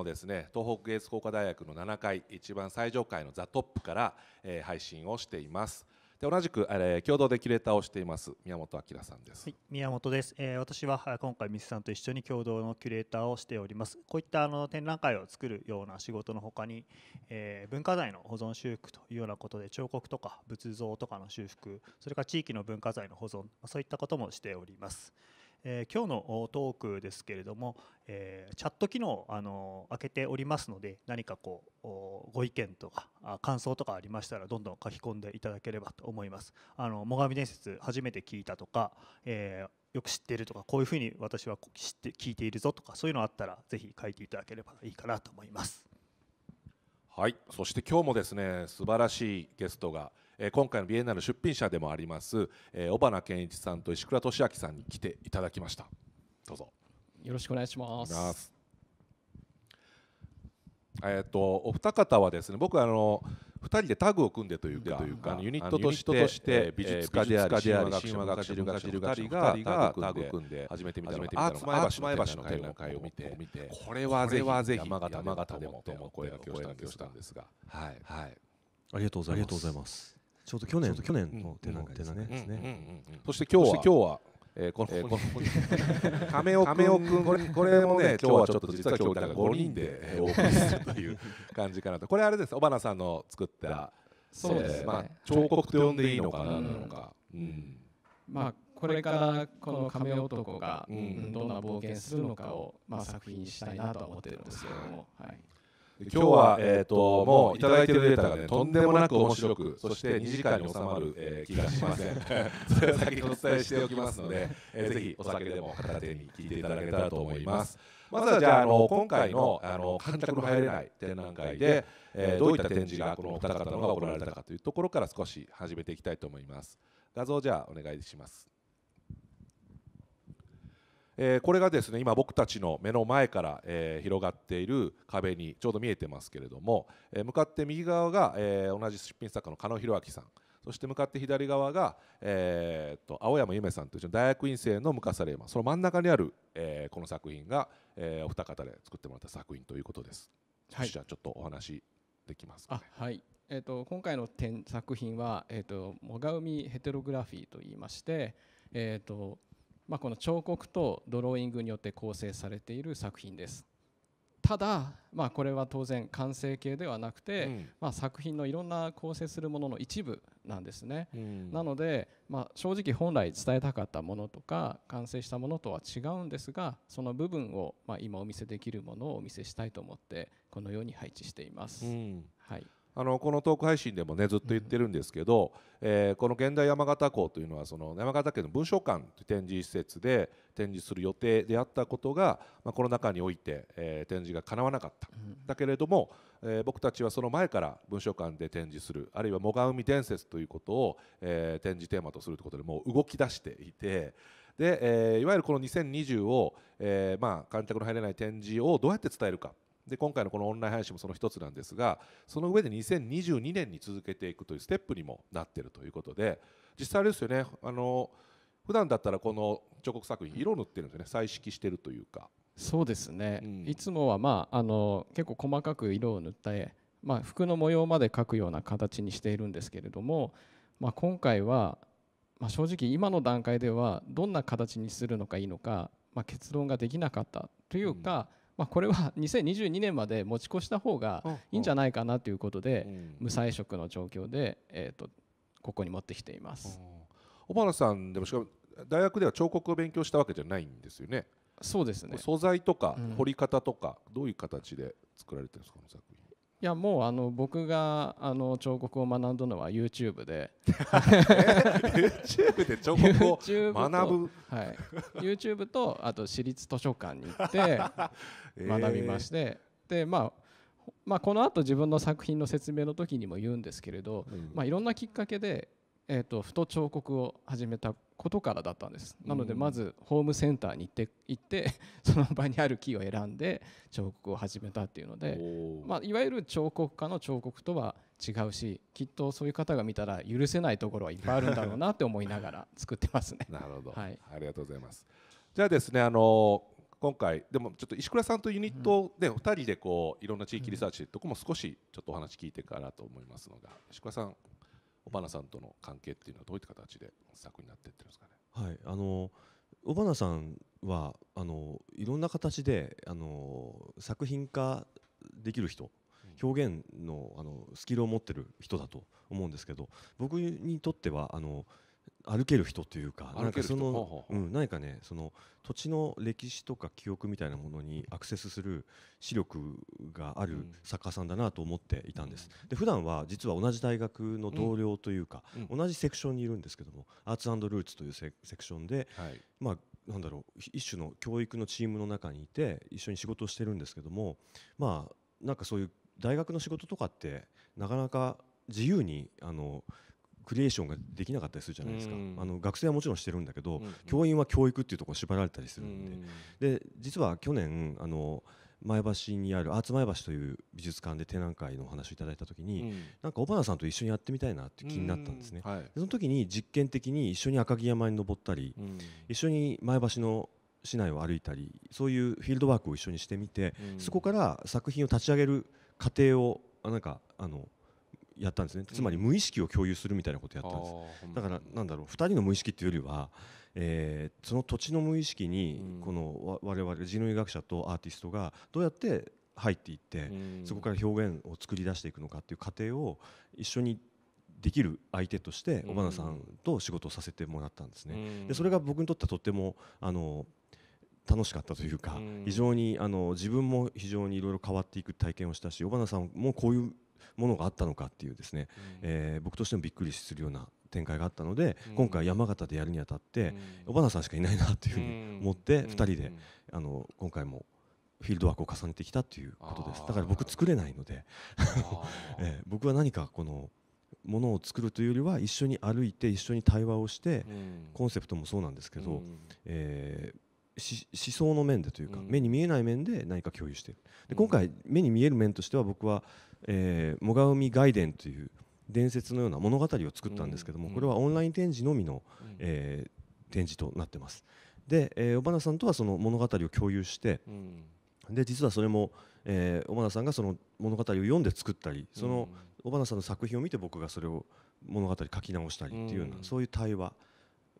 もですね東北芸術工科大学の7階一番最上階のザトップから、えー、配信をしていますで同じく、えー、共同でキュレーターをしています宮本明さんです、はい、宮本です、えー、私は今回ミスさんと一緒に共同のキュレーターをしておりますこういったあの展覧会を作るような仕事のほかに、えー、文化財の保存修復というようなことで彫刻とか仏像とかの修復それから地域の文化財の保存そういったこともしておりますえー、今日のトークですけれども、えー、チャット機能あの開けておりますので何かこうご意見とか感想とかありましたらどんどん書き込んでいただければと思います。あの最上伝説初めて聞いたとか、えー、よく知っているとかこういうふうに私は知って聞いているぞとかそういうのあったらぜひ書いていただければいいかなと思います。はい、そして今日もですね素晴らしいゲストがえ今回のビエンナの出品者でもあります、え小花健一さんと石倉俊明さんに来ていただきましたどうぞよろしくお願いしますえっ、とお二方はですね僕あの2人でタッグを組んでというか、ユニットとして美術家であり神話学習学習2人がタッグ組んで始めてみたのがア前橋の展覧会を見てこれはぜひ山形でもと思っ声がけをしたんですがはい、はい、ありがとうございますちょうど去年去年の展覧会ですね。そして今日は今日はええこの 亀尾亀尾君これこれもね今日はちょっと実は今日からか5人でお送りするという感じかなとこれあれです尾花さんの作ったそうですまあ彫刻と呼んでいいのかなのか、うんまあこれからこの亀尾男がどんな冒険するのかをまあ作品にしたいなと思ってるんですけども、はい、今日は、えーと、もういただいているデータが、ね、とんでもなく面白くそして2時間に収まる、えー、気がしませんそれを先にお伝えしておきますので、えー、ぜひお酒でも片手に聞いていただけたらと思いますまずはじゃああの今回のあの観客の入れない展覧会で、えー、どういった展示がこのお二方のが行われたかというところから少し始めていきたいと思います画像じゃあお願いしますえー、これがですね今僕たちの目の前から、えー、広がっている壁にちょうど見えてますけれども、えー、向かって右側が、えー、同じ出品作家の狩野弘明さんそして向かって左側が、えー、と青山ゆめさんという大学院生の向かされその真ん中にある、えー、この作品が、えー、お二方で作ってもらった作品ということです。はい、じゃあちょっとお話できますか、ね、はい、えーと、今回の展作品は「えーと、モガウミヘテログラフィー」といいまして、えーとまあ、この彫刻とドローイングによって構成されている作品です。ただ、まあ、これは当然完成形ではなくて、うん、まあ、作品のいろんな構成するものの一部なんですね、うん、なので、まあ、正直本来伝えたかったものとか完成したものとは違うんですがその部分を、ま今お見せできるものをお見せしたいと思ってこのように配置しています。うん、はいあのこのトーク配信でもねずっと言ってるんですけど、えー、この現代山形港というのはその山形県の文書館という展示施設で展示する予定であったことが、まあ、コロナ禍において、えー、展示がかなわなかった、だけれども、えー、僕たちはその前から文書館で展示するあるいは最上海伝説ということを、えー、展示テーマとするということでもう動き出していて。でえー、いわゆるこの2020を、えーまあ、観客の入れない展示をどうやって伝えるかで今回のこのオンライン配信もその一つなんですがその上で2022年に続けていくというステップにもなっているということで実際あれですよねあの普段だったらこの彫刻作品色を塗ってるんですよね彩色してるというかそうですね、うん、いつもは、まあ、あの結構細かく色を塗った絵、まあ、服の模様まで描くような形にしているんですけれども、まあ、今回は、まあ、正直今の段階ではどんな形にするのかいいのか、ま結論ができなかったというか、うんまあ、これは2022年まで持ち越した方がいいんじゃないかなということで、無彩色の状況で、えとここに持ってきています。小原さんでもしかも大学では彫刻を勉強したわけじゃないんですよね。そうですね素材とか彫り方とか、どういう形で作られてるんですかいやもうあの僕があの彫刻を学んだのは YouTube で YouTube で彫刻を学ぶはい、YouTube とあと私立図書館に行って 学びまして、えー、でまあまあ、このあと自分の作品の説明の時にも言うんですけれど、うん、まあ、いろんなきっかけで、えー、とふと彫刻を始めたことからだったんですなのでまずホームセンターに行って行って その場にある木を選んで彫刻を始めたっていうので、まあ、いわゆる彫刻家の彫刻とは違うしきっとそういう方が見たら許せないところはいっぱいあるんだろうなって思いながら作ってますね。なるほど、はい、ありがとうございますじゃあですねあの今回でもちょっと石倉さんとユニットで2人でこういろんな地域リサーチとかも少しちょっとお話聞いてからと思いますのが石倉さん尾花さんとの関係っていうのはどういった形で作になっていってるんですかね。はいあの尾花さんはあのいろんな形であの作品化できる人表現のあのスキルを持ってる人だと思うんですけど僕にとってはあの歩ける人というかかそのうん何かねその土地の歴史とか記憶みたいなものにアクセスする視力がある作家さんだなと思っていたんです。で普段は実は同じ大学の同僚というか、同じセクションにいるんですけども、アーツルーツというセクションで、まあなんだろう一種の教育のチームの中にいて一緒に仕事をしてるんですけども、まあなんかそういう大学の仕事とかってなかなか自由にあの。クリエーションができなかったりするじゃないですか、うん、あの学生はもちろんしてるんだけど、うん、教員は教育っていうところ縛られたりするんでうん、で実は去年あの前橋にあるアーツ前橋という美術館で展覧会のお話をいただいた時に、うん、なんか小花さんと一緒にやってみたいなって気になったんですね、はい、その時に実験的に一緒に赤城山に登ったり、一緒に前橋の市内を歩いたりそういうフィールドワークを一緒にしてみて、そこから作品を立ち上げる過程をなんかあのやったんですねつまり無意識を共有するみたいなことをやったんです、うん、だからなんだろう2人の無意識っていうよりは、えー、その土地の無意識にこの我々人類学者とアーティストがどうやって入っていって、そこから表現を作り出していくのかっていう過程を一緒にできる相手として尾花さんと仕事をさせてもらったんですね。でそれが僕にとってはとってもあの楽しかったというか非常にあの自分も非常にいろいろ変わっていく体験をしたし尾花さんもこういうものがあったのかっていうですね、うん、えー、僕としてもびっくりするような展開があったので、うん、今回山形でやるにあたって、尾花さんしかいないなっていうふうに思って、2人で、あの今回もフィールドワークを重ねてきたということですだから僕作れないので えー、僕は何かこのものを作るというよりは一緒に歩いて一緒に対話をして、うん、コンセプトもそうなんですけど、うん、えー、思想の面でというか、目に見えない面で何か共有してるで今回目に見える面としては僕はえー、最上外伝という伝説のような物語を作ったんですけども、うん、これはオンライン展示のみの、うん、えー、展示となってます。で、えー、花さんとはその物語を共有して、うん、で実はそれも、えー、小花さんがその物語を読んで作ったりその尾花さんの作品を見て僕がそれを物語書き直したりっていうような、そういう対話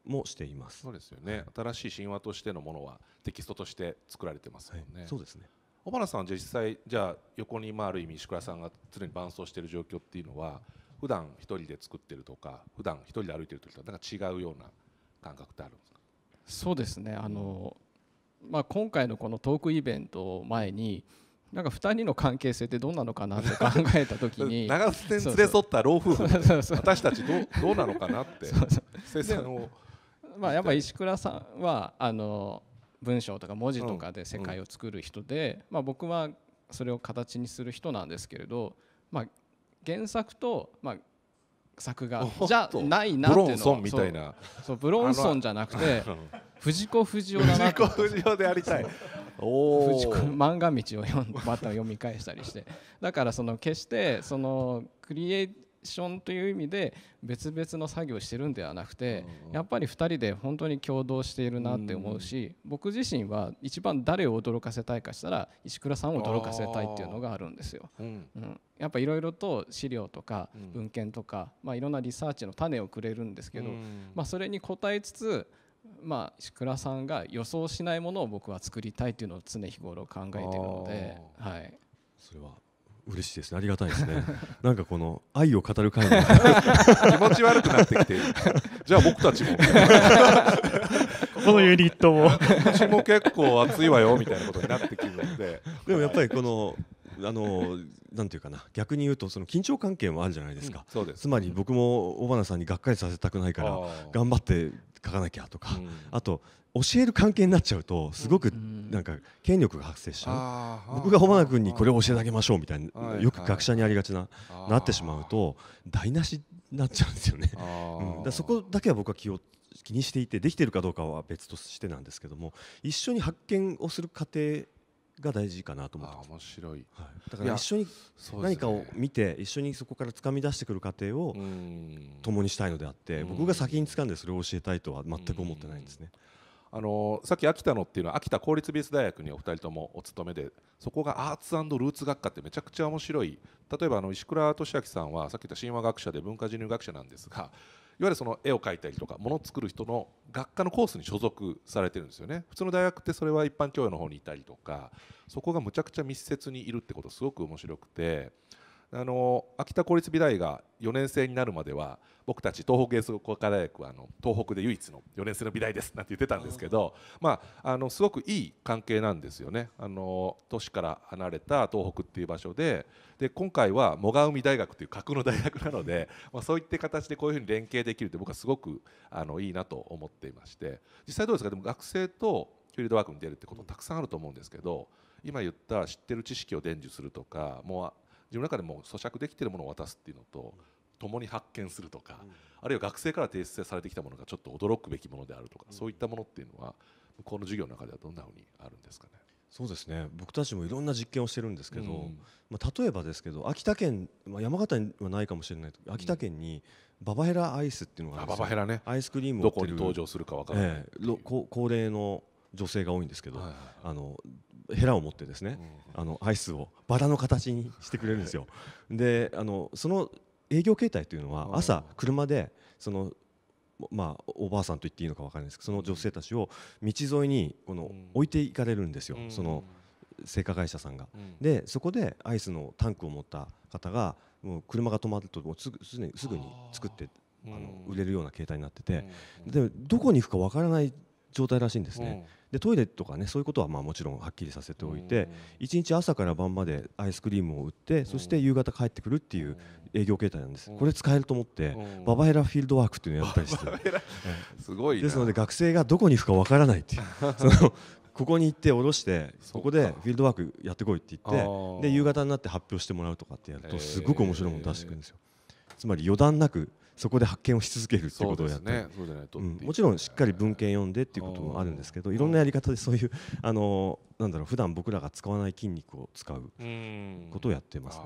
もしています。そうですよね。新しい神話としてのものはテキストとして作られてますもんね。はい、そうですね。小原さん実際じゃあ横に回る意味石倉さんが常に伴走している状況っていうのは普段一人で作ってるとか普段一人で歩いてる時となんか違うような感覚ってあるんですかそうですねあの、まあ、今回のこのトークイベントを前になんか2人の関係性ってどんなのかなと考えた時に 長に連れ添った老夫婦私たちどうどうなのかなってまあやっぱ石倉さんはあの文章とか文字とかで世界を作る人で、まあ、僕はそれを形にする人なんですけれど、まあ、原作と、まあ、作画じゃないなっていうのブロンソンみたいなそうブロンソンじゃなくて藤子不二雄だな藤子不二雄でありたい 藤子漫画道を読んまた読み返したりしてだからその決してそのクリエイションという意味で別々の作業してるんではなくてやっぱり2人で本当に共同しているなって思うし僕自身は一番誰を驚かせたいかしたら石倉さんを驚かせたいっていうのがあるんですよ。うん、やっぱいろいろと資料とか文献とかまあいろんなリサーチの種をくれるんですけどまあそれに応えつつまあ、石倉さんが予想しないものを僕は作りたいっていうのを常日頃考えているので、はい、それは嬉しいですねありがたいですね なんかこの愛を語る会 気持ち悪くなってきてじゃあ僕たちもこのユニットも私も結構熱いわよみたいなことになってくるのででもやっぱりこのあのなんていうかな逆に言うとその緊張関係もあるじゃないですか、うん、すつまり僕も尾花さんにがっかりさせたくないから頑張って書かなきゃとか、うん、あと教える関係になっちゃうとすごくなんか権力が発生しちゃう、うん、僕が穂花君にこれを教えてあげましょうみたいなよく学者にありがちな、はい、なってしまうと台無しになっちゃうんですよね。うん、だそこだけは僕は気を気にしていてできているかどうかは別としてなんですけども一緒に発見をする過程が大事かなと思って面白い、はい、だから一緒に何かを見て、ね、一緒にそこから掴み出してくる過程を共にしたいのであって僕が先に掴んでそれを教えたいとは全く思ってないんですね。あのさっき秋田のっていうのは秋田公立美術大学にお二人ともお勤めでそこがアーツルーツ学科ってめちゃくちゃ面白い例えばあの石倉俊明さんはさっき言った神話学者で文化人類学者なんですがいわゆるその絵を描いたりとかものを作る人の学科のコースに所属されてるんですよね普通の大学ってそれは一般教養の方にいたりとかそこがむちゃくちゃ密接にいるってことすごく面白くてあの秋田公立美大が4年生になるまでは僕たち東北芸術工科大学はあの東北で唯一の4年生の美大ですなんて言ってたんですけど、まあ、あのすごくいい関係なんですよねあの都市から離れた東北っていう場所でで今回は茂川海大学という架空の大学なので、まあ、そういった形でこういうふうに連携できるって僕はすごくあのいいなと思っていまして実際どうですかでも学生とフィールドワークに出るってことたくさんあると思うんですけど今言った知ってる知識を伝授するとかもう自分の中でも咀嚼できているものを渡すっていうのと共に発見するとか、あるいは学生から提出されてきたものがちょっと驚くべきものであるとか、そういったものっていうのは向こうの授業の中ではどんなふうにあるんですかね。そうですね僕たちもいろんな実験をしてるんですけど、うん、まあ、例えばですけど秋田県、まあ、山形にはないかもしれない秋田県にババヘラアイスっていうのがあるんですよ、ね、アイスクリームをどこに登場するか分からない、え高齢の女性が多いんですけど、はいはいはい、あのヘラを持ってですね、あのアイスをバラの形にしてくれるんですよ。であのその営業形態というのは朝車でそのまあ、おばあさんと言っていいのか分からないですけどその女性たちを道沿いにこの置いていかれるんですよ、その製菓会社さんが。でそこでアイスのタンクを持った方がもう車が止まるともうすぐすぐに作ってあの売れるような形態になっててでどこに行くか分からない状態らしいんですね、でトイレとかねそういうことはまあもちろんはっきりさせておいて、う1日朝から晩までアイスクリームを売って、そして夕方帰ってくるっていう営業形態なんです、これ使えると思って、ババヘラフィールドワークっていうのをやったりしてすごいですので学生がどこに行くかわからないっていう そのここに行って下ろしてここでフィールドワークやってこいって言ってで夕方になって発表してもらうとかってやるとすごく面白いもの出してくるんですよ。つまり余談なくそこで発見をし続けるってことをやって、ねうん、もちろんしっかり文献読んでっていうこともあるんですけどいろんなやり方でそういうあのなんだろう普段僕らが使わない筋肉を使うことをやってますね。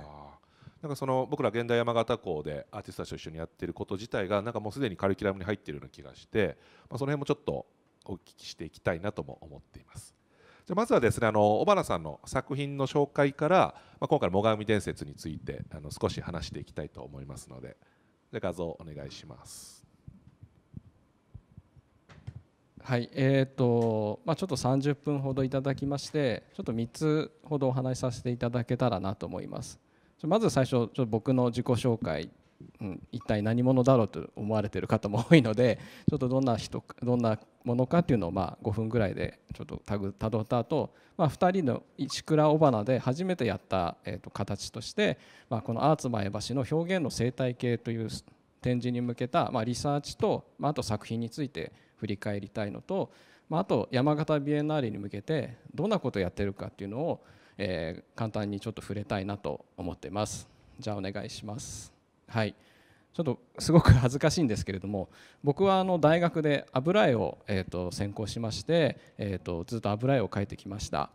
なんかその僕ら現代山形校でアーティストたちと一緒にやってること自体がなんかもうすでにカリキュラムに入っているような気がして、まあ、その辺もちょっとお聞きしていきたいなとも思っています。じゃまずはですねあの小原さんの作品の紹介から、まあ、今回の「最上伝説」についてあの少し話していきたいと思いますのでじゃ画像お願いします。はいえーとまあ、ちょっと三十分ほどいただきましてちょっと三つほどお話しさせていただけたらなと思いますまず最初ちょっと僕の自己紹介うん、一体何者だろうと思われている方も多いので ちょっとどんな人どんなものかっていうのをまあ5分ぐらいでちょっとタグたどった後、まあ2人の石倉尾花で初めてやった、えー、と形として、まあ、このアーツ前橋の表現の生態系という展示に向けた、まあ、リサーチと、まあ、あと作品について振り返りたいのと、まあ、あと山形ビエンナーレに向けてどんなことをやってるかっていうのを、えー、簡単にちょっと触れたいなと思っています。じゃあお願いします。はいちょっとすごく恥ずかしいんですけれども僕はあの大学で油絵を、えー、と専攻しまして、えー、とずっと油絵を描いてきました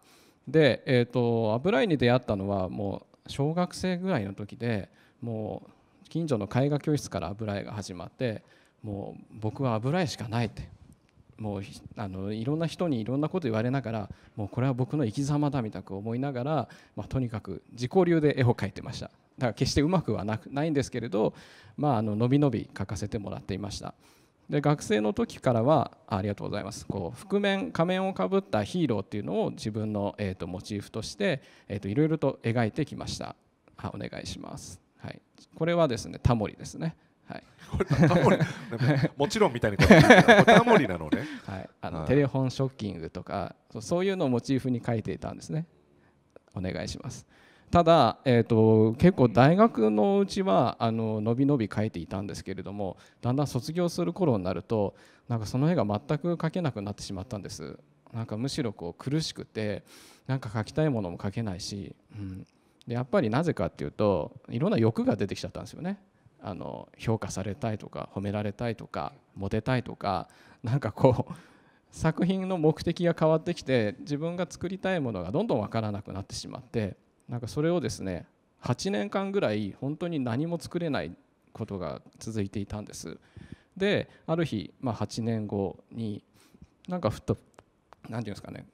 で、えー、と油絵に出会ったのはもう小学生ぐらいの時でもう近所の絵画教室から油絵が始まってもう僕は油絵しかないってもうあのいろんな人にいろんなこと言われながらもうこれは僕の生き様だみたいな思いながら、まあ、とにかく自己流で絵を描いてました。だから決してうまくはなくないんですけれど、まあ、あののびのび書かせてもらっていましたで学生の時からはありがとうございますこう覆面仮面をかぶったヒーローっていうのを自分の、えーと、モチーフとしていろいろと描いてきましたあお願いします、はい、これはですねタモリですねはい、これタモリもちろんみたいにこタモリなのね、はい、あの、はい、テレフォンショッキングとかそういうのをモチーフに書いていたんですねお願いしますただ、えーと、結構大学のうちはあののびのび書いていたんですけれどもだんだん卒業する頃になるとなんかその絵が全く描けなくなってしまったんですなんかむしろこう苦しくてなんか描きたいものも描けないし、うん、でやっぱりなぜかっていうといろんな欲が出てきちゃったんですよねあの評価されたいとか褒められたいとかモテたいとかなんかこう作品の目的が変わってきて自分が作りたいものがどんどん分からなくなってしまって。なんかそれをですね8年間ぐらい本当に何も作れないことが続いていたんです。である日、まあ、8年後になんかふと何て言うんですかね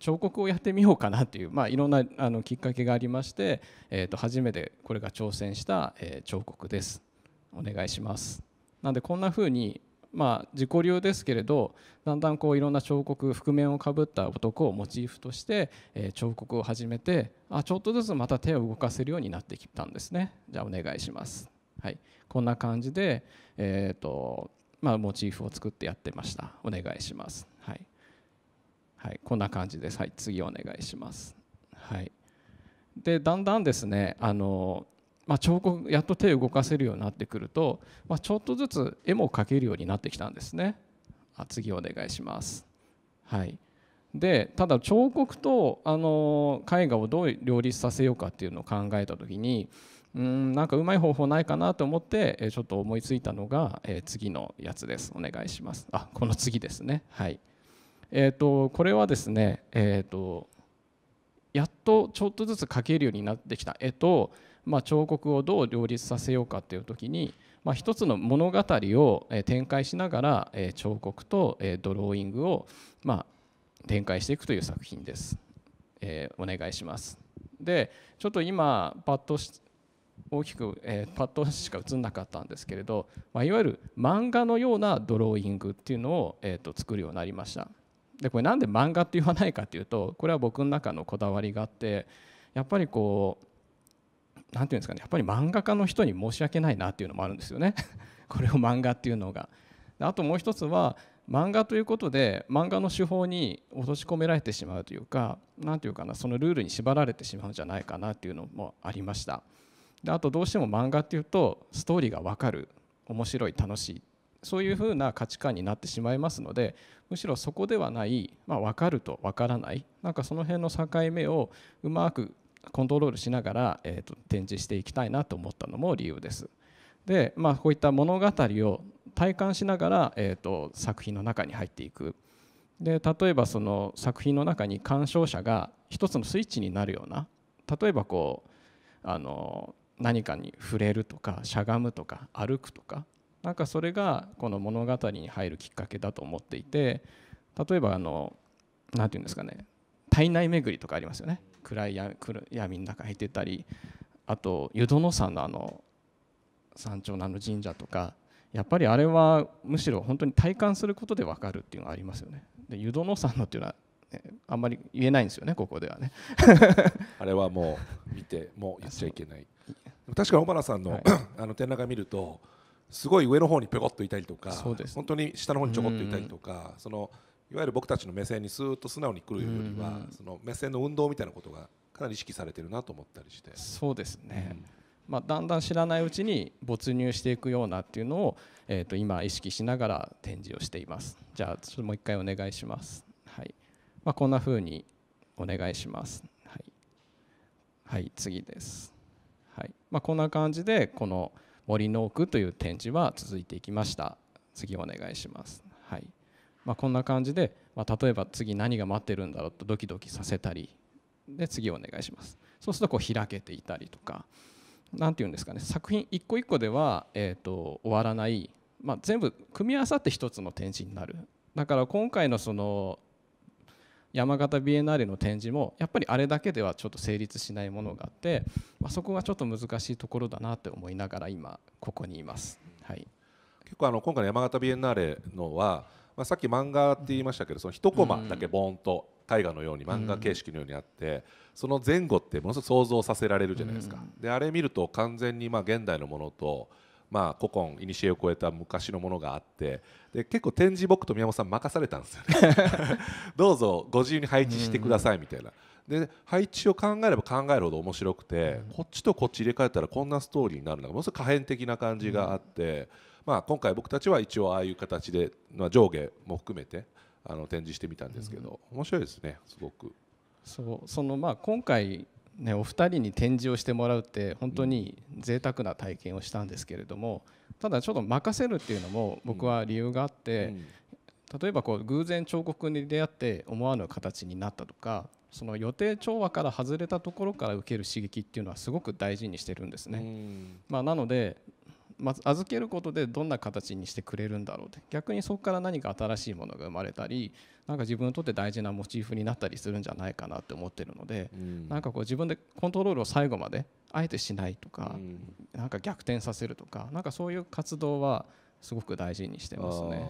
彫刻をやってみようかなっていう、まあ、いろんなあのきっかけがありまして、えー、と初めてこれが挑戦した、え彫刻です。お願いします。なんでこんな風にまあ、自己流ですけれどだんだんこういろんな彫刻覆面をかぶった男をモチーフとして、え彫刻を始めてあちょっとずつまた手を動かせるようになってきたんですねじゃあお願いします、はい、こんな感じで、えーとまあ、モチーフを作ってやってましたお願いします、はいはい、こんな感じです、はい、次お願いします、はい、でだんだんですねあのまあ、彫刻やっと手を動かせるようになってくると、まあ、ちょっとずつ絵も描けるようになってきたんですね。あ次お願いします、はい、でただ彫刻とあの絵画をどう両立させようかっていうのを考えた時にうんなんかうまい方法ないかなと思ってえちょっと思いついたのが、えー、次のやつですお願いしますあこの次ですねはいえーと、とこれはですねえっ、ー、とやっとちょっとずつ描けるようになってきた絵とまあ、彫刻をどう両立させようかっていう時に、まあ、一つの物語を展開しながら彫刻とドローイングをまあ展開していくという作品です。えー、お願いします。でちょっと今パッと大きく、えー、パッとしか映んなかったんですけれど、まあ、いわゆる漫画のようなドローイングっていうのを、えーと、作るようになりましたでこれなんで漫画って言わないかっていうとこれは僕の中のこだわりがあってやっぱりこう何て言うんですかねやっぱり漫画家の人に申し訳ないなっていうのもあるんですよね これを漫画っていうのが。あともう一つは漫画ということで漫画の手法に落とし込められてしまうというか何て言うかなそのルールに縛られてしまうんじゃないかなっていうのもありましたであとどうしても漫画っていうとストーリーが分かる面白い楽しいそういうふうな価値観になってしまいますのでむしろそこではない、まあ、分かると分からないなんかその辺の境目をうまくコントロールしながら、えーと、展示していきたいなと思ったのも理由です。で、まあ、こういった物語を体感しながら、えーと、作品の中に入っていく。で例えばその作品の中に鑑賞者が一つのスイッチになるような例えばこうあの何かに触れるとかしゃがむとか歩くとかなんかそれがこの物語に入るきっかけだと思っていて例えばあの何て言うんですかね体内巡りとかありますよね暗い闇の中入ってたりあと湯殿山のあの山頂のあの神社とかやっぱりあれはむしろ本当に体感することで分かるっていうのはありますよね。で湯殿山のっていうのは、ね、あんまり言えないんですよねここではね。あれはもう見てもう言っちゃいけない。確かに小原さんのはい、あの展覧会見るとすごい上の方にぴょこっといたりとか、ね、本当に下の方にちょこっといたりとか、うん、そのいわゆる僕たちの目線にスーッと素直に来るよりは、うんその目線の運動みたいなことがかなり意識されてるなと思ったりしてそうですね、うん、まあ、だんだん知らないうちに没入していくようなっていうのを、えー、と今意識しながら展示をしていますじゃあちょっともう一回お願いします、はいまあ、こんなふうにお願いしますはい、はい、次です、はいまあ、こんな感じでこの森の奥という展示は続いていきました次お願いしますはいまあ、こんな感じで、まあ、例えば次何が待ってるんだろうとドキドキさせたりで次お願いしますそうするとこう開けていたりとか何て言うんですかね作品一個一個では、えー、と終わらない、まあ、全部組み合わさって一つの展示になるだから今回のその山形ビエンナーレの展示もやっぱりあれだけではちょっと成立しないものがあって、まあ、そこがちょっと難しいところだなって思いながら今ここにいます。はい、結構あの今回の山形ビエンナーレのはまあ、さっき漫画って言いましたけどその1コマだけボーンと絵画のように漫画形式のようにあって、その前後ってものすごく想像させられるじゃないですか。であれ見ると完全にまあ現代のものとまあ、古今古を超えた昔のものがあってで結構展示僕と宮本さん任されたんですよね どうぞご自由に配置してくださいみたいな、で配置を考えれば考えるほど面白くて、こっちとこっち入れ替えたらこんなストーリーになるのがものすごく可変的な感じがあって。うんまあ、今回僕たちは一応ああいう形で、まあ、上下も含めてあの展示してみたんですけど、うん、面白いですねすごく。そうそのまあ今回ね、お二人に展示をしてもらうって本当に贅沢な体験をしたんですけれどもただちょっと任せるっていうのも僕は理由があって、例えばこう偶然彫刻に出会って思わぬ形になったとかその予定調和から外れたところから受ける刺激っていうのはすごく大事にしてるんですね。まあ、なのでまず預けることでどんな形にしてくれるんだろうって逆にそこから何か新しいものが生まれたりなんか自分にとって大事なモチーフになったりするんじゃないかなって思ってるので、うん、なんかこう自分でコントロールを最後まであえてしないとか、うん、なんか逆転させるとかなんかそういう活動はすごく大事にしてますね。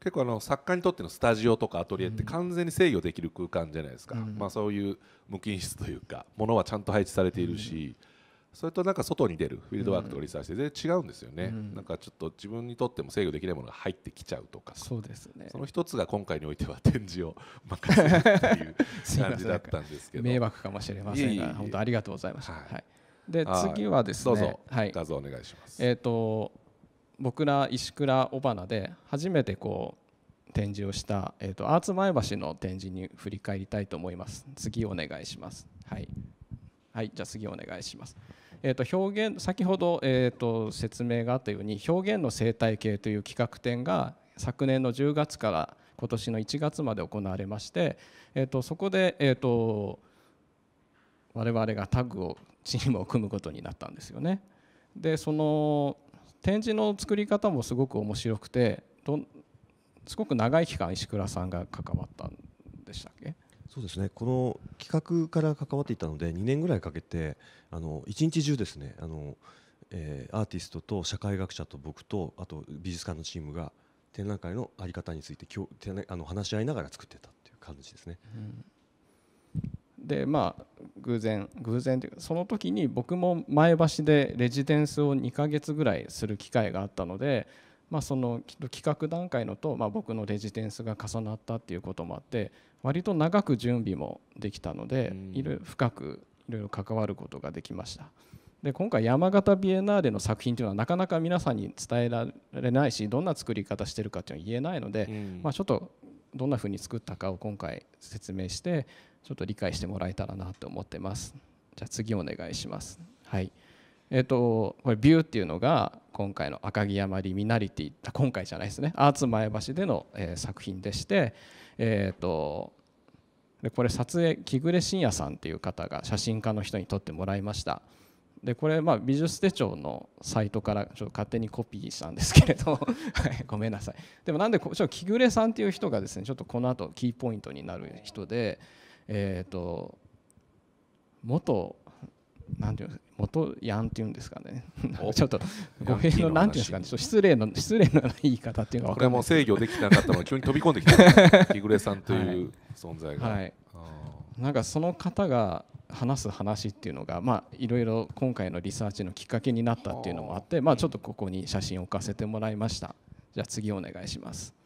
結構あの作家にとってのスタジオとかアトリエって完全に制御できる空間じゃないですか、うん、まあ、そういう無菌室というかものはちゃんと配置されているし、うそれとなんか外に出るフィールドワークとかリサーチで全然違うんですよね、うん、なんかちょっと自分にとっても制御できないものが入ってきちゃうとかそうです、ね、その一つが今回においては展示を任せるっていう 感じだったんですけど迷惑かもしれませんが本当ありがとうございました、はい、はい、で次はですねはい画像お願いしますえっ、ー、と僕ら石倉尾花で初めてこう展示をした、えーと、とアーツ前橋の展示に振り返りたいと思います次お願いしますはい、はい、じゃあ次お願いしますえー、と表現先ほど、えー、と説明があったように表現の生態系という企画展が昨年の10月から今年の1月まで行われまして、えー、とそこで、えー、と我々がタッグをチームを組むことになったんですよね。でその展示の作り方もすごく面白くてすごく長い期間石倉さんが関わったんでしたっけそうですねこの企画から関わっていたので2年ぐらいかけてあの一日中ですねあの、えー、アーティストと社会学者と僕とあと美術館のチームが展覧会の在り方について今日あの話し合いながら作ってたっていう感じですね。うん、でまあ偶然偶然というかその時に僕も前橋でレジデンスを2ヶ月ぐらいする機会があったので。まあ、その企画段階のと、まあ、僕のレジデンスが重なったっていうこともあって割と長く準備もできたので、いろいろ深くいろいろ関わることができました。で今回山形ビエナーレの作品というのはなかなか皆さんに伝えられないしどんな作り方してるかっていうのは言えないので、うん、まあ、ちょっとどんなふうに作ったかを今回説明してちょっと理解してもらえたらなと思ってますじゃあ次お願いしますはいえっ、ー、とこれ「ビュー」っていうのが今回の赤城山リミナリティ今回じゃないですねアーツ前橋での、えー、作品でしてえっ、ー、とでこれ撮影木暮信也さんっていう方が写真家の人に撮ってもらいましたでこれまあ美術手帳のサイトからちょっと勝手にコピーしたんですけれど ごめんなさいでもなんでちょっと木暮さんっていう人がですねちょっとこの後キーポイントになる人でえっ、ー、と元なんていう元やんっていうんですかね ちょっと語弊のなんていうんですかね失礼の 失礼の言い方っていうのはこれも制御できてなかったのが、急に飛び込んできた日暮さんという存在が、はい、なんかその方が話す話っていうのがまあいろいろ今回のリサーチのきっかけになったっていうのもあってまあちょっとここに写真を置かせてもらいましたじゃあ次お願いします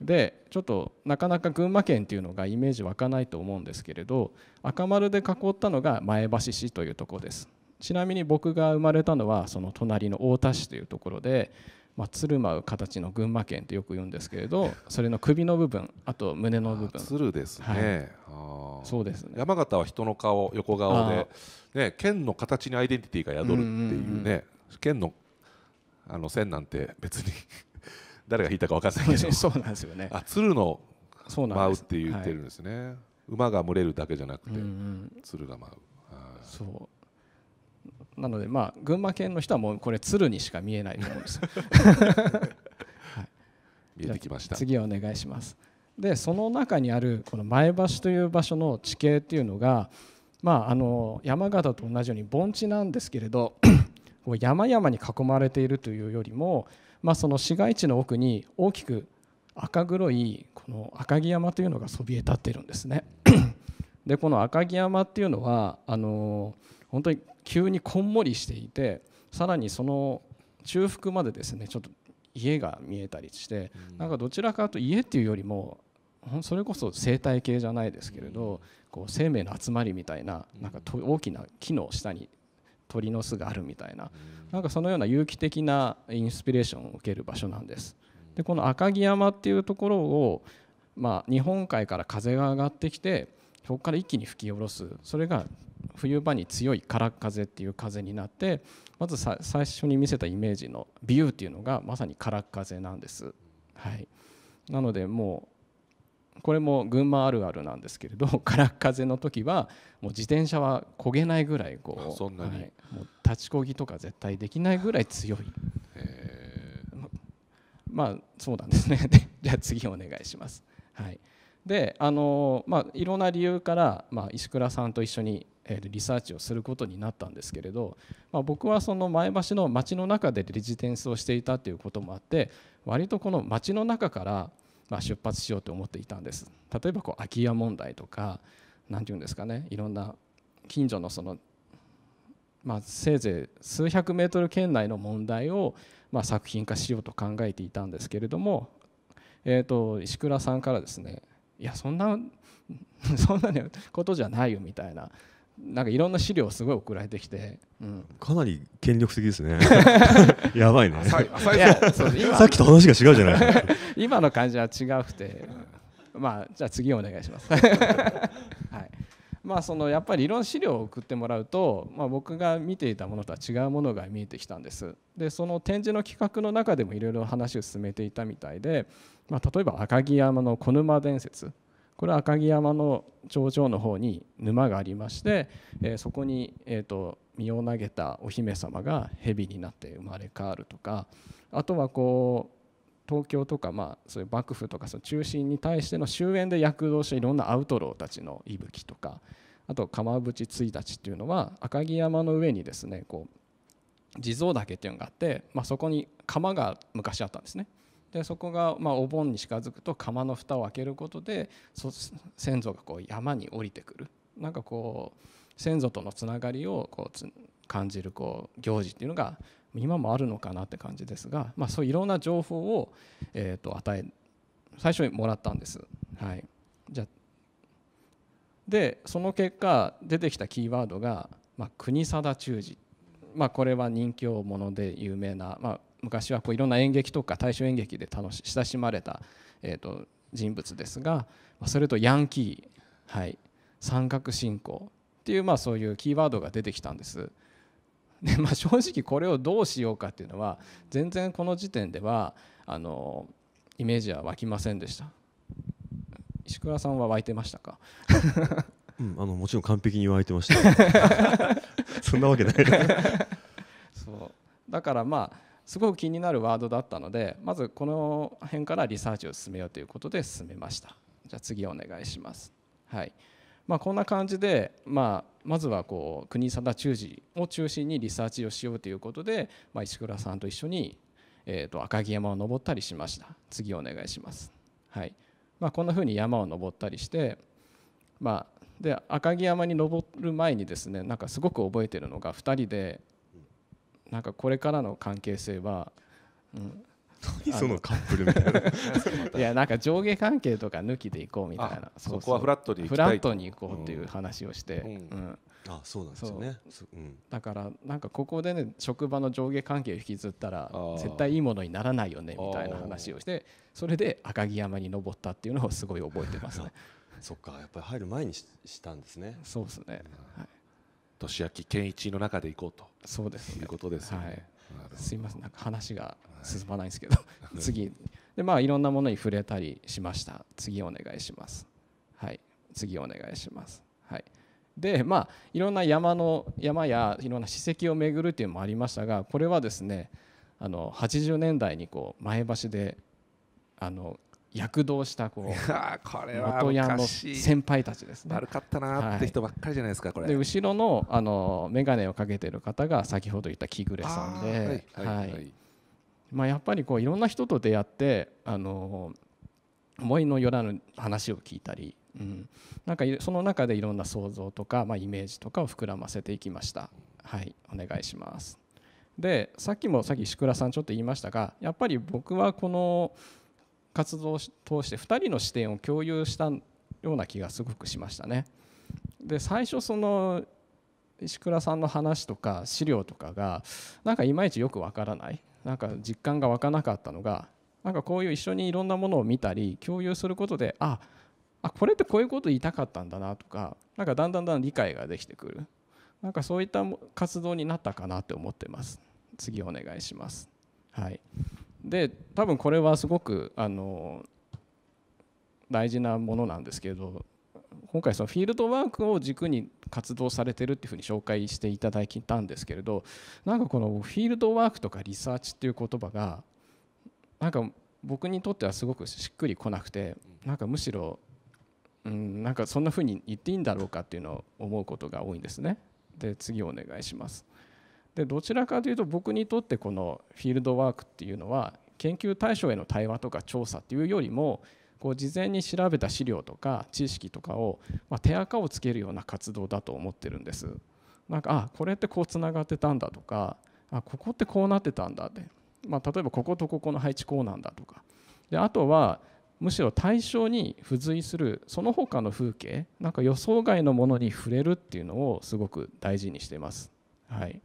でちょっとなかなか群馬県っていうのがイメージ湧かないと思うんですけれど赤丸で囲ったのが前橋市というとこですちなみに僕が生まれたのはその隣の太田市というところで、まあ、鶴舞う形の群馬県ってよく言うんですけれどそれの首の部分あと胸の部分鶴ですね、はい、そうですね山形は人の顔横顔で、ね、県の形にアイデンティティが宿るっていうね、う県のあの線なんて別に誰が引いたか分かんないけどそうなんですよねあ鶴の舞うって言ってるんですね、はい、馬が群れるだけじゃなくて、うんうん、鶴が舞う、そうなのでまあ群馬県の人はもうこれ鶴にしか見えないと思うんです はい、見えてきました次お願いしますでその中にあるこの前橋という場所の地形っていうのがまああの山形と同じように盆地なんですけれど山々に囲まれているというよりもまあ、その市街地の奥に大きく赤黒いこの赤城山というのがそびえ立ってるんですね。でこの赤城山っていうのはあの本当に急にこんもりしていてさらにその中腹までですねちょっと家が見えたりして、なんかどちらかと家っていうよりもそれこそ生態系じゃないですけれど、こう生命の集まりみたいななんか大きな木の下に鳥の巣があるみたいななんかそのような有機的なインスピレーションを受ける場所なんです。でこの赤城山っていうところを、まあ、日本海から風が上がってきてそこから一気に吹き下ろすそれが冬場に強い空っ風っていう風になってまず最初に見せたイメージのビューっていうのがまさに空っ風なんです。はい、なのでもこれも群馬あるあるなんですけれど 空っ風の時はもう自転車は焦げないぐらいこう,、はい、もう立ちこぎとか絶対できないぐらい強い。まあそうなんですね じゃあ次お願いします。はい、であの、まあ、いろんな理由から、まあ、石倉さんと一緒にリサーチをすることになったんですけれど、まあ、僕はその前橋の町の中でレジデンスをしていたということもあって割とこの町の中からまあ、出発しようと思っていたんです例えばこう空き家問題とか何て言うんですかねいろんな近所のその、まあ、せいぜい数百メートル圏内の問題を、まあ、作品化しようと考えていたんですけれども、えーと、石倉さんからですねいやそんな そんなことじゃないよみたいななんかいろんな資料すごい送られてきて、うん、かなり権力的ですね やばいねいさっきと話が違うじゃない 今の感じは違くてまあじゃあ次お願いします はいまあそのやっぱりいろんな資料を送ってもらうと、まあ、僕が見ていたものとは違うものが見えてきたんですでその展示の企画の中でもいろいろ話を進めていたみたいで、まあ、例えば赤城山の小沼伝説これは赤城山の頂上の方に沼がありまして、えそこに、えーと、身を投げたお姫様が蛇になって生まれ変わるとかあとはこう東京とか、まあ、そういう幕府とかその中心に対しての終焉で躍動したいろんなアウトローたちの息吹とかあと釜淵1日っていうのは赤城山の上にですねこう地蔵岳っていうのがあって、まあ、そこに釜が昔あったんですねでそこがまお盆に近づくと釜の蓋を開けることで先祖がこう山に降りてくるなんかこう先祖とのつながりをこう感じるこう行事っていうのが今もあるのかなって感じですが、まあ、そういろんな情報を、えと与え最初にもらったんです。はい、じゃでその結果出てきたキーワードが、まあ、国定忠治、まあ、これは人気者で有名な、まあ、昔はこういろんな演劇とか大衆演劇で楽し親しまれた、えーと、人物ですがそれとヤンキー、はい、三角信仰っていう、まあ、そういうキーワードが出てきたんです。でまあ、正直これをどうしようかっていうのは全然この時点ではあのイメージは湧きませんでした石倉さんは湧いてましたか うん、あのもちろん完璧に湧いてました そんなわけない そうだからまあすごく気になるワードだったのでまずこの辺からリサーチを進めようということで進めましたじゃあ次お願いしますはいまあ、こんな感じで、まあ、まずはこう国定中治を中心にリサーチをしようということで、まあ、石倉さんと一緒に、えと赤城山を登ったりしました次お願いします、はいまあ、こんなふうに山を登ったりして、まあ、で赤城山に登る前にですねなんかすごく覚えてるのが2人でなんかこれからの関係性は、うん、そのカップルみたいな いやなんか上下関係とか抜きでいこうみたいなそこはフラットでフラットにいこうっていう話をして、うんうん、あそうなんですよね、うん、だからなんかここでね職場の上下関係を引きずったら絶対いいものにならないよねみたいな話をしてそれで赤城山に登ったっていうのをすごい覚えてますねそっかやっぱり入る前にししたんですねそうですね、はい年明健一の中でいこうとそうです、ね、いうことですよね。はいすいませんなんか話が進まないんですけど 次でまあいろんなものに触れたりしました次お願いしますはい次お願いしますはいでまあいろんな山の山やいろんな史跡を巡るっていうのもありましたがこれはですねあの80年代にこう前橋であの躍動したこうこれは元ヤンの先輩たちですね悪かったなって人ばっかりじゃないですか、これで後ろのあの眼鏡をかけてる方が先ほど言った木暮さんで、はいまあ、やっぱりこういろんな人と出会ってあの思いのよらぬ話を聞いたり、うん、なんかその中でいろんな想像とか、まあ、イメージとかを膨らませていきました。はい、お願いしますでさっきもさっき石倉さんちょっと言いましたがやっぱり僕はこの活動を通して2人の視点を共有したような気がすごくしましたね。で最初その石倉さんの話とか資料とかがなんかいまいちよくわからないなんか実感が湧かなかったのがなんかこういう一緒にいろんなものを見たり共有することでああこれってこういうこと言いたかったんだなとかなんかだんだんだん理解ができてくるなんかそういった活動になったかなって思ってます次お願いしますはい。で多分これはすごくあの大事なものなんですけど今回そのフィールドワークを軸に活動されてるっていうふうに紹介していただいたんですけれどなんかこのフィールドワークとかリサーチっていう言葉がなんか僕にとってはすごくしっくりこなくてなんかむしろ、うん、なんかそんなふうに言っていいんだろうかっていうのを思うことが多いんですね。で次お願いします。でどちらかというと僕にとってこのフィールドワークっていうのは研究対象への対話とか調査っていうよりもこう事前に調べた資料とか知識とかを、ま手垢をつけるような活動だと思ってるんです。なんかあこれってこうつながってたんだとかあここってこうなってたんだって、まあ、例えばこことここの配置こうなんだとかであとはむしろ対象に付随するその他の風景なんか予想外のものに触れるっていうのをすごく大事にしてます。はい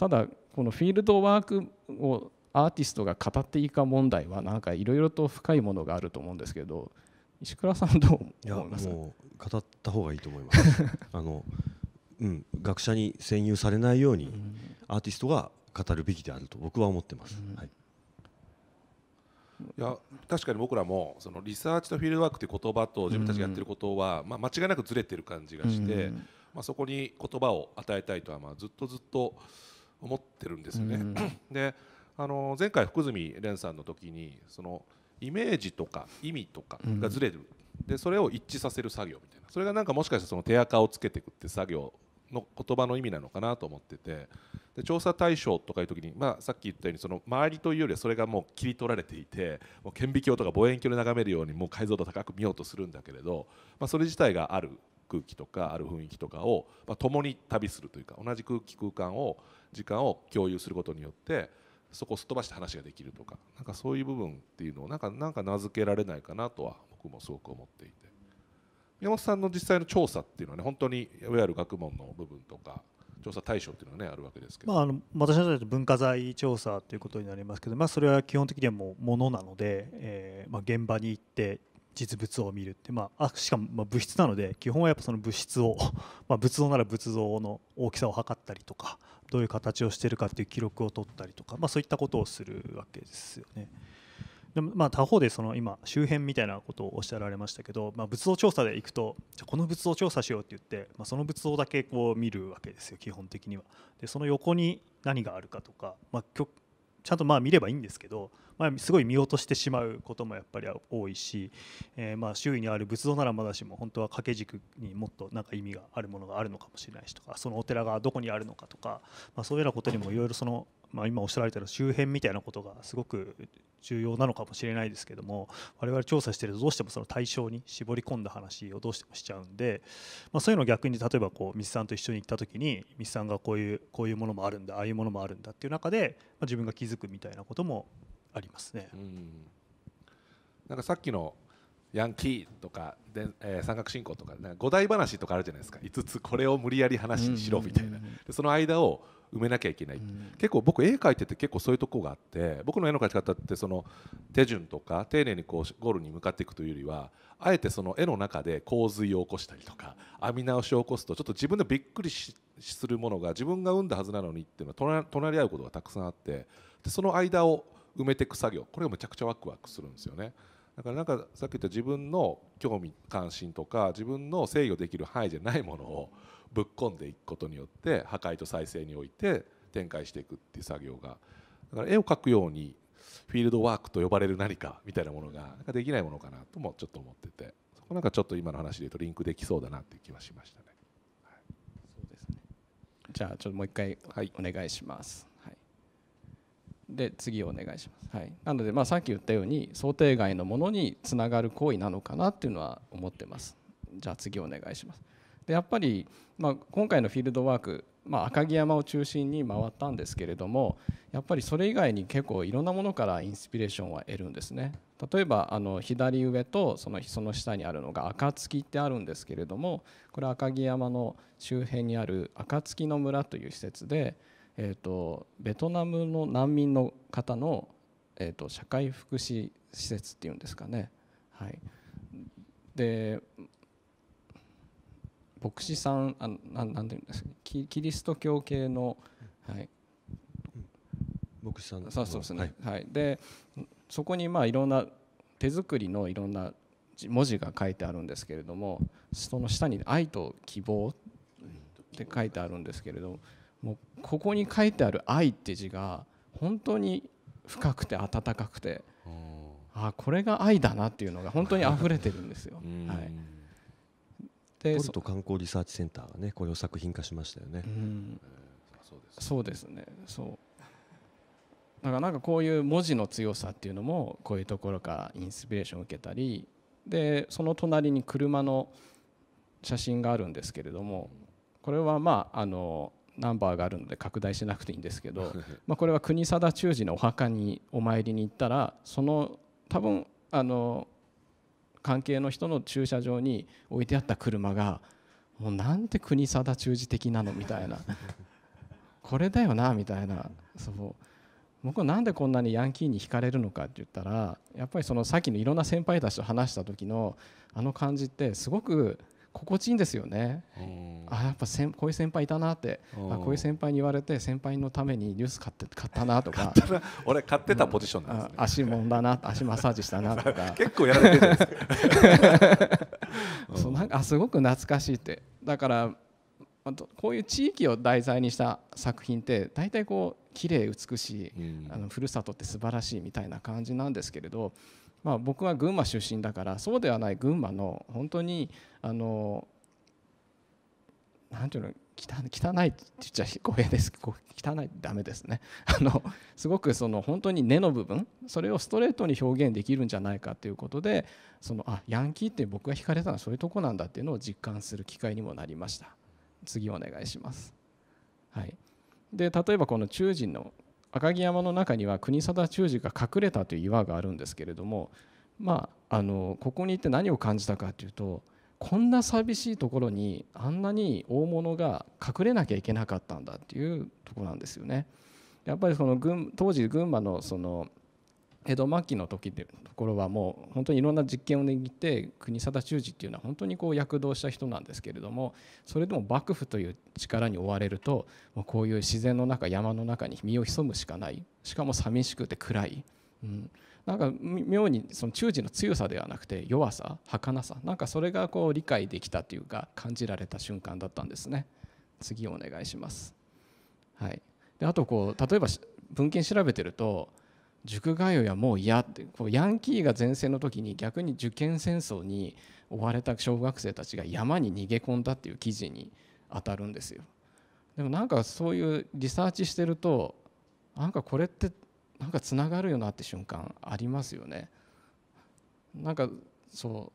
ただこのフィールドワークをアーティストが語っていいか問題はなんかいろいろと深いものがあると思うんですけど石倉さんどう思いますもう語った方がいいと思います あの、うん、学者に占有されないようにアーティストが語るべきであると僕は思ってます、うん、はい、いや確かに僕らもそのリサーチとフィールドワークという言葉と自分たちがやってることは、まあ、間違いなくずれてる感じがして、まあ、そこに言葉を与えたいとはまあずっとずっと。思ってるんですよね。うん、であの前回福住蓮さんの時にそのイメージとか意味とかがずれる、うん、でそれを一致させる作業みたいなそれがなんかもしかしたらその手垢をつけていくって作業の言葉の意味なのかなと思っててで調査対象とかいう時に、まあ、さっき言ったようにその周りというよりはそれがもう切り取られていてもう顕微鏡とか望遠鏡で眺めるようにもう解像度高く見ようとするんだけれど、まあ、それ自体がある空気とかある雰囲気とかを、まあ、共に旅するというか同じ空気空間を時間を共有することによってそこをすっ飛ばして話ができるとかなんかそういう部分っていうのをなんかなんか名付けられないかなとは僕もすごく思っていて宮本さんの実際の調査っていうのはね本当にいわゆる学問の部分とか調査対象っていうのは、ね、あるわけですけど、まあ、あの私たち文化財調査ということになりますけど、まあ、それは基本的にはもうものなので、えーまあ、現場に行って実物を見るって、まあ、あしかもまあ物質なので基本はやっぱその物質を まあ仏像なら仏像の大きさを測ったりとか、どういう形をしてるかっていう記録を取ったりとか、まあ、そういったことをするわけですよね。でもまあ他方でその今周辺みたいなことをおっしゃられましたけど、まあ、仏像調査で行くとじゃこの仏像調査しようって言って、まあ、その仏像だけこう見るわけですよ基本的には。でその横に何があるかとか、まあ、ちゃんとまあ見ればいいんですけど、まあ、すごい見落としてしまうこともやっぱり多いし、えー、まあ周囲にある仏像ならまだしも本当は掛け軸にもっとなんか意味があるものがあるのかもしれないしとかそのお寺がどこにあるのかとか、まあ、そういうようなことにもいろいろそのまあ、今おっしゃられた周辺みたいなことがすごく重要なのかもしれないですけども我々調査してるとどうしてもその対象に絞り込んだ話をどうしてもしちゃうんで、まあ、そういうのを逆に例えばこうミスさんと一緒に行った時にミスさんがこういうこういうものもあるんだああいうものもあるんだっていう中で、まあ、自分が気づくみたいなこともありますね。んなんかさっきのヤンキーとかで、えー、三角信仰とか五5大話とかあるじゃないですか5つこれを無理やり話にしろみたいな、その間を埋めなきゃいけない、うん、結構僕絵描いてて結構そういうとこがあって僕の絵の描き方ってその手順とか丁寧にこうゴールに向かっていくというよりはあえてその絵の中で洪水を起こしたりとか編み直しを起こすとちょっと自分でびっくりするものが自分が生んだはずなのにっていうのは隣り合うことがたくさんあってでその間を埋めていく作業これがめちゃくちゃワクワクするんですよね。だからなんかさっき言った自分の興味関心とか自分の制御できる範囲じゃないものをぶっ込んでいくことによって破壊と再生において展開していくっていう作業がだから絵を描くようにフィールドワークと呼ばれる何かみたいなものがなんかできないものかなともちょっと思っててそこなんかちょっと今の話で言うとリンクできそうだなっていう気はしましたね。はい、そうですねじゃあちょっともう一回お願いします。はい、で次お願いします、はい、なのでまあさっき言ったように想定外のものにつながる行為なのかなっていうのは思ってますじゃあ次お願いしますでやっぱり、まあ、今回のフィールドワーク、まあ、赤城山を中心に回ったんですけれどもやっぱりそれ以外に結構いろんなものからインスピレーションは得るんですね。例えばあの左上とそのその下にあるのが暁ってあるんですけれどもこれ赤城山の周辺にある暁の村という施設で、えーと、ベトナムの難民の方の、えーと、と社会福祉施設っていうんですかね。はい、で牧師さんあななんていうんですかキキリスト教系の、はい、牧師さんそうそうですね、はい、はい、でそこにまあいろんな手作りのいろんな文字が書いてあるんですけれどもその下に「愛と希望」って書いてあるんですけれどもうここに書いてある「愛」って字が本当に深くて温かくてあこれが愛だなっていうのが本当に溢れてるんですよ。はいでポルト観光リサーチセンターがねこれを作品化しましたよね。うん、そうですねそうだからなんかこういう文字の強さっていうのもこういうところからインスピレーションを受けたりでその隣に車の写真があるんですけれどもこれはまああのナンバーがあるので拡大しなくていいんですけど まあこれは国定忠治のお墓にお参りに行ったらその多分あの関係の人の駐車場に置いてあった車がもうなんて国定中治的なのみたいな これだよなみたいなそう僕は何でこんなにヤンキーに惹かれるのかって言ったらやっぱりそのさっきのいろんな先輩たちと話した時のあの感じってすごく心地いいんですよね、うん、あやっぱせんこういう先輩いたなって、うん、あこういう先輩に言われて先輩のためにニュース買って買ったなとか 俺買ってたポジションなんですね、ね足もんだな足マッサージしたなとか 結構やられてる そうなんかあすごく懐かしいってだからあとこういう地域を題材にした作品って大体こう綺麗美しい、うん、あのふるさとって素晴らしいみたいな感じなんですけれどまあ、僕は群馬出身だからそうではない群馬の本当にあのなんていうの汚いって言っちゃ光栄です汚いダメですね あのすごくその本当に根の部分それをストレートに表現できるんじゃないかということでそのあヤンキーって僕が惹かれたのはそういうとこなんだっていうのを実感する機会にもなりました次お願いしますはいで例えばこの中人の赤城山の中には国定中寺が隠れたという岩があるんですけれども、まあ、あのここに行って何を感じたかというとこんな寂しいところにあんなに大物が隠れなきゃいけなかったんだっていうとこなんですよね。やっぱりその当時群馬のその江戸末期の時でところはもう本当にいろんな実験を握って国定忠治っていうのは本当にこう躍動した人なんですけれどもそれでも幕府という力に追われるとこういう自然の中山の中に身を潜むしかないしかも寂しくて暗い、うん、なんか妙にその忠治の強さではなくて弱さ儚さなんかそれがこう理解できたというか感じられた瞬間だったんですね。次お願いします、はい、であとこう例えば文献調べてると塾通いはもう嫌ってこうヤンキーが前線の時に逆に受験戦争に追われた小学生たちが山に逃げ込んだっていう記事に当たるんですよ。でもなんかそういうリサーチしてるとなんかこれってなんかつながるよなって瞬間ありますよね。なんかそ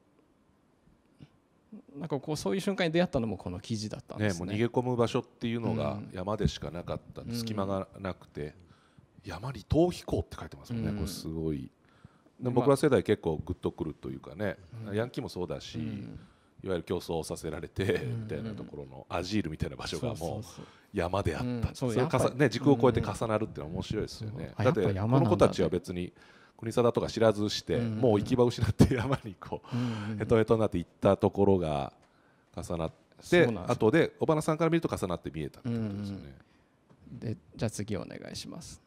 うなんかこうそういう瞬間に出会ったのもこの記事だったんですね。ねもう逃げ込む場所っていうのが山でしかなかった、うん、隙間がなくて、山離逃避行って書いてますもんね、うん、これすごいで僕ら世代結構グッとくるというかね、まあ、ヤンキーもそうだし、うん、いわゆる競争させられてみたいなところのアジールみたいな場所がもう山であったそね、時空を超えて重なるっていうのは面白いですよね、だってこの子たちは別に国定とか知らずして、もう行き場失って山にこう、へとへとになって行ったところが重なって後で小花さんから見ると重なって見えたってことですよね、でじゃあ次お願いします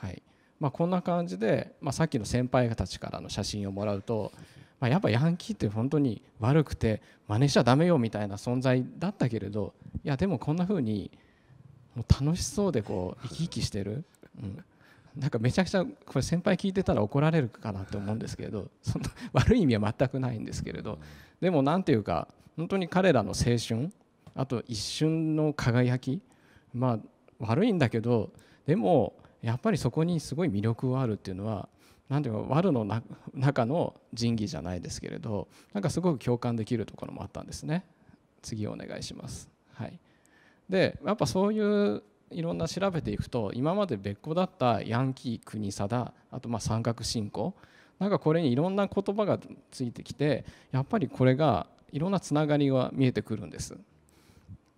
はいまあ、こんな感じで、まあ、さっきの先輩たちからの写真をもらうと、まあ、やっぱヤンキーって本当に悪くて真似しちゃだめよみたいな存在だったけれどいやでもこんな風にもう楽しそうでこう生き生きしてる、うん、なんかめちゃくちゃこれ先輩聞いてたら怒られるかなって思うんですけれどその悪い意味は全くないんですけれどでも何ていうか本当に彼らの青春あと一瞬の輝きまあ悪いんだけどでもやっぱりそこにすごい魅力があるっていうのは何ていうか悪の中の仁義じゃないですけれどなんかすごく共感できるところもあったんですね次お願いします。はい、でやっぱそういういろんな調べていくと今まで別個だったヤンキー国貞あとまあ三角信仰なんかこれにいろんな言葉がついてきてやっぱりこれがいろんなつながりが見えてくるんです。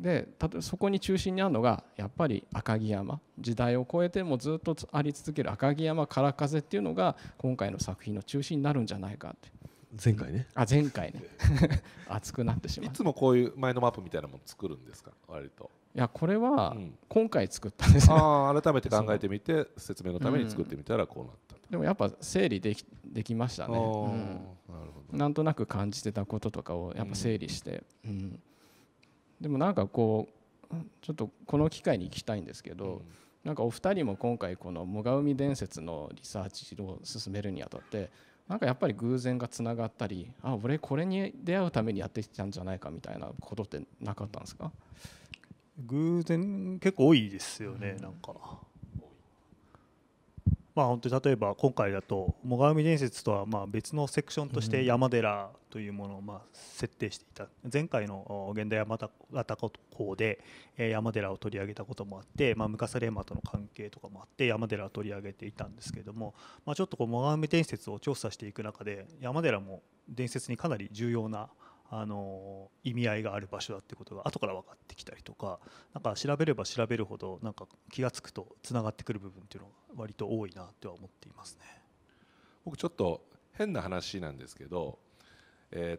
でそこに中心にあるのがやっぱり赤城山時代を超えてもずっとあり続ける赤城山から風っていうのが今回の作品の中心になるんじゃないかって前回ねあ前回ね 熱くなってしまういつもこういう前のマップみたいなもの作るんですか割といやこれは今回作ったんです、うん、あ改めて考えてみて 説明のために作ってみたらこうなった、うん、でもやっぱ整理できできましたね、うん、ななんとなく感じてたこととかをやっぱ整理して、うんでもなんかこうちょっとこの機会に聞きたいんですけど、うん、なんかお二人も今回このうみ伝説のリサーチを進めるにあたってなんかやっぱり偶然がつながったりあ俺これに出会うためにやってきたんじゃないかみたいなことってなかったんですか偶然結構多いですよね、うん、なんかまあ、本当に例えば今回だと最上伝説とはまあ別のセクションとして山寺というものをまあ設定していた前回の現代山形校で山寺を取り上げたこともあってまあ昔レーマとの関係とかもあって山寺を取り上げていたんですけれどもまあちょっとこう最上伝説を調査していく中で山寺も伝説にかなり重要なあの意味合いがある場所だってことが後から分かってきたりとかなんか調べれば調べるほどなんか気が付くとつながってくる部分っていうのが割と多いなっては思っていますね僕ちょっと変な話なんですけど、え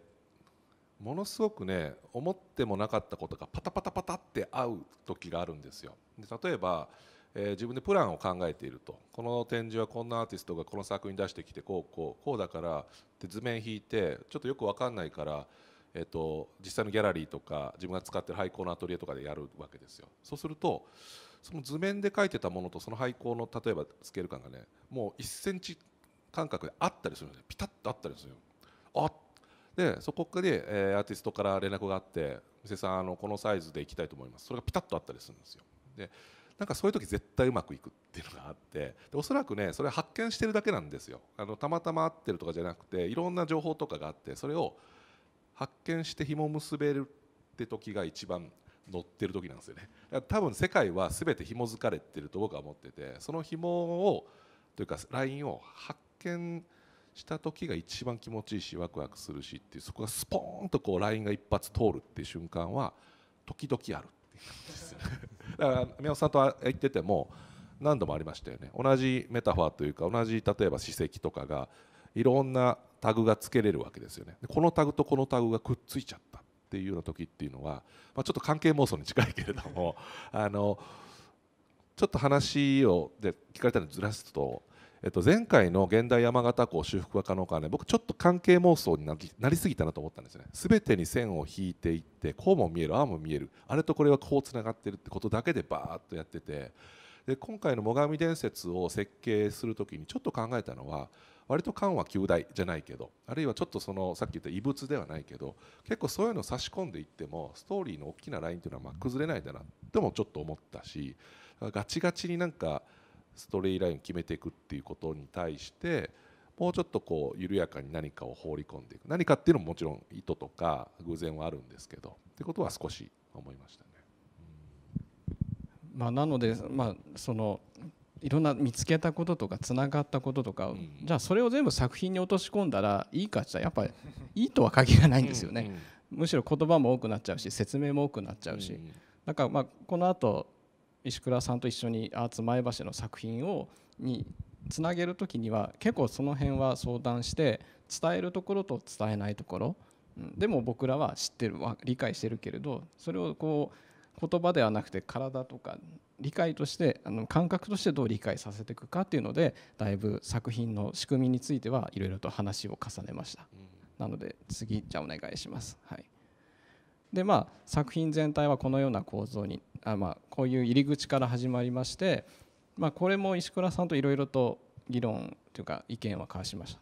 ー、ものすごくね思ってもなかったことがパタパタパタって合う時があるんですよ。で例えばえー、自分でプランを考えているとこの展示はこんなアーティストがこの作品出してきてこうこうこうだからって図面引いてちょっとよく分かんないから、えーと実際のギャラリーとか自分が使ってる廃校のアトリエとかでやるわけですよ。そうするとその図面で描いてたものとその廃校の例えばスケール感がねもう1センチ間隔であったりするんでピタッとあったりするよあでそこで、えー、アーティストから連絡があって「店さんあのこのサイズでいきたいと思います」それがピタッとあったりするんですよでなんかそういう時絶対うまくいくっていうのがあってでおそらくねそれ発見してるだけなんですよあのたまたま合ってるとかじゃなくていろんな情報とかがあってそれを発見して紐結べるって時が一番乗ってる時なんですよねだから多分世界は全て紐づかれてると僕は思っててその紐をというかラインを発見した時が一番気持ちいいしワクワクするしっていうそこがスポーンとこうラインが一発通るっていう瞬間は時々あるっていうですよね だから宮本さんと言ってても何度もありましたよね同じメタファーというか同じ例えば史跡とかがいろんなタグがつけれるわけですよねこのタグとこのタグがくっついちゃったっていうような時っていうのは、まあ、ちょっと関係妄想に近いけれども あのちょっと話をで聞かれたのずらすと。えっと、前回の現代山形校修復は可能かね僕ちょっと関係妄想になりすぎたなと思ったんですね全てに線を引いていってこうも見えるああも見えるあれとこれはこうつながってるってことだけでバーッとやっててで今回の最上伝説を設計する時にちょっと考えたのは割と緩和旧大じゃないけどあるいはちょっとそのさっき言った異物ではないけど結構そういうのを差し込んでいってもストーリーの大きなラインというのはま崩れないだなともちょっと思ったしガチガチになんかストレイラインを決めていくっていうことに対してもうちょっとこう緩やかに何かを放り込んでいく何かっていうのももちろん意図とか偶然はあるんですけどってことは少し思いましたね。まあ、なので、まあ、そのいろんな見つけたこととかつながったこととか、じゃあそれを全部作品に落とし込んだらいいかってやっぱりいいとは限らないんですよね、むしろ言葉も多くなっちゃうし説明も多くなっちゃうし、うん、だからまあこのあと石倉さんと一緒にアーツ前橋の作品をにつなげる時には結構その辺は相談して伝えるところと伝えないところ、うん、でも僕らは知ってる理解してるけれどそれをこう言葉ではなくて体とか理解としてあの感覚としてどう理解させていくかっていうのでだいぶ作品の仕組みについてはいろいろと話を重ねました、なので次じゃあお願いします、はい、でまあ作品全体はこのような構造にあ、まあ、こういう入り口から始まりまして、まあ、これも石倉さんといろいろと議論というか意見は交わしまし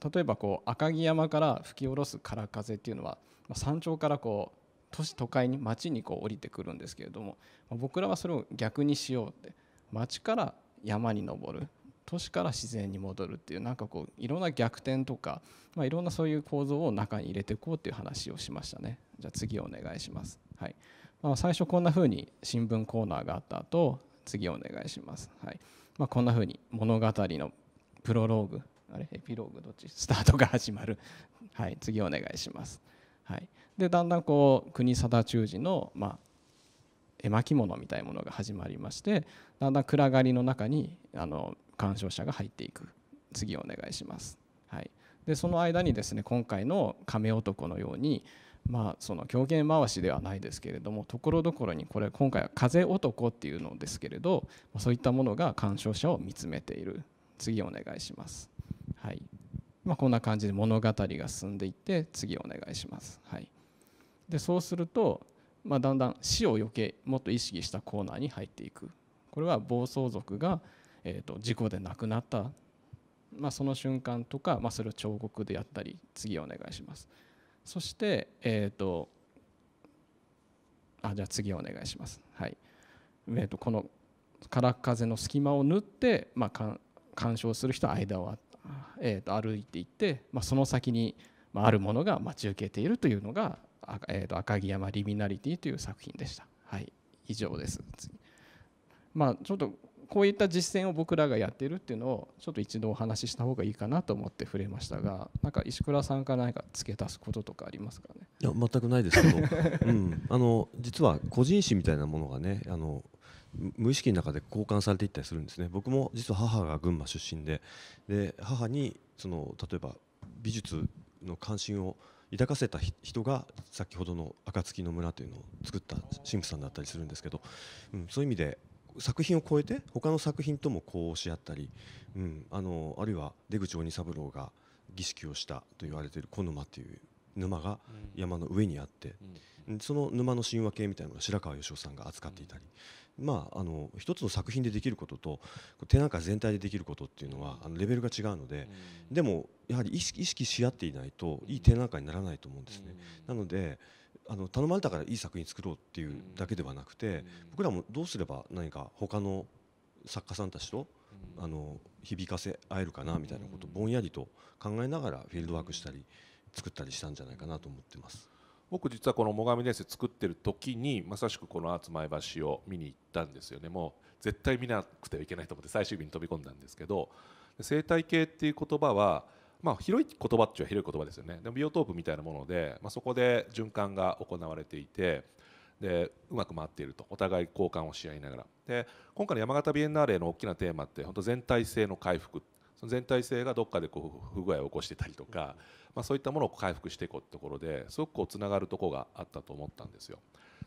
た。例えばこう赤城山から吹き下ろす空風っていうのは山頂からこう都市都会に町にこう降りてくるんですけれども僕らはそれを逆にしようって町から山に登る都市から自然に戻るっていうなんかこういろんな逆転とか、まあ、いろんなそういう構造を中に入れていこうっていう話をしましたねじゃあ次お願いします、はいまあ、最初こんな風に新聞コーナーがあった後次お願いします、はいまあ、こんな風に物語のプロローグあれエピローグどっちスタートが始まるはい次お願いしますはいでだんだんこう国定中寺の、まあ、絵巻物みたいなものが始まりましてだんだん暗がりの中にあの鑑賞者が入っていく次お願いします。はい、でその間にですね今回の亀男のように、まあ、その狂言回しではないですけれどもところどころにこれ今回は「風男」っていうのですけれどそういったものが鑑賞者を見つめている次お願いします。はいまあ、こんな感じで物語が進んでいって次お願いします。はいでそうすると、まあ、だんだん死を余計もっと意識したコーナーに入っていくこれは暴走族が、えーと、事故で亡くなった、まあ、その瞬間とか、まあ、それを彫刻でやったり次お願いしますそして、えっ、ー、とあじゃあ次お願いします、はいえーと、この空っ風の隙間を縫って、まあ、鑑賞する人間を、えー、と歩いていって、まあ、その先に、まあ、あるものが待ち受けているというのが赤,、えー、と赤城山リミナリティという作品でした。はい、以上です。まあ、ちょっとこういった実践を僕らがやってるっていうのをちょっと一度お話しした方がいいかなと思って触れましたがなんか石倉さんから何か付け足すこととかありますかねいや全くないですけど、うん、あの実は個人誌みたいなものがねあの無意識の中で交換されていったりするんですね僕も実は母が群馬出身でで母にその例えば美術の関心を抱かせた人が先ほどの「暁の村」というのを作った神父さんだったりするんですけど、うん、そういう意味で作品を超えて他の作品ともこうし合ったり、うん、あのあるいは出口鬼三郎が儀式をしたと言われている小沼という沼が山の上にあって、その沼の神話系みたいなのが白川義雄さんが扱っていたり、まあ、あの一つの作品でできることと展覧会全体でできることっていうのはあのレベルが違うので、うん、でもやはり意識し合っていないといい展覧会にならないと思うんですね。うん、なのであの頼まれたからいい作品作ろうっていうだけではなくて、僕らもどうすれば何か他の作家さんたちとあの響かせ合えるかなみたいなことをぼんやりと考えながらフィールドワークしたり作ったりしたんじゃないかなと思ってます。僕実はこの最上伝説作ってる時にまさしくこのアーツ前橋を見に行ったんですよねもう絶対見なくてはいけないと思って最終日に飛び込んだんですけど生態系っていう言葉はまあ、広い言葉っちは広い言葉ですよねでもビオトープみたいなもので、まあ、そこで循環が行われていてでうまく回っているとお互い交換をし合いながらで今回の山形ビエンナーレの大きなテーマって本当全体性の回復その全体性がどっかでこう不具合を起こしてたりとか、まあ、そういったものを回復していこうってところですごくこうつながるところがあったと思ったんですよ。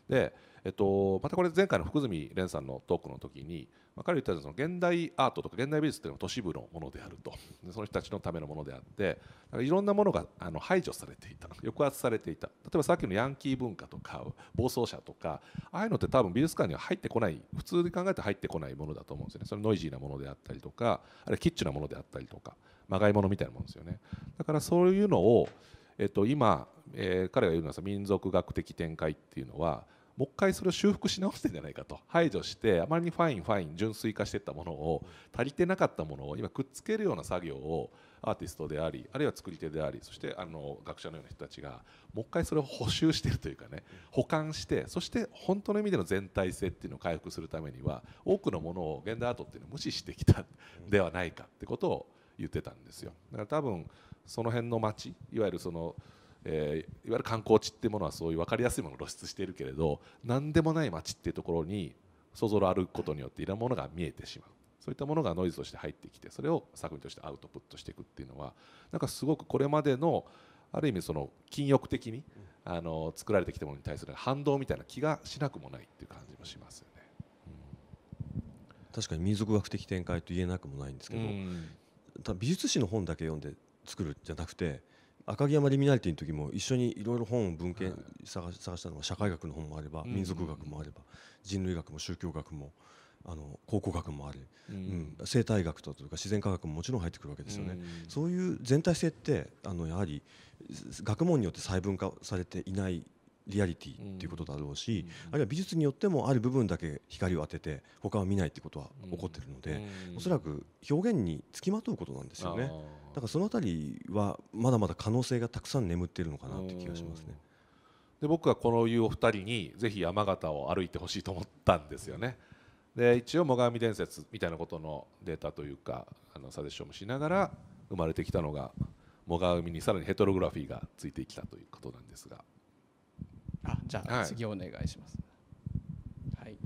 で、えっと、またこれ前回の福住蓮さんのトークの時に、まあ、彼言ったその現代アートとか現代美術というのは都市部のものであるとでその人たちのためのものであってだかいろんなものがあの排除されていた抑圧されていた例えばさっきのヤンキー文化とか暴走者とかああいうのって多分美術館には入ってこない普通に考えて入ってこないものだと思うんですよねそれノイジーなものであったりとかあるいはキッチュなものであったりとかまがいものみたいなものですよねだからそういうのをえっと、今、えー、彼が言うのは民族学的展開っていうのはもう一回それを修復し直してんじゃないかと排除してあまりにファインファイン純粋化していったものを足りてなかったものを今くっつけるような作業をアーティストでありあるいは作り手でありそしてあの学者のような人たちがもう一回それを補修してるというかね補完してそして本当の意味での全体性っていうのを回復するためには多くのものを現代アートっていうのを無視してきたではないかってことを言ってたんですよ。だから多分その辺の街いわゆるその、えー、いわゆる観光地っていうものはそういう分かりやすいものを露出しているけれど何でもない街っていうところにそぞろ歩くことによっていろんなものが見えてしまうそういったものがノイズとして入ってきてそれを作品としてアウトプットしていくっていうのはなんかすごくこれまでのある意味その禁欲的にあの作られてきたものに対する反動みたいな気がしなくもないっていう感じもしますよね。確かに民族学的展開と言えなくもないんですけど、美術史の本だけ読んで作るじゃなくて赤城山リミナリティの時も一緒にいろいろ本を文献探したのは社会学の本もあれば民族学もあれば人類学も宗教学もあの考古学もあり、うん生態学とか自然科学ももちろん入ってくるわけですよね。そういう全体性ってあのやはり学問によって細分化されていないリアリティっていうことだろうし、あるいは美術によってもある部分だけ光を当てて他は見ないってことは起こってるので、うおそらく表現につきまとうことなんですよねだからその辺りはまだまだ可能性がたくさん眠ってるのかなって気がしますね。で僕はこのいうお二人にぜひ山形を歩いてほしいと思ったんですよね。で一応最上伝説みたいなことのデータというかあのサジッションもしながら生まれてきたのが最上にさらにヘトログラフィーがついてきたということなんですが。あじゃあ次お願いします、はい、はい、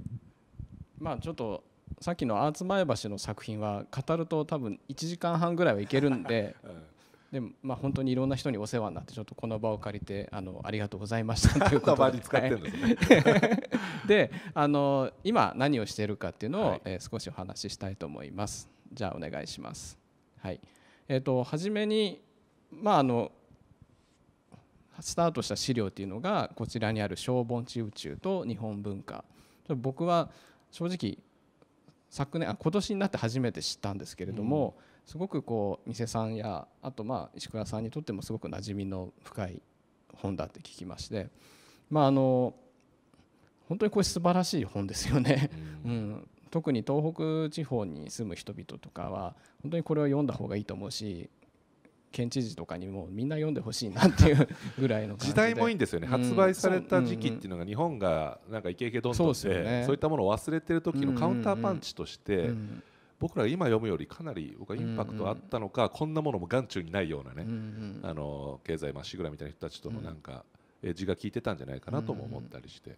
まあちょっとさっきのアーツ前橋の作品は語ると多分1時間半ぐらいはいけるんで、うん、でまあ、本当にいろんな人にお世話になってちょっとこの場を借りてあのありがとうございましたということですね。であの今何をしているかっていうのを、はい、えー、少しお話ししたいと思いますじゃあお願いしますはいえっ、ー、と初めにまああのスタートした資料っていうのがこちらにある「小盆地宇宙」と「日本文化」僕は正直昨年あ今年になって初めて知ったんですけれども、うん、すごくこう店さんやあとまあ石倉さんにとってもすごく馴染みの深い本だって聞きまして、まあ、あの本当にこれ素晴らしい本ですよね、うん、うん、特に東北地方に住む人々とかは本当にこれを読んだ方がいいと思うし県知事とかにもみんな読んでほしいなっていうぐらいの時代もいいんですよね、発売された時期っていうのが日本がなんかイケイケどんどんでそういったものを忘れてる時のカウンターパンチとして、僕ら今読むよりかなり僕はインパクトあったのか、こんなものも眼中にないようなね、あの経済まっしぐらみたいな人たちとのなんか、エッジが効いてたんじゃないかなとも思ったりして。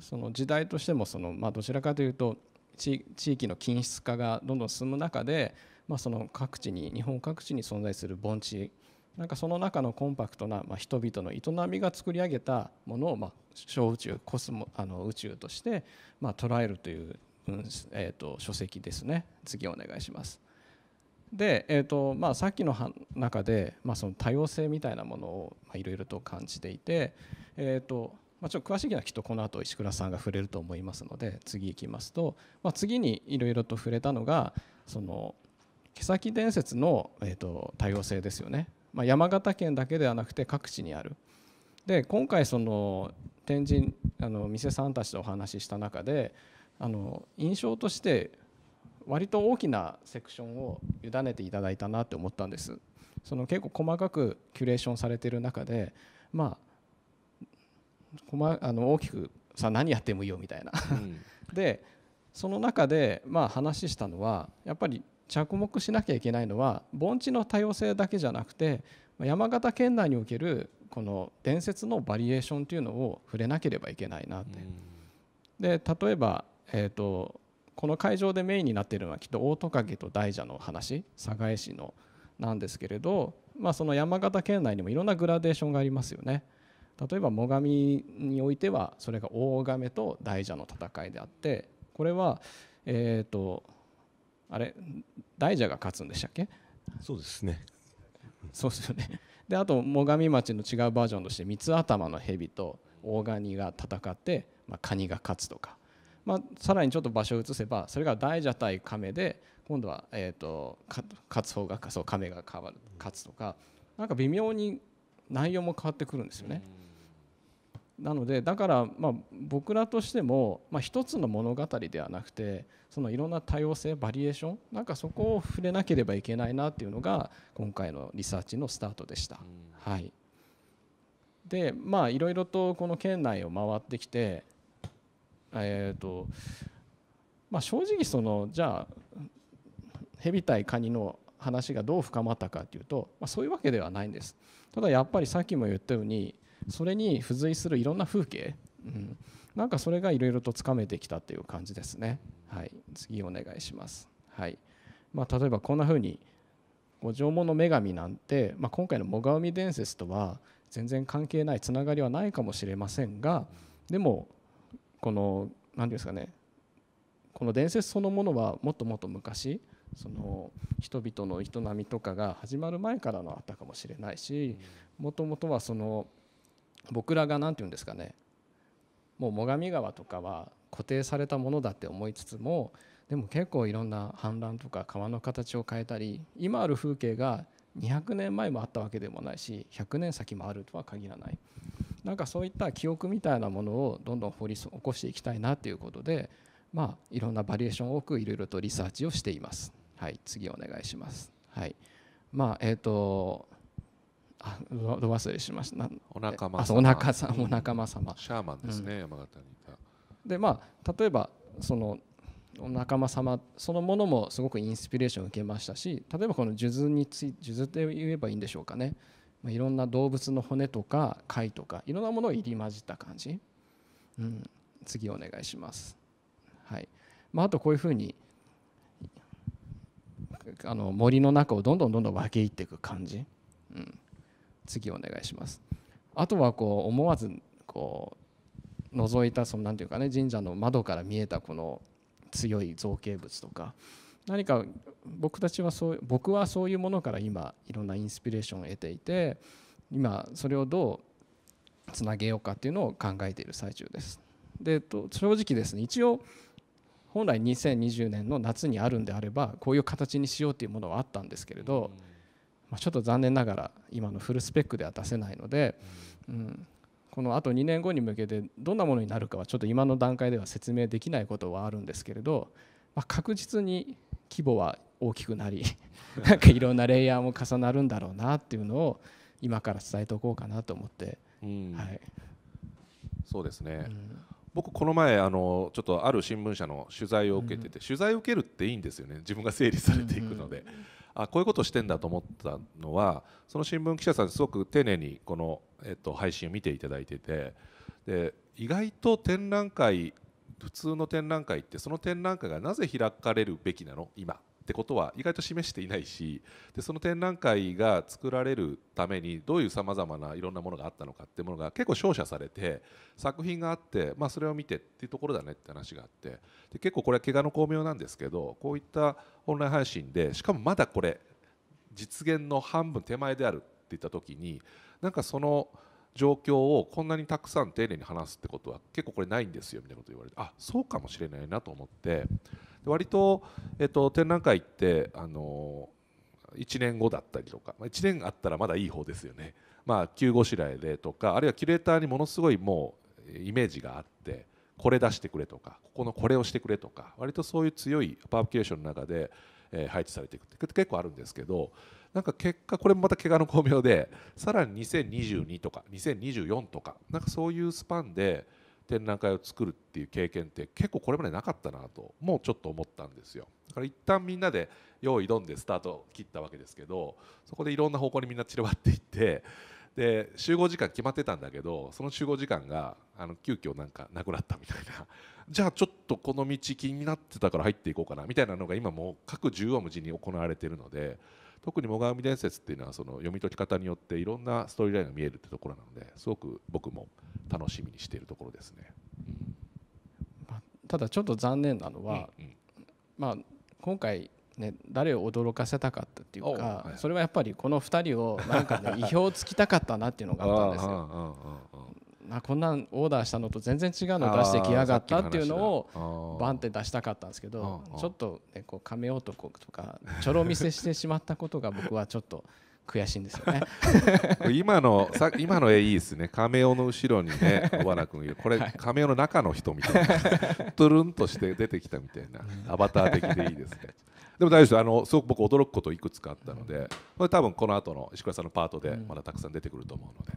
その時代としてもその、まあ、どちらかというと地域の均質化がどんどん進む中でまあ、その各地に日本各地に存在する盆地なんかその中のコンパクトな、まあ、人々の営みが作り上げたものを、まあ、小宇宙コスモあの宇宙として、まあ、捉えるという、うんえーと、書籍ですね次お願いします。で、えーとまあ、さっきの中で、まあ、その多様性みたいなものをいろいろと感じていて、えーとまあ、ちょっと詳しいのはきっとこの後石倉さんが触れると思いますので次いきますと、まあ、次にいろいろと触れたのがその妃伝説の、えーと、多様性ですよね、まあ、山形県だけではなくて各地にある。で今回その天神あの店さんたちとお話しした中であの印象として割と大きなセクションを委ねていただいたなって思ったんですその結構細かくキュレーションされてる中でまああの大きくさ何やってもいいよみたいな、うん、でその中でまあ話したのはやっぱり着目しなきゃいけないのは盆地の多様性だけじゃなくて山形県内におけるこの伝説のバリエーションというのを触れなければいけないなって。で例えば、えーと、この会場でメインになっているのはきっとオオトカゲと大蛇の話寒河江市のなんですけれど、まあ、その山形県内にもいろんなグラデーションがありますよね。例えば最上においてはそれが大亀と大蛇の戦いであってこれはえっ、とあれ大蛇が勝つんでしたっけそうですねそうですよね であと最上町の違うバージョンとして三つ頭の蛇と大ガニが戦って、まあ、カニが勝つとか、まあ、さらにちょっと場所を移せばそれが大蛇対亀で今度は、えーと、勝つ方がそう亀が勝つとかなんか微妙に内容も変わってくるんですよね。うんなのでだからま僕らとしてもま一つの物語ではなくてそのいろんな多様性バリエーションなんかそこを触れなければいけないなっていうのが今回のリサーチのスタートでした。はい、でまあいろいろとこの県内を回ってきてえっ、ー、とまあ、正直そのじゃあヘビ対カニの話がどう深まったかというと、まあ、そういうわけではないんです。ただやっぱりさっきも言ったようにそれに付随するいろんな風景、うん、なんかそれがいろいろとつかめてきたっていう感じですね。はい、次お願いします。はいまあ、例えばこんな風に五条門の女神なんて、まあ、今回の最上伝説とは全然関係ないつながりはないかもしれませんがでもこの何て言うんですかねこの伝説そのものはもっともっと昔その人々の営みとかが始まる前からのあったかもしれないしもともとはその僕らが何て言うんですかねもう最上川とかは固定されたものだって思いつつもでも結構いろんな氾濫とか川の形を変えたり今ある風景が200年前もあったわけでもないし100年先もあるとは限らないなんかそういった記憶みたいなものをどんどん掘り起こしていきたいなということでまあいろんなバリエーションを多くいろいろとリサーチをしています。はい、次お願いします。はい、まあえっ、ー、とあど忘れしましたお仲間様お仲さお仲間様シャーマンですね、うん、山形にいたでまあ例えばそのお仲間様そのものもすごくインスピレーションを受けましたし例えばこの数珠につい数珠って言えばいいんでしょうかね、まあ、いろんな動物の骨とか貝とかいろんなものを入り混じった感じ、うん、次お願いします、はいまあ、あとこういうふうにあの森の中をどんどんどんどん分け入っていく感じ、うん、次お願いしますあとはこう思わずこう覗いたそのなんていうかね神社の窓から見えたこの強い造形物とか何か僕たちはそう僕はそういうものから今いろんなインスピレーションを得ていて今それをどうつなげようかっていうのを考えている最中です。でと正直ですね一応本来2020年の夏にあるんであればこういう形にしようっていうものはあったんですけれど、うんまあ、ちょっと残念ながら今のフルスペックでは出せないので、うん、このあと2年後に向けてどんなものになるかはちょっと今の段階では説明できないことはあるんですけれど、まあ、確実に規模は大きくなり なんかいろんなレイヤーも重なるんだろうなっていうのを今から伝えておこうかなと思って、うん、はい、そうですね、うん僕この前あのちょっとある新聞社の取材を受けてて、取材を受けるっていいんですよね自分が整理されていくので、あこういうことをしてんだと思ったのはその新聞記者さんすごく丁寧にこの、えっと、配信を見ていただいててで意外と展覧会普通の展覧会ってその展覧会がなぜ開かれるべきなの今ってことは意外と示していないしでその展覧会が作られるためにどういうさまざまないろんなものがあったのかっていうものが結構照射されて作品があって、まあ、それを見てっていうところだねって話があってで結構これは怪我の巧妙なんですけどこういったオンライン配信でしかもまだこれ実現の半分手前であるっていった時になんかその状況をこんなにたくさん丁寧に話すってことは結構これないんですよみたいなこと言われてあそうかもしれないなと思って。割と、えっと、展覧会ってあの1年後だったりとか1年あったらまだいい方ですよね、まあ、急ごしらえでとかあるいはキュレーターにものすごいもうイメージがあってこれ出してくれとかここのこれをしてくれとか割とそういう強いパーキュレーションの中で、え配置されていくって結構あるんですけどなんか結果これもまた怪我の巧妙でさらに2022とか2024とかなんかそういうスパンで。展覧会を作るっていう経験って結構これまでなかったなともうちょっと思ったんですよだから一旦みんなで用意どんでスタートを切ったわけですけどそこでいろんな方向にみんな散らばっていってで集合時間決まってたんだけどその集合時間があの急遽なんかなくなったみたいな じゃあちょっとこの道気になってたから入っていこうかなみたいなのが今もう各縦横無尽に行われているので特に最上伝説っていうのはその読み解き方によっていろんなストーリーラインが見えるってところなのですごく僕も楽しみにしているところですね。まあ、ただちょっと残念なのは、うんうん、まあ、今回ね、誰を驚かせたかったっていうか、それはやっぱりこの2人をなんかね 意表をつきたかったなっていうのがあったんですよ。あこんなんオーダーしたのと全然違うの出してきやがったっていうのをバンって出したかったんですけどちょっと、ね、こう亀男とかちょろ見せしてしまったことが僕はちょっと。悔しいんですよね 今のさ今の絵いいですね亀尾の後ろにね小原君いるこれ、亀尾の中の人みたいな トゥルンとして出てきたみたいなアバター的でいいですねでも大丈夫ですあのすごく僕驚くこといくつかあったのでこれ多分この後の石倉さんのパートでまだたくさん出てくると思うので。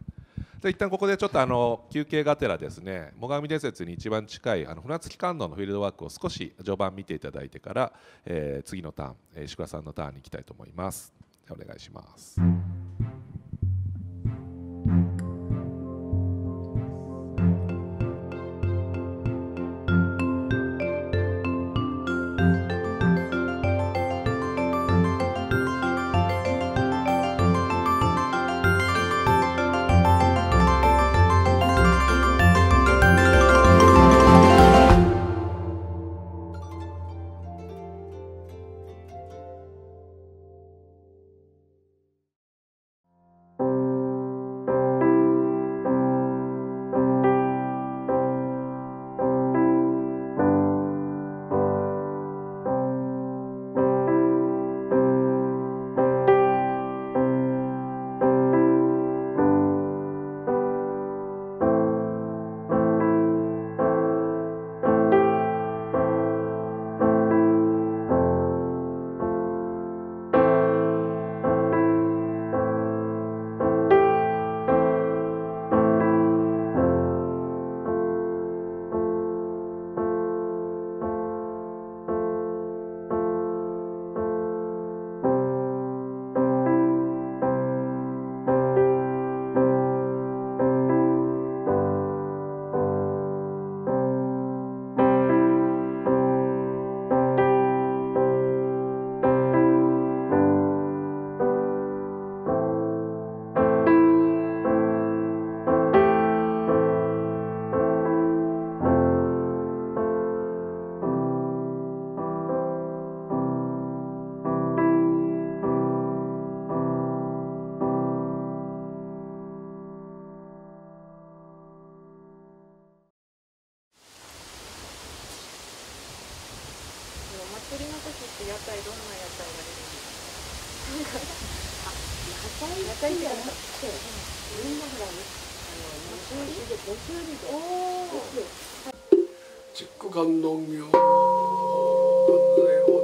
じゃ一旦ここでちょっとあの休憩がてらですね最上伝説に一番近いあの船着観音のフィールドワークを少し序盤見ていただいてから、えー、次のターン、えー、石倉さんのターンに行きたいと思います。お願いします。Thank you.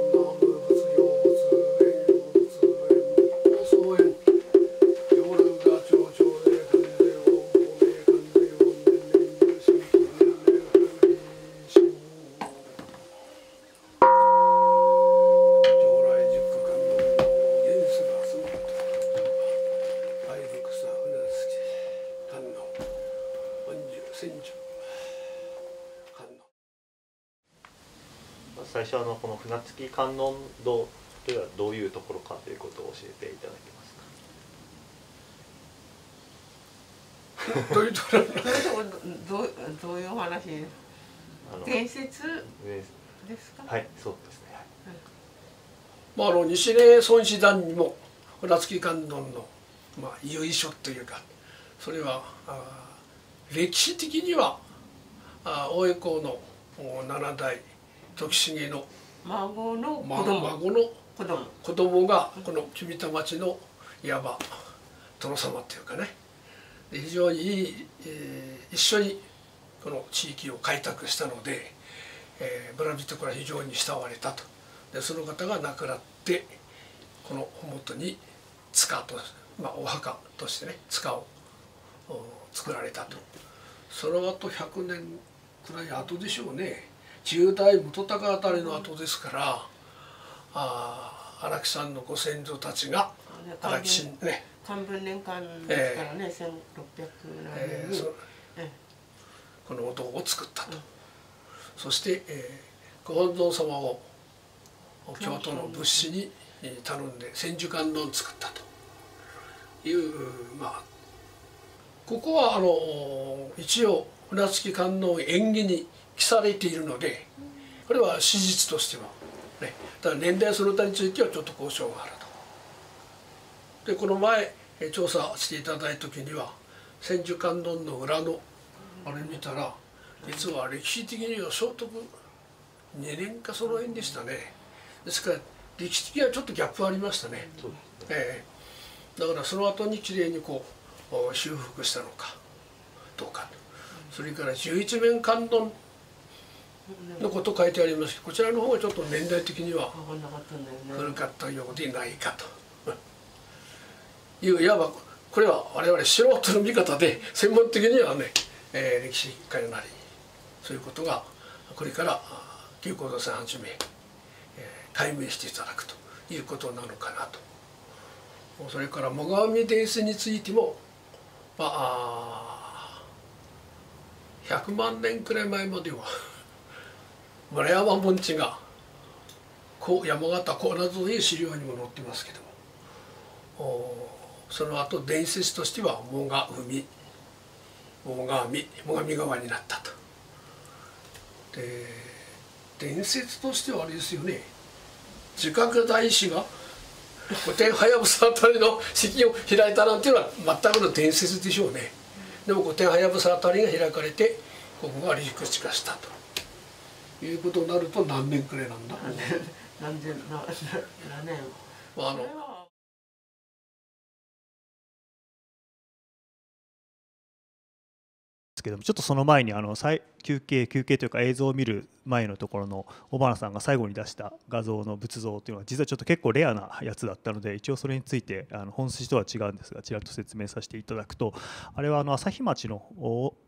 夏木観音堂というのはどういうところかということを教えていただけますか。どういうところどうどういうお話伝説ですかはいそうですね、はい、まああの西根孫子団にも夏木観音の、まあ、由緒というかそれは歴史的にはあ大江公の七代徳重の孫の子孫の子供子供がこの君田町のいわば殿様っていうかね非常にいい、えー、一緒にこの地域を開拓したので、えー、村人から非常に慕われたとでその方が亡くなってこの麓に塚と、まあ、お墓としてね塚を作られたとその後100年くらい後でしょうね十代元高あたりの後ですからあ荒木さんのご先祖たちが荒木新ね漢文年間ですからね、えー、1600何年に、えー、このお堂を作ったと、うん、そして、えー、ご本尊様を京都の仏師に頼んで千手観音を作ったというまあここはあの一応船月観音縁起に記されているのでこれは史実としても、ね、だから年代その他についてはちょっと交渉があると。でこの前調査していただいた時には千手観音の裏のあれ見たら実は歴史的には聖徳2年かその辺でしたねですから歴史的にはちょっとギャップありましたね、えー、だからその後にきれいにこう修復したのかどうかそれから十一面観音のこと書いてありますこちらの方がちょっと年代的には古かったようでないかと。いういわばこれは我々素人の見方で専門的にはね、えー、歴史会なりそういうことがこれから旧高度さんはじめ、えー、解明していただくということなのかなとそれから最上伝説についても、まあ、100万年くらい前までは。村山盆地がこう山形高などという資料にも載ってますけどもその後伝説としては最が海最海最上川になったと。で伝説としてはあれですよね自覚大師が古典はやぶさあたりの席を開いたなんていうのは全くの伝説でしょうね。でも古典はやぶさあたりが開かれてここが離陸地化したと。いうことになると何年くらいなんだ何十何何年まああのけどもちょっとその前にあの最休憩休憩というか映像を見る前のところの小花さんが最後に出した画像の仏像というのは実はちょっと結構レアなやつだったので一応それについてあの本筋とは違うんですがちらっと説明させていただくとあれはあの朝日町の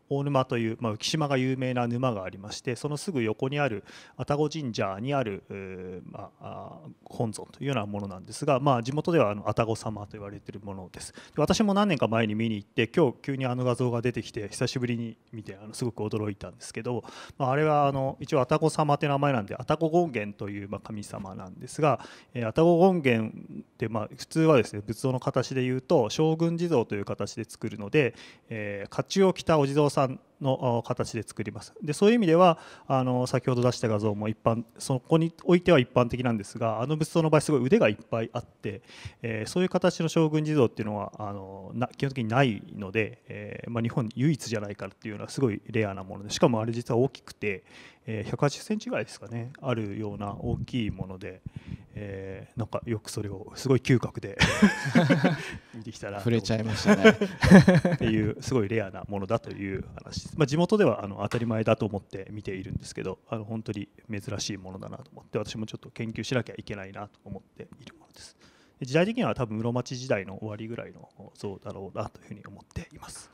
大沼という、まあ、浮島が有名な沼がありましてそのすぐ横にある愛宕神社にある、まあ、本尊というようなものなんですが、まあ、地元ではあの愛宕様と言われているものです私も何年か前に見に行って今日急にあの画像が出てきて久しぶりに見てあのすごく驚いたんですですけど、まあ、あれはあの一応愛宕様って名前なんで愛宕権現というま神様なんですが愛宕権現ってまあ普通はですね仏像の形でいうと将軍地蔵という形で作るので、えー、勝を着たお地蔵さんの形で作りますでそういう意味ではあの先ほど出した画像も一般そこにおいては一般的なんですがあの仏像の場合すごい腕がいっぱいあって、えー、そういう形の将軍地蔵っていうのはあのな基本的にないので、えーまあ、日本唯一じゃないからっていうのはすごいレアなものでしかもあれ実は大きくて、え1 8 0センチぐらいですかねあるような大きいもので、えー、なんかよくそれをすごい嗅覚で 見てきたら触れちゃいましたねっていうすごいレアなものだという話です、まあ、地元ではあの当たり前だと思って見ているんですけどあの本当に珍しいものだなと思って私もちょっと研究しなきゃいけないなと思っているものです時代的には多分室町時代の終わりぐらいの像だろうなというふうに思っています。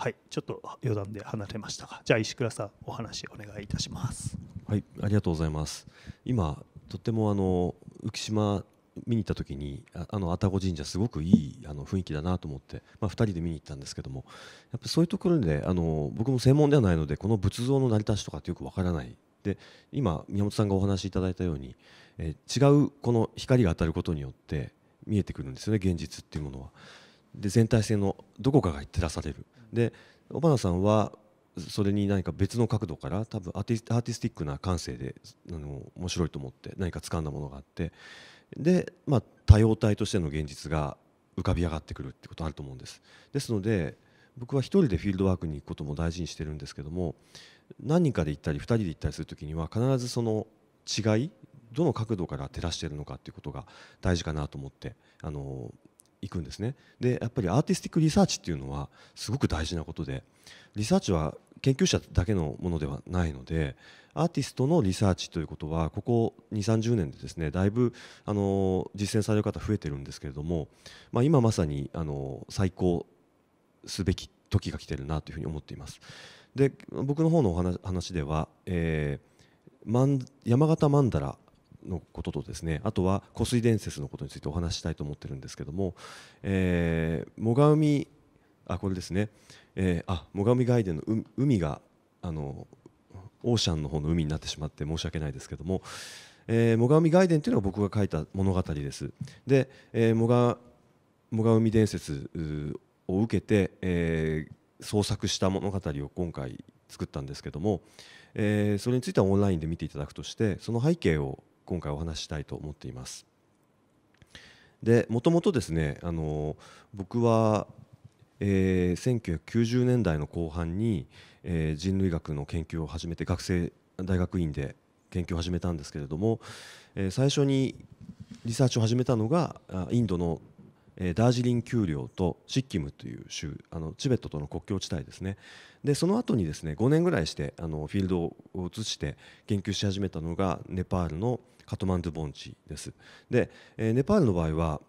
はい、ちょっと余談で離れましたが、じゃあ石倉さんお話お願いいたします。はい、ありがとうございます。今とってもあの浮島見に行った時にあの愛宕神社すごくいいあの雰囲気だなと思って、まあ、2人で見に行ったんですけどもやっぱそういうところであの僕も専門ではないのでこの仏像の成り立ちとかってよくわからないで今宮本さんがお話しいただいたように、え違うこの光が当たることによって見えてくるんですよね現実っていうものは。で全体性のどこかが照らされるで尾花さんはそれに何か別の角度から多分アーティアーティスティックな感性であの面白いと思って何か掴んだものがあってで、まあ、多様体としての現実が浮かび上がってくるってことあると思うんです。ですので僕は1人でフィールドワークに行くことも大事にしてるんですけども何人かで行ったり2人で行ったりする時には必ずその違いどの角度から照らしているのかっていうことが大事かなと思ってあのいくんですねでやっぱりアーティスティックリサーチっていうのはすごく大事なことでリサーチは研究者だけのものではないのでアーティストのリサーチということはここ2 3 0年でですねだいぶあの実践される方増えてるんですけれども、まあ、今まさにあの最高すべき時が来てるなというふうに思っています。で僕の方のお話では、えー、山形曼荼羅のこととですねあとは湖水伝説のことについてお話したいと思ってるんですけども、え最上海あこれですね、えー、あ最上外伝の海があのオーシャンの方の海になってしまって申し訳ないですけども、えー、最上外伝というのが僕が書いた物語です。で、え最上海伝説を受けて、えー、創作した物語を今回作ったんですけども、えー、それについてはオンラインで見ていただくとしてその背景を今回お話ししたいと思っています。でもともとですねあの僕は、えー、1990年代の後半に、えー、人類学の研究を始めて学生大学院で研究を始めたんですけれども、えー、最初にリサーチを始めたのがインドのえー、ダージリン丘陵とシッキムという州あのチベットとの国境地帯ですねでその後にですね5年ぐらいしてあのフィールドを移して研究し始めたのがネパールのカトマンドゥ盆地ですで、えー、ネパールの場合は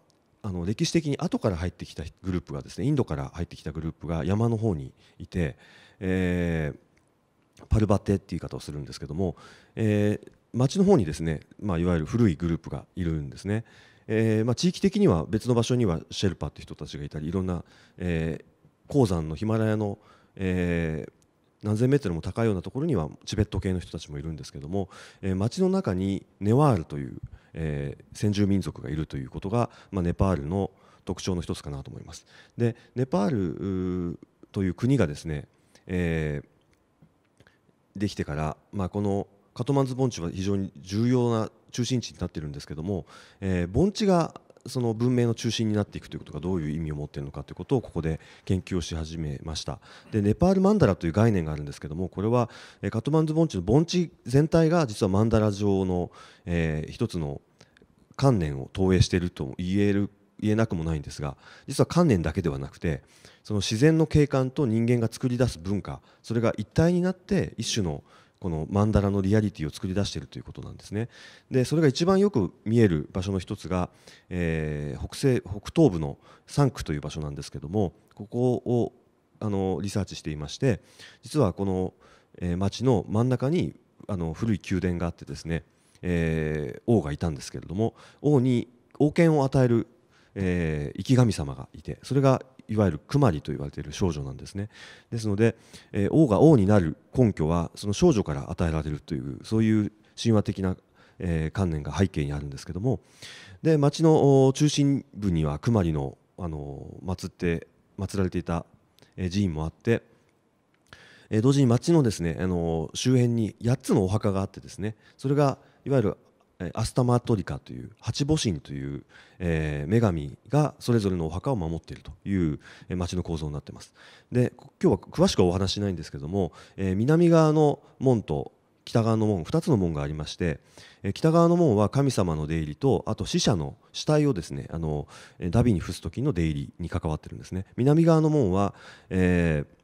あの歴史的に後から入ってきたグループがですねインドから入ってきたグループが山の方にいて、えー、パルバテっていう言い方をするんですけども、えー、町の方にですね、まあ、いわゆる古いグループがいるんですね。えーまあ、地域的には別の場所にはシェルパって人たちがいたりいろんな、えー、鉱山のヒマラヤの、えー、何千メートルも高いようなところにはチベット系の人たちもいるんですけども、えー、町の中にネワールという、えー、先住民族がいるということが、まあ、ネパールの特徴の一つかなと思います。でネパールという国がですね、えー、できてから、まあ、このカトマンズ盆地は非常に重要な中心地になってるんですけども、えー、盆地がその文明の中心になっていくということがどういう意味を持っているのかということをここで研究をし始めましたでネパールマンダラという概念があるんですけどもこれはカトマンズ盆地の盆地全体が実はマンダラ上の、えー、一つの観念を投影していると言える言えなくもないんですが実は観念だけではなくてその自然の景観と人間が作り出す文化それが一体になって一種のこの曼荼羅のリアリティを作り出しているということなんですね。でそれが一番よく見える場所の一つが、えー、北西北東部のサ区という場所なんですけどもここをあのリサーチしていまして実はこの、えー、町の真ん中にあの古い宮殿があってですね、えー、王がいたんですけれども王に王権を与えるえー、生き神様がいてそれがいわゆるクマリと言われている少女なんですねですので、え王が王になる根拠はその少女から与えられるというそういう神話的な、え観念が背景にあるんですけどもで町の中心部にはクマリの、あの祀って祀られていた寺院もあって同時に町のですね、あの周辺に8つのお墓があってですねそれがいわゆるアスタマトリカという八母神という、え女神がそれぞれのお墓を守っているという町の構造になっていますで今日は詳しくはお話しないんですけども、え南側の門と北側の門2つの門がありまして北側の門は神様の出入りとあと死者の死体をですねあのダビに付す時の出入りに関わってるんですね南側の門は、えー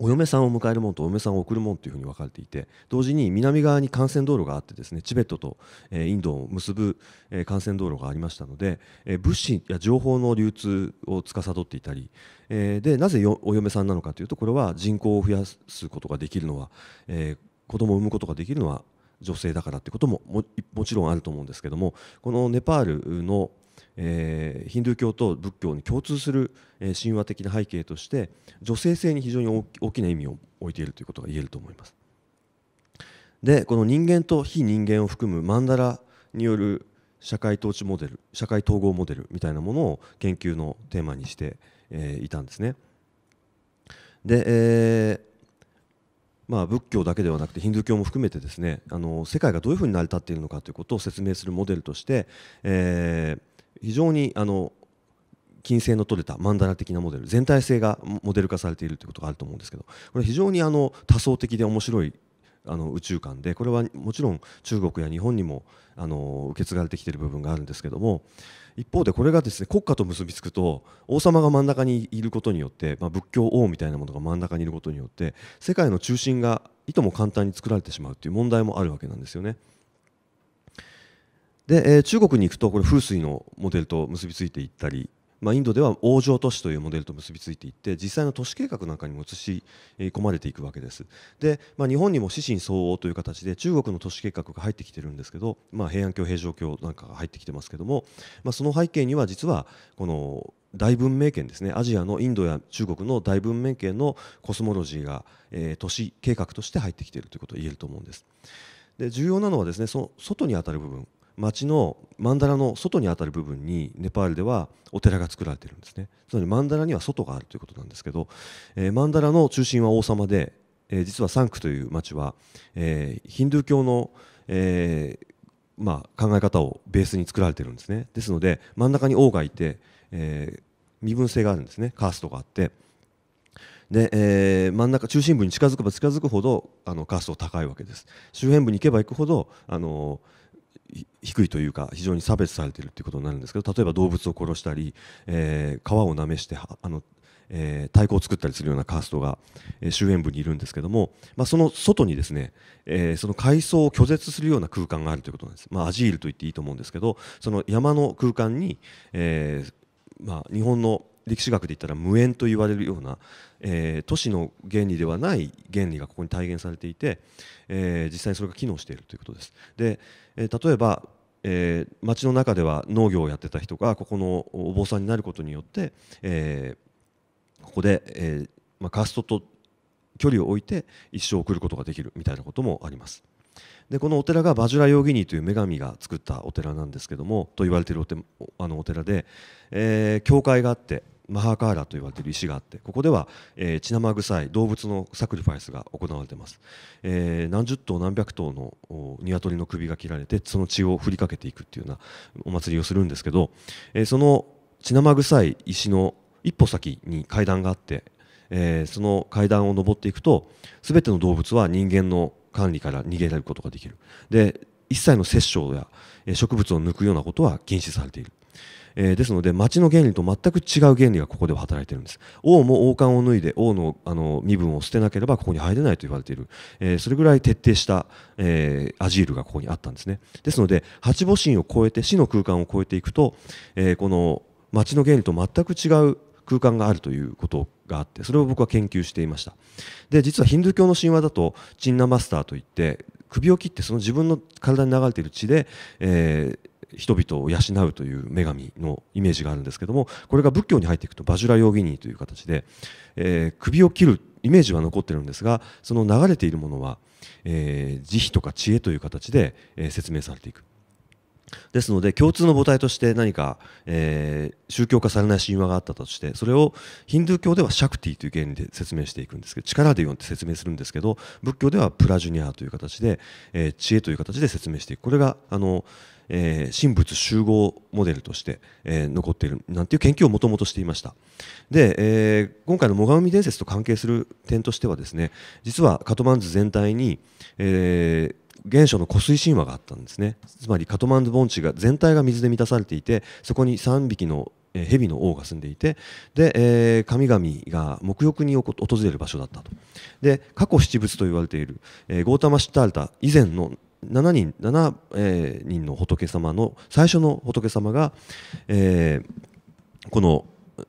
お嫁さんを迎えるもんとお嫁さんを送るもんというふうに分かれていて同時に南側に幹線道路があってですねチベットとインドを結ぶ幹線道路がありましたので物資や情報の流通を司っていたりでなぜお嫁さんなのかというとこれは人口を増やすことができるのは子供を産むことができるのは女性だからってことももちろんあると思うんですけどもこのネパールのえー、ヒンドゥー教と仏教に共通する、え神話的な背景として女性性に非常に大きな意味を置いているということが言えると思います。でこの人間と非人間を含むマンダラによる社会統治モデル社会統合モデルみたいなものを研究のテーマにして、えー、いたんですね。で、えーまあ、仏教だけではなくてヒンドゥー教も含めてですねあの世界がどういうふうに成り立っているのかということを説明するモデルとして、えー、非常にあの金星の取れたマンダラ的なモデル全体性がモデル化されているということがあると思うんですけどこれ非常にあの多層的で面白いあの宇宙観でこれはもちろん中国や日本にもあの受け継がれてきている部分があるんですけども一方でこれがですね国家と結びつくと王様が真ん中にいることによって、まあ、仏教王みたいなものが真ん中にいることによって世界の中心がいとも簡単に作られてしまうという問題もあるわけなんですよね。で、えー、中国に行くとこれ風水のモデルと結びついていったり、まあ、インドでは王城都市というモデルと結びついていって実際の都市計画なんかにも移し込まれていくわけですで、まあ、日本にも指針相応という形で中国の都市計画が入ってきてるんですけど、まあ、平安京平城京なんかが入ってきてますけども、まあ、その背景には実はこの大文明圏ですねアジアのインドや中国の大文明圏のコスモロジーが、えー、都市計画として入ってきているということが言えると思うんですで重要なのはですねその外にあたる部分町の曼荼羅の外にあたる部分にネパールではお寺が作られているんですねつまり曼荼羅には外があるということなんですけど、えー、曼荼羅の中心は王様で、えー、実はサンクという町は、えー、ヒンドゥー教の、えーまあ、考え方をベースに作られているんですねですので真ん中に王がいて、えー、身分制があるんですねカーストがあってで、えー、真ん中中心部に近づけば近づくほどあのカースト高いわけです周辺部に行けば行くほどあのー低いというか非常に差別されているということになるんですけど例えば動物を殺したり、えー、をなめしてあの、えー、太鼓を作ったりするようなカーストが、えー、周辺部にいるんですけども、まあ、その外にですね、えー、その階層を拒絶するような空間があるということなんです、まあ、アジールと言っていいと思うんですけどその山の空間に、えーまあ、日本の歴史学で言ったら無縁と言われるような、えー、都市の原理ではない原理がここに体現されていて、えー、実際にそれが機能しているということです。で、えー、例えば、えー、町の中では農業をやってた人がここのお坊さんになることによって、えー、ここで、えーまあ、カーストと距離を置いて一生送ることができるみたいなこともあります。でこのお寺がバジュラヨーギニーという女神が作ったお寺なんですけどもと言われているおてあのお寺で、えー、教会があってマハーカーラと言われている石があってここでは、えー、血生臭い動物のサクリファイスが行われています、えー、何十頭何百頭の鶏の首が切られてその血を振りかけていくっていうようなお祭りをするんですけど、えー、その血生臭い石の一歩先に階段があって、えー、その階段を上っていくと全ての動物は人間の管理から逃げられることができるで一切の殺生や植物を抜くようなことは禁止されているえー、ですので町の原理と全く違う原理がここでは働いてるんです王も王冠を脱いで王のあの身分を捨てなければここに入れないと言われている、えー、それぐらい徹底した、えー、アジールがここにあったんですねですので八母神を超えて死の空間を超えていくと、えこの町の原理と全く違う空間があるということがあってそれを僕は研究していましたで実はヒンドゥー教の神話だとチンナマスターといって首を切ってその自分の体に流れている血で、えー、人々を養うという女神のイメージがあるんですけどもこれが仏教に入っていくとバジュラヨーギニーという形で、えー、首を切るイメージは残ってるんですがその流れているものは、えー、慈悲とか知恵という形で、えー、説明されていく。ですので共通の母体として何か、えー、宗教化されない神話があったとしてそれをヒンドゥー教ではシャクティという原理で説明していくんですけど力で読んで説明するんですけど仏教ではプラジュニアという形で、えー、知恵という形で説明していくこれがあの、えー、神仏集合モデルとして、えー、残っているなんていう研究をもともとしていましたで、えー、今回の最上伝説と関係する点としてはですね実はカトマンズ全体に、えー、原初の湖水神話があったんですねつまりカトマンズ盆地が全体が水で満たされていてそこに3匹の蛇の王が住んでいてで、えー、神々が沐浴に訪れる場所だったとで過去七仏と言われている、えー、ゴータマ・シュタルタ以前の7人 ,7、えー、人の仏様の最初の仏様が、えー、この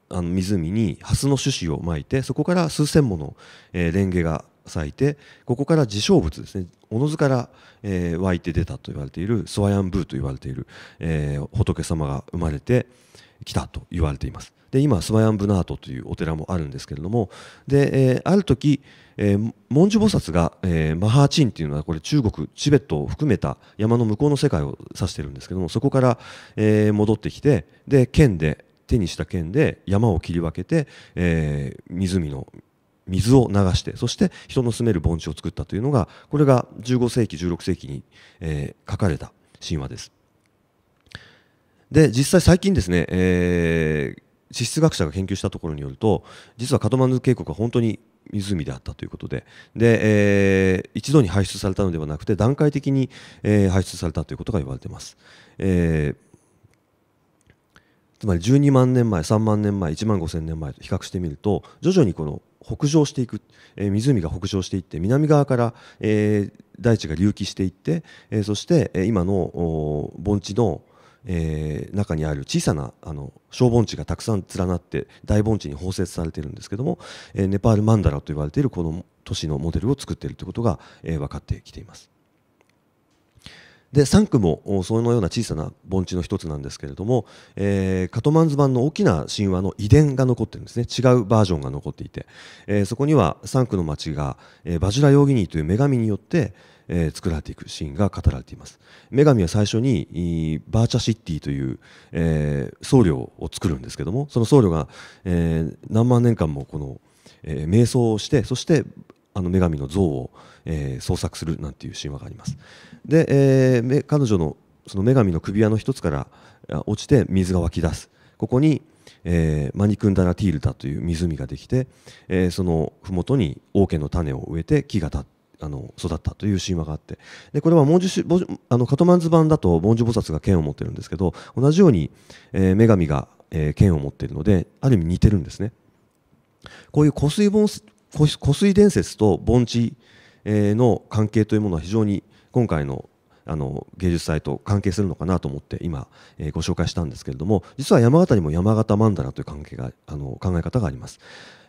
あの湖に蓮の種子をまいてそこから数千もの、えー、レンゲが咲いてここから自生物ですねおのずから、えー、湧いて出たと言われているスワヤンブーと言われている、えー、仏様が生まれてきたと言われています。で今スワヤンブナートというお寺もあるんですけれどもで、えー、ある時、えー、文殊菩薩が、えー、マハーチンっていうのはこれ中国チベットを含めた山の向こうの世界を指してるんですけどもそこから、えー、戻ってきてで剣で手にした剣で山を切り分けて、えー、湖の水を流してそして人の住める盆地を作ったというのがこれが15世紀16世紀に、えー、書かれた神話です。で実際最近ですね、えー、地質学者が研究したところによると実はカトマンズ渓谷は本当に湖であったということでで、えー、一度に排出されたのではなくて段階的に、えー、排出されたということが言われています、えー、つまり12万年前3万年前1万5000年前と比較してみると徐々にこの北上していく、えー、湖が北上していって南側から、えー、大地が隆起していって、えー、そして、えー、今の盆地のえー、中にある小さなあの小盆地がたくさん連なって大盆地に包摂されてるんですけども、えー、ネパールマンダラと言われているこの都市のモデルを作っているということが、えー、分かってきています。で3区もそのような小さな盆地の一つなんですけれども、えー、カトマンズ版の大きな神話の遺伝が残ってるんですね違うバージョンが残っていて、えー、そこには3区の町が、えー、バジュラ・ヨーギニーという女神によってえー、作られていくシーンが語られています女神は最初にバーチャシッティという、えー、僧侶を作るんですけどもその僧侶が、えー、何万年間もこの、え瞑想をしてそしてあの女神の像を、え創作するなんていう神話があります、で、えー、彼女のその女神の首輪の一つから落ちて水が湧き出すここに、えー、マニクンダラティールダという湖ができて、えー、その麓に王家の種を植えて木が立ってあの育ったという神話があってでこれは文字あのカトマンズ版だと文殊菩薩が剣を持ってるんですけど同じように、えー、女神が、えー、剣を持っているのである意味似てるんですねこういう湖水湖水伝説と盆地、えー、の関係というものは非常に、今回のあの芸術祭と関係するのかなと思って今、えー、ご紹介したんですけれども実は山形にも山形曼荼羅という関係があの考え方があります。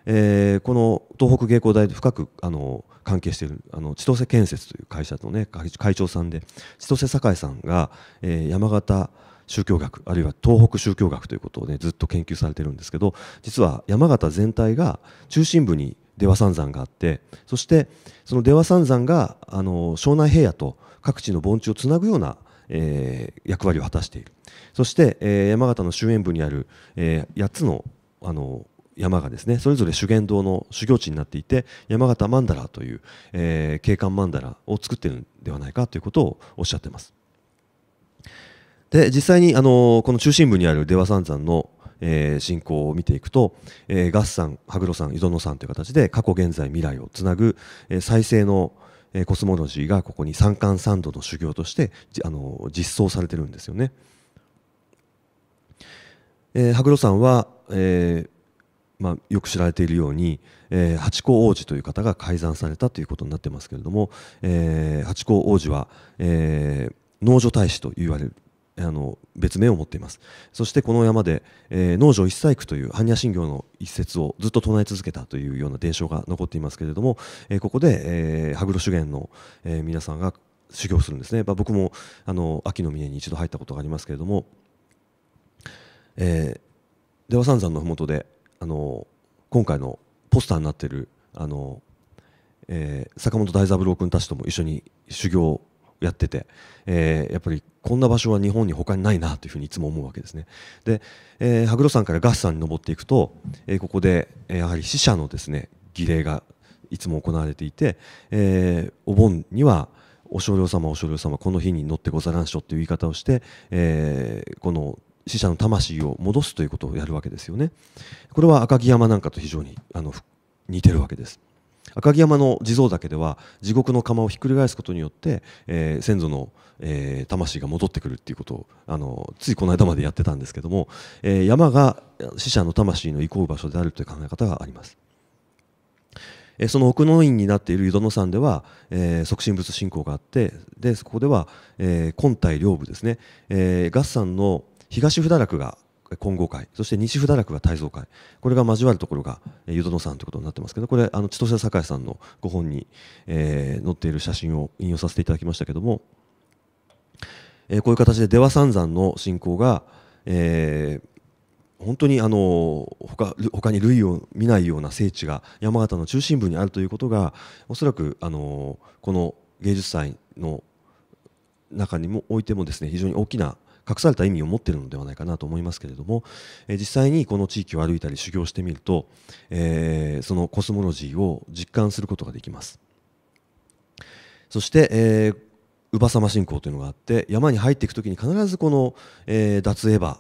えー、この東北芸工大で深くあの関係しているあの千歳建設という会社の、ね、会長さんで千歳栄さんが、えー、山形宗教学あるいは東北宗教学ということを、ね、ずっと研究されてるんですけど実は山形全体が中心部に出羽三山があってそしてその出羽三山があの庄内平野と各地の盆地をつなぐようなえー、役割を果たしているそして、えー、山形の周縁部にある、えー、8つのあの山がですねそれぞれ修験道の修行地になっていて山形曼荼羅という、えー、景観曼荼羅を作っているんではないかということをおっしゃってます。で実際にあのこの中心部にある出羽三山のえー、進行を見ていくと、えー、ガスさん、羽黒さん、伊藤野さんという形で過去、現在、未来をつなぐ、えー、再生の、えコスモロジーがここに三冠三度の修行としてあの実装されてるんですよね。えー、羽黒さんは、えーまあ、よく知られているように、えー、八甲王子という方が改ざんされたということになってますけれども、えー、八甲王子は、えー、農女大使と言われるあの別名を持っていますそしてこの山で、えー、農場一細工という般若心経の一節をずっと唱え続けたというような伝承が残っていますけれども、えー、ここで、えー、羽黒修験の、え皆さんが修行するんですね、まあ、僕もあの秋の峰に一度入ったことがありますけれども、えー、出羽三山の麓であの今回のポスターになっているあの、え坂本大三郎君たちとも一緒に修行をやってて、えー、やっぱりこんな場所は日本に他にないなというふうにいつも思うわけですね。で、えー、羽黒山から月山に登っていくと、えー、ここで、えー、やはり死者のですね儀礼がいつも行われていて、えー、お盆にはお少量様お少量様この日に乗ってござらんしょという言い方をして、えー、この死者の魂を戻すということをやるわけですよね。これは赤城山なんかと非常にあの似てるわけです。赤城山の地蔵岳では地獄の釜をひっくり返すことによって、えー、先祖の、えー、魂が戻ってくるっていうことをあのついこの間までやってたんですけども、えー、山が死者の魂の移う場所であるという考え方があります。えー、その奥の院になっている湯殿山では、えー、促進仏信仰があってでそこでは、えー、根体両部ですね、えー、月山の東不落が金剛会そして西札楽落が泰造会これが交わるところが、え湯殿さんということになってますけどこれあの千歳栄さんのご本に、えー、載っている写真を引用させていただきましたけども、えー、こういう形で出羽三山の信仰が、えー、本当にあの他他に類を見ないような聖地が山形の中心部にあるということがおそらくあのこの芸術祭の中にもおいてもですね非常に大きな隠された意味を持っているのではないかなと思いますけれども、え実際にこの地域を歩いたり修行してみると、えそのコスモロジーを実感することができます。そして、えー乳母様信仰というのがあって山に入っていく時に必ずこの、えー、脱エヴァ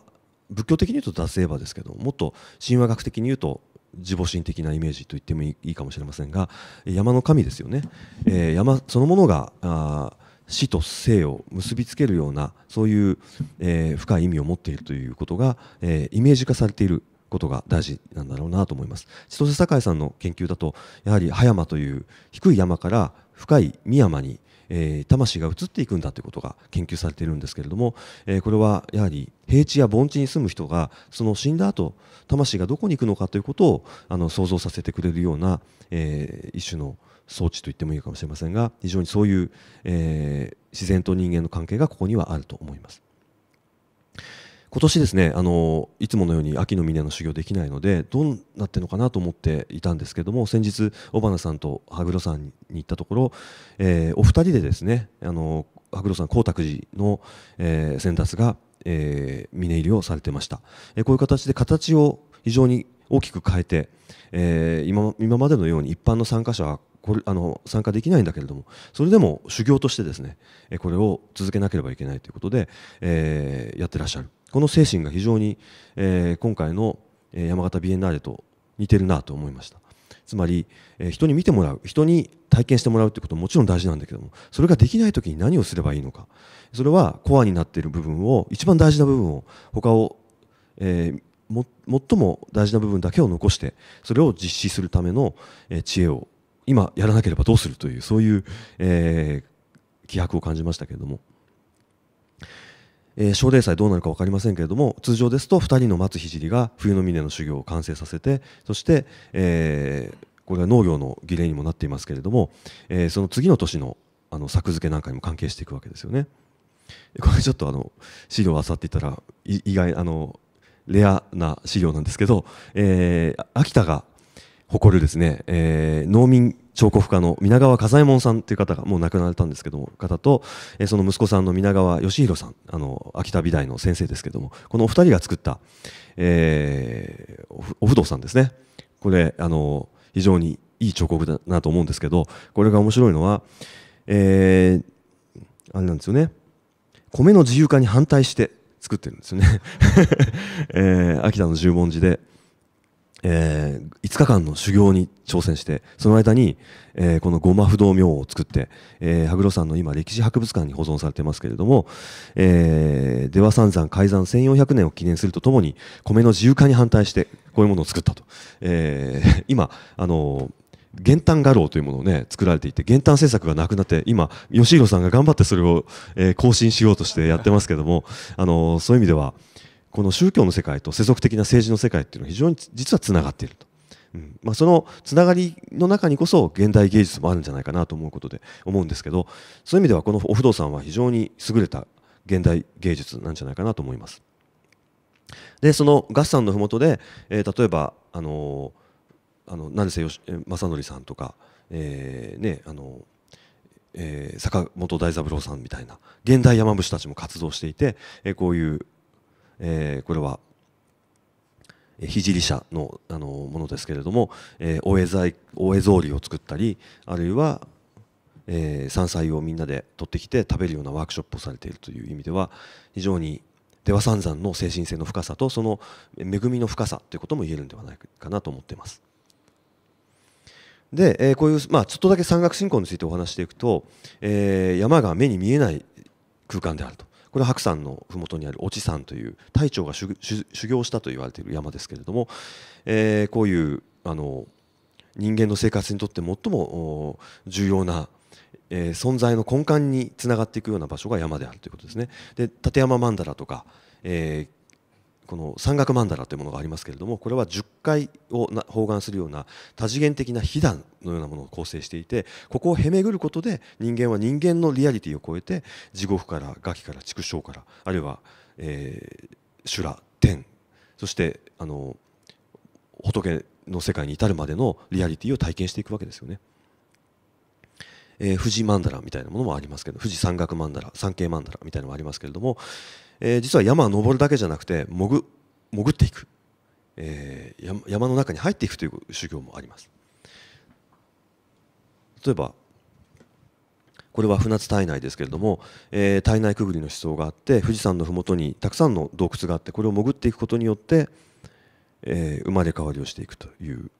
仏教的に言うと脱エヴァですけどもっと神話学的に言うと自母神的なイメージと言ってもいいかもしれませんが山の神ですよね、えー、山そのものがあ死と生を結びつけるようなそういう、えー、深い意味を持っているということが、えー、イメージ化されていることが大事なんだろうなと思います千歳酒さんの研究だとやはり葉山という低い山から深い深山に、えー、魂が移っていくんだということが研究されているんですけれども、えー、これはやはり平地や盆地に住む人がその死んだ後魂がどこに行くのかということをあの想像させてくれるような、えー、一種の装置と言ってもいいかもしれませんが非常にそういう、えー、自然と人間の関係がここにはあると思います。今年ですねあのいつものように秋の峰の修行できないのでどうなってるのかなと思っていたんですけども先日尾花さんと羽黒さんに行ったところ、えー、お二人でですねあの羽黒さん光沢寺の、えー、先達が、えー、峰入りをされてました、えー、こういう形で形を非常に大きく変えて、えー、今今までのように一般の参加者はこれあの参加できないんだけれどもそれでも修行としてですねこれを続けなければいけないということで、えー、やってらっしゃるこの精神が非常に、えー、今回の山形ビエンナーレと似てるなと思いましたつまり、えー、人に見てもらう人に体験してもらうということももちろん大事なんだけどもそれができない時に何をすればいいのかそれはコアになっている部分を一番大事な部分を他を、えー、も最も大事な部分だけを残してそれを実施するための知恵を今やらなければどうするというそういう、えー、気迫を感じましたけれども。えー、奨励祭どうなるか分かりませんけれども通常ですと2人の松聖が冬の峰の修行を完成させてそして、えー、これは農業の儀礼にもなっていますけれども、えー、その次の年のあの作付けなんかにも関係していくわけですよね。これちょっとあの資料を漁っていったら意外あのレアな資料なんですけど、えー、秋田が誇るですね、えー、農民彫刻家の皆川和右衛門さんという方がもう亡くなられたんですけども方と、えその息子さんの皆川義弘さんあの秋田美大の先生ですけどもこのお二人が作った、えー、お不動さんですねこれあの非常にいい彫刻だなと思うんですけどこれが面白いのは、えー、あれなんですよね米の自由化に反対して作ってるんですよね えー、秋田の十文字でえー、5日間の修行に挑戦してその間に、えー、このごま不動明王を作って、えー、羽黒山の今歴史博物館に保存されてますけれども、えー、出羽三山開山1400年を記念するとともに米の自由化に反対してこういうものを作ったと、えー、今あの玄丹画廊というものをね作られていて玄丹政策がなくなって今吉弘さんが頑張ってそれを、えー、更新しようとしてやってますけどもあのそういう意味ではこの宗教の世界と世俗的な政治の世界っていうのは非常に実はつながっていると。うんまあ、そのつながりの中にこそ現代芸術もあるんじゃないかなと思うことで思うんですけどそういう意味ではこのお不動産は非常に優れた現代芸術なんじゃないかなと思います。でその月山の麓で、えー、例えば、あのー、あの成瀬正則さんとか、えー、ねあのえー、坂本大三郎さんみたいな現代山伏たちも活動していて、えこういうえー、これは聖社のあのものですけれども、えー、おえざお草履を作ったりあるいは、えー、山菜をみんなで取ってきて食べるようなワークショップをされているという意味では非常に出羽三山の精神性の深さとその恵みの深さということも言えるんではないかなと思っています。で、えー、こういう、まあ、ちょっとだけ山岳信仰についてお話していくと、えー、山が目に見えない空間であると。これは白山の麓にある越智山という大長が修行したと言われている山ですけれども、えー、こういうあの人間の生活にとって最も重要な、えー、存在の根幹につながっていくような場所が山であるということですね。で立山曼荼羅とか、えーこの山岳曼荼羅というものがありますけれどもこれは10回を包含するような多次元的な被弾のようなものを構成していてここをへめぐることで人間は人間のリアリティを超えて地獄から餓鬼から畜生からあるいは、えー、修羅天そしてあの仏の世界に至るまでのリアリティを体験していくわけですよね。えー、富士曼荼羅みたいなものもありますけど富士山岳曼荼羅山系曼荼羅みたいなのもありますけれどもえー、実は山を登るだけじゃなくて潜潜っていく、えー、山の中に入っていくという修行もあります例えばこれは船津体内ですけれども、えー、体内くぐりの思想があって富士山の麓にたくさんの洞窟があってこれを潜っていくことによって、えー、生まれ変わりをしていくという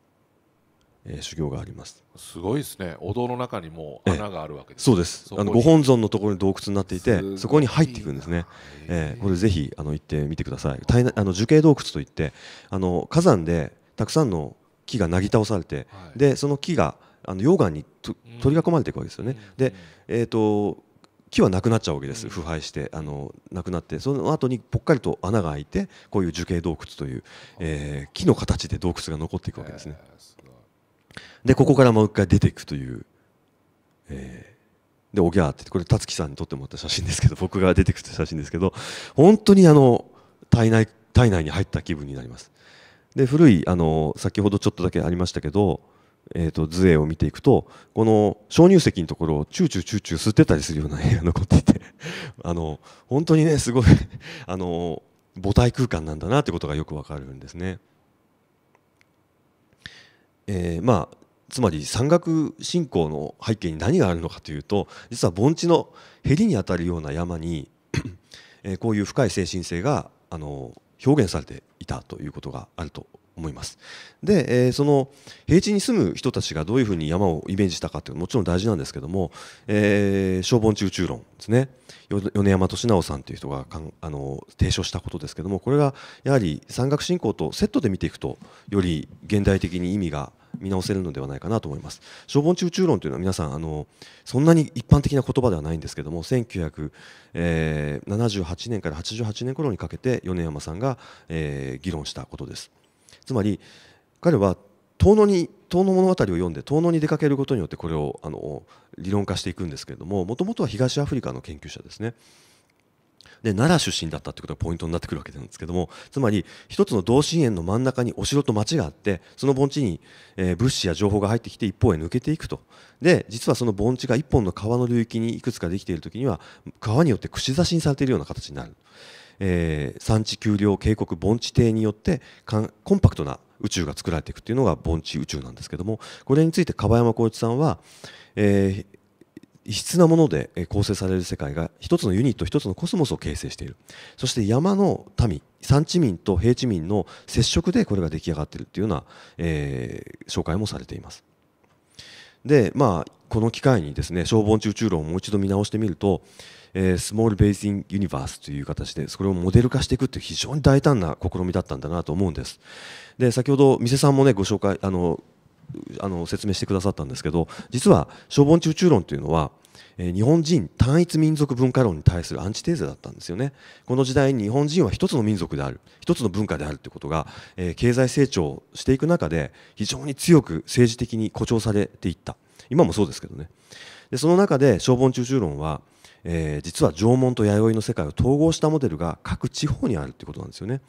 えー、修行がありますすごいですねお堂の中にも穴があるわけです、そうですあのご本尊のところに洞窟になっていてそこに入っていくんですね、えー、これぜひあの行ってみてください大あの樹形洞窟といってあの火山でたくさんの木がなぎ倒されて、はい、でその木があの溶岩にと取り囲まれていくわけですよね、うん、で、えーと、木はなくなっちゃうわけです、腐敗してあのなくなってその後にぽっかりと穴が開いてこういう樹形洞窟という、えー、木の形で洞窟が残っていくわけですね、えー、でここからもう一回出ていくという、えー、でおぎゃーってこれ辰木さんに撮ってもらった写真ですけど僕が出てくる写真ですけど本当にあの体内体内に入った気分になりますで古いあの先ほどちょっとだけありましたけど、えーと、と図絵を見ていくとこの鍾乳石のところをチューチューチューチュー吸ってたりするような絵が 残っていてあの本当にねすごいあの母体空間なんだなってことがよくわかるんですね。えー、まあつまり山岳信仰の背景に何があるのかというと実は盆地のへりにあたるような山に えこういう深い精神性があの表現されていたということがあると思います。で、えー、その平地に住む人たちがどういうふうに山をイメージしたかというのももちろん大事なんですけども、えー、小盆地宇宙論ですね米山俊直さんという人があの提唱したことですけどもこれがやはり山岳信仰とセットで見ていくとより現代的に意味が見直せるのではないかなと思います。小盆中宇宙論というのは皆さんあのそんなに一般的な言葉ではないんですけども1978年から88年頃にかけて米山さんが、えー、議論したことです。つまり彼は遠野に遠野物語を読んで遠野に出かけることによってこれをあの理論化していくんですけれどももともとは東アフリカの研究者ですね。で奈良出身だったってことがポイントになってくるわけなんですけどもつまり一つの同心円の真ん中にお城と町があってその盆地に、えー、物資や情報が入ってきて一方へ抜けていくとで実はその盆地が一本の川の流域にいくつかできている時には川によって串刺しにされているような形になる。えー、産地丘陵渓谷盆地底によってコンパクトな宇宙が作られていくっていうのが盆地宇宙なんですけどもこれについて樺山光一さんは、えー、異質なもので構成される世界が一つのユニット一つのコスモスを形成しているそして山の民産地民と平地民の接触でこれが出来上がっているというような、えー、紹介もされています。でまあこの機会にですね消防中中論をもう一度見直してみると、えスモール・ベイシン・ユニバースという形でそれをモデル化していくという非常に大胆な試みだったんだなと思うんです。で先ほど、店さんもねご紹介あのあの説明してくださったんですけど実は消防地宇宙論というのは日本人単一民族文化論に対するアンチテーゼだったんですよねこの時代に日本人は一つの民族である一つの文化であるということが、え経済成長していく中で非常に強く政治的に誇張されていった今もそうですけどねでその中で消防中中論は、えー、実は縄文と弥生の世界を統合したモデルが各地方にあるということなんですよね。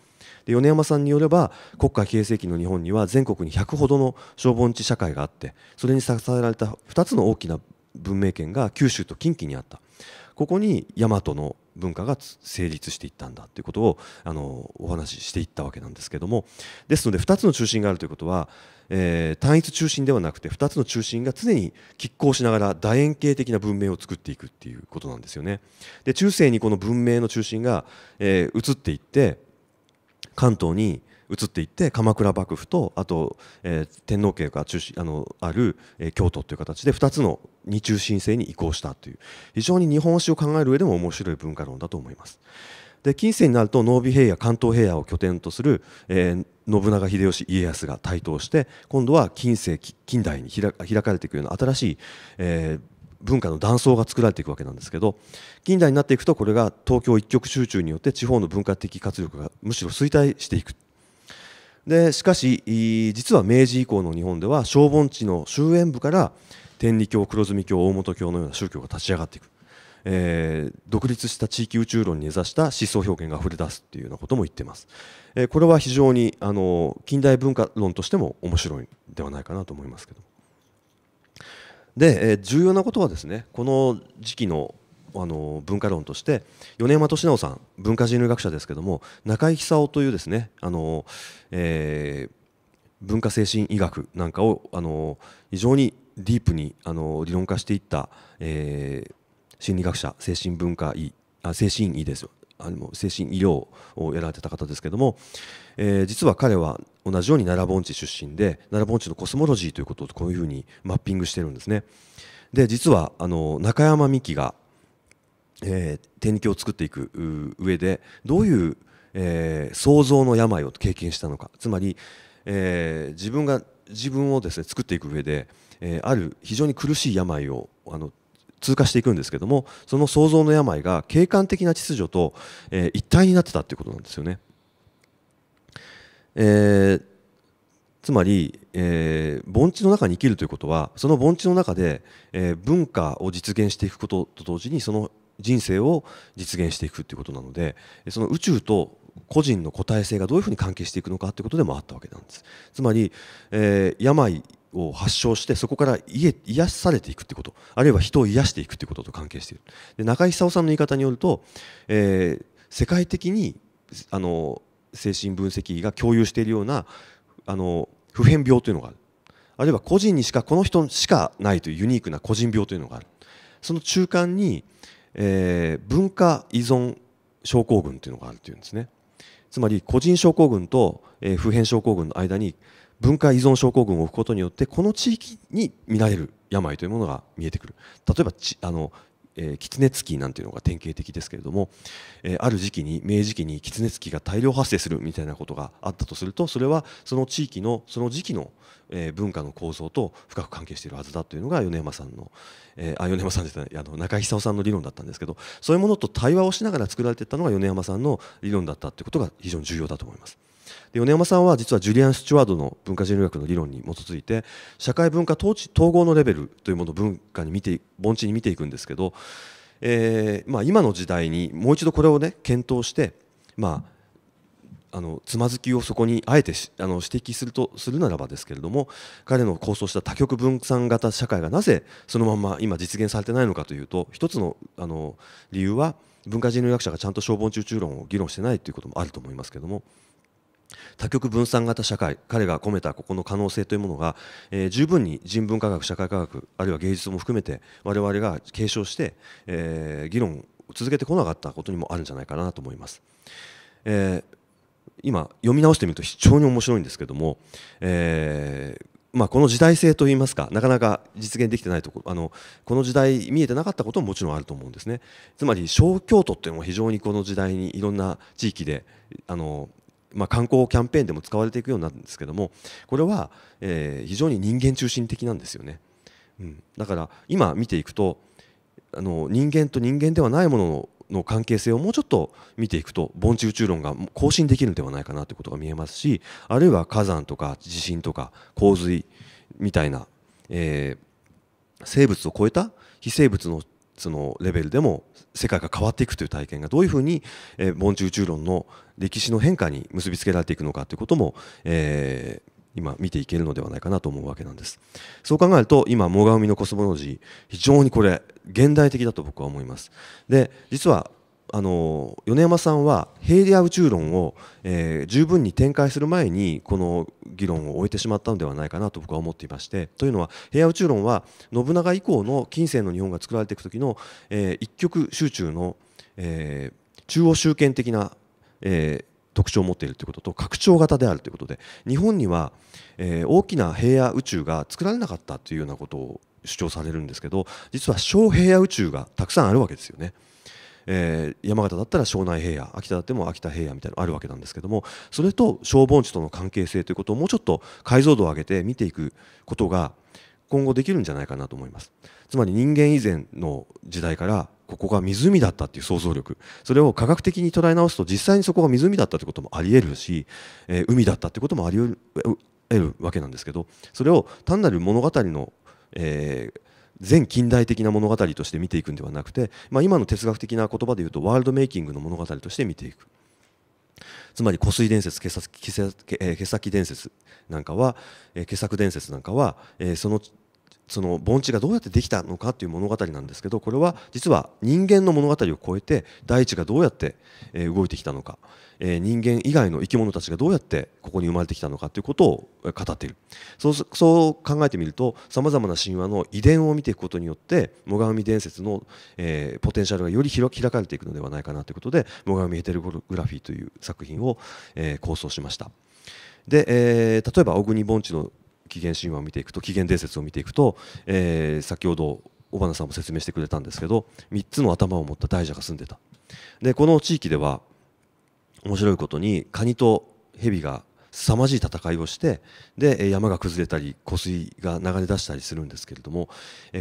米山さんによれば国家形成期の日本には全国に100ほどの消防地社会があってそれに支えられた2つの大きな文明圏が九州と近畿にあったここに大和の文化が成立していったんだということをあのお話ししていったわけなんですけどもですので2つの中心があるということは、えー、単一中心ではなくて2つの中心が常に拮抗しながら楕円形的な文明を作っていくっていうことなんですよね。で中世にこの文明の中心が、えー、移っていって関東に移っていって鎌倉幕府とあと、えー、天皇家が中心あのある、えー、京都という形で2つの日中新政に移行したという非常に日本史を考える上でも面白い文化論だと思います。で近世になると濃尾平野関東平野を拠点とする、えー、信長秀吉家康が台頭して今度は近世近代に開かれていくような新しい、えー、文化の断層が作られていくわけなんですけど近代になっていくとこれが東京一極集中によって地方の文化的活力がむしろ衰退していくでしかし実は明治以降の日本では小盆地の終焉部から天理教黒住教大本教のような宗教が立ち上がっていく、えー、独立した地域宇宙論に根ざした思想表現が溢れ出すっていうようなことも言ってます、えー、これは非常にあの近代文化論としても面白いんではないかなと思いますけどで、え重要なことはですねこの時期のあの文化論として米山敏直さん文化人類学者ですけども中井久夫というですねあの、えー、文化精神医学なんかをあの非常にディープにあの理論化していった、えー、心理学者精神文化医あ精神医ですよあの精神医療をやられてた方ですけども、えー、実は彼は同じように奈良盆地出身で奈良盆地のコスモロジーということをこういうふうにマッピングしてるんですね。で実はあの中山美希が、えー、天気を作っていく上でどういう、えー、想像の病を経験したのかつまり、えー、自分が自分をですね作っていく上で、えー、ある非常に苦しい病をあの通過していくんですけどもその想像の病が景観的な秩序と、えー、一体になってたっていうことなんですよね。えー、つまり、えー、盆地の中に生きるということはその盆地の中で、えー、文化を実現していくことと同時にその人生を実現していくということなのでその宇宙と個人の個体性がどういうふうに関係していくのかということでもあったわけなんです。つまり、えー、病を発症してそこから癒されていくってことあるいは人を癒していくってことと関係しているで中井久夫さんの言い方によると、えー、世界的にあの精神分析が共有しているようなあの普遍病というのがあるあるいは個人にしかこの人しかないというユニークな個人病というのがあるその中間に、えー、文化依存症候群というのがあるというんですねつまり個人症候群と、えー、普遍症候群の間に文化依存症候群を置くことによってこの地域に見られる病というものが見えてくる例えばあのえー、キツネツキなんていうのが典型的ですけれども、えー、ある時期に明治期にキツネツキが大量発生するみたいなことがあったとするとそれはその地域のその時期の、えー、文化の構造と深く関係しているはずだというのが米山さんの、えー、あ米山さんじゃないあの中井久夫さんの理論だったんですけどそういうものと対話をしながら作られていったのが米山さんの理論だったということが非常に重要だと思います。で米山さんは実はジュリアン・スチュワードの文化人類学の理論に基づいて社会文化統治統合のレベルというものを文化に見て盆地に見ていくんですけど、えーまあ、今の時代にもう一度これをね検討して、まあ、あのつまずきをそこにあえてあの指摘するとするならばですけれども彼の構想した多極分散型社会がなぜそのまま今実現されてないのかというと一つのあの理由は文化人類学者がちゃんと消防中中論を議論してないということもあると思いますけども。多極分散型社会彼が込めたここの可能性というものが、えー、十分に人文科学社会科学あるいは芸術も含めて我々が継承して、えー、議論を続けてこなかったことにもあるんじゃないかなと思います。えー、今読み直してみると非常に面白いんですけども、えーまあ、この時代性といいますかなかなか実現できてないとこあのこの時代見えてなかったことももちろんあると思うんですねつまり小京都っていうのも非常にこの時代にいろんな地域であのまあ、観光キャンペーンでも使われていくようになるんですけどもこれは、えー、非常に人間中心的なんですよね、うん、だから今見ていくとあの人間と人間ではないものの関係性をもうちょっと見ていくと盆地宇宙論が更新できるのではないかなということが見えますしあるいは火山とか地震とか洪水みたいな、えー、生物を超えた非生物のそのレベルでも世界が変わっていくという体験がどういうふうに、えー、中宇宙論の歴史の変化に結びつけられていくのかということも、えー、今見ていけるのではないかなと思うわけなんですそう考えると今モガウミのコスモロジー非常にこれ現代的だと僕は思いますで実はあの米山さんは平野宇宙論を、えー、十分に展開する前にこの議論を終えてしまったのではないかなと僕は思っていましてというのは平野宇宙論は信長以降の近世の日本が作られていく時の、えー、一極集中の、えー、中央集権的な、えー特徴を持っているということと拡張型であるということで日本には、えー、大きな平野宇宙が作られなかったというようなことを主張されるんですけど実は小平野宇宙がたくさんあるわけですよね。えー、山形だったら庄内平野秋田だっても秋田平野みたいなのあるわけなんですけどもそれと小盆地との関係性ということをもうちょっと解像度を上げて見ていくことが今後できるんじゃないかなと思いますつまり人間以前の時代からここが湖だったっていう想像力それを科学的に捉え直すと実際にそこが湖だったってこともありえるし、えー、海だったってこともあり得るわけなんですけどそれを単なる物語の、えー全近代的な物語として見ていくんではなくて、まあ、今の哲学的な言葉で言うとワールドメイキングの物語として見ていく。つまり湖水伝説毛先伝説なんかは毛作伝説なんかはそのその盆地がどうやってできたのかという物語なんですけどこれは実は人間の物語を超えて大地がどうやって動いてきたのか人間以外の生き物たちがどうやってここに生まれてきたのかということを語っているそう考えてみるとさまざまな神話の遺伝を見ていくことによって最上伝説のポテンシャルがより開かれていくのではないかなということで最上ヘテルグラフィーという作品を構想しました。で、えー、例えば小国盆地の紀元神話を見ていくと紀元伝説を見ていくと、えー、先ほど尾花さんも説明してくれたんですけど3つの頭を持った大蛇が住んでたでこの地域では面白いことにカニとヘビが凄まじい戦いをしてで山が崩れたり湖水が流れ出したりするんですけれども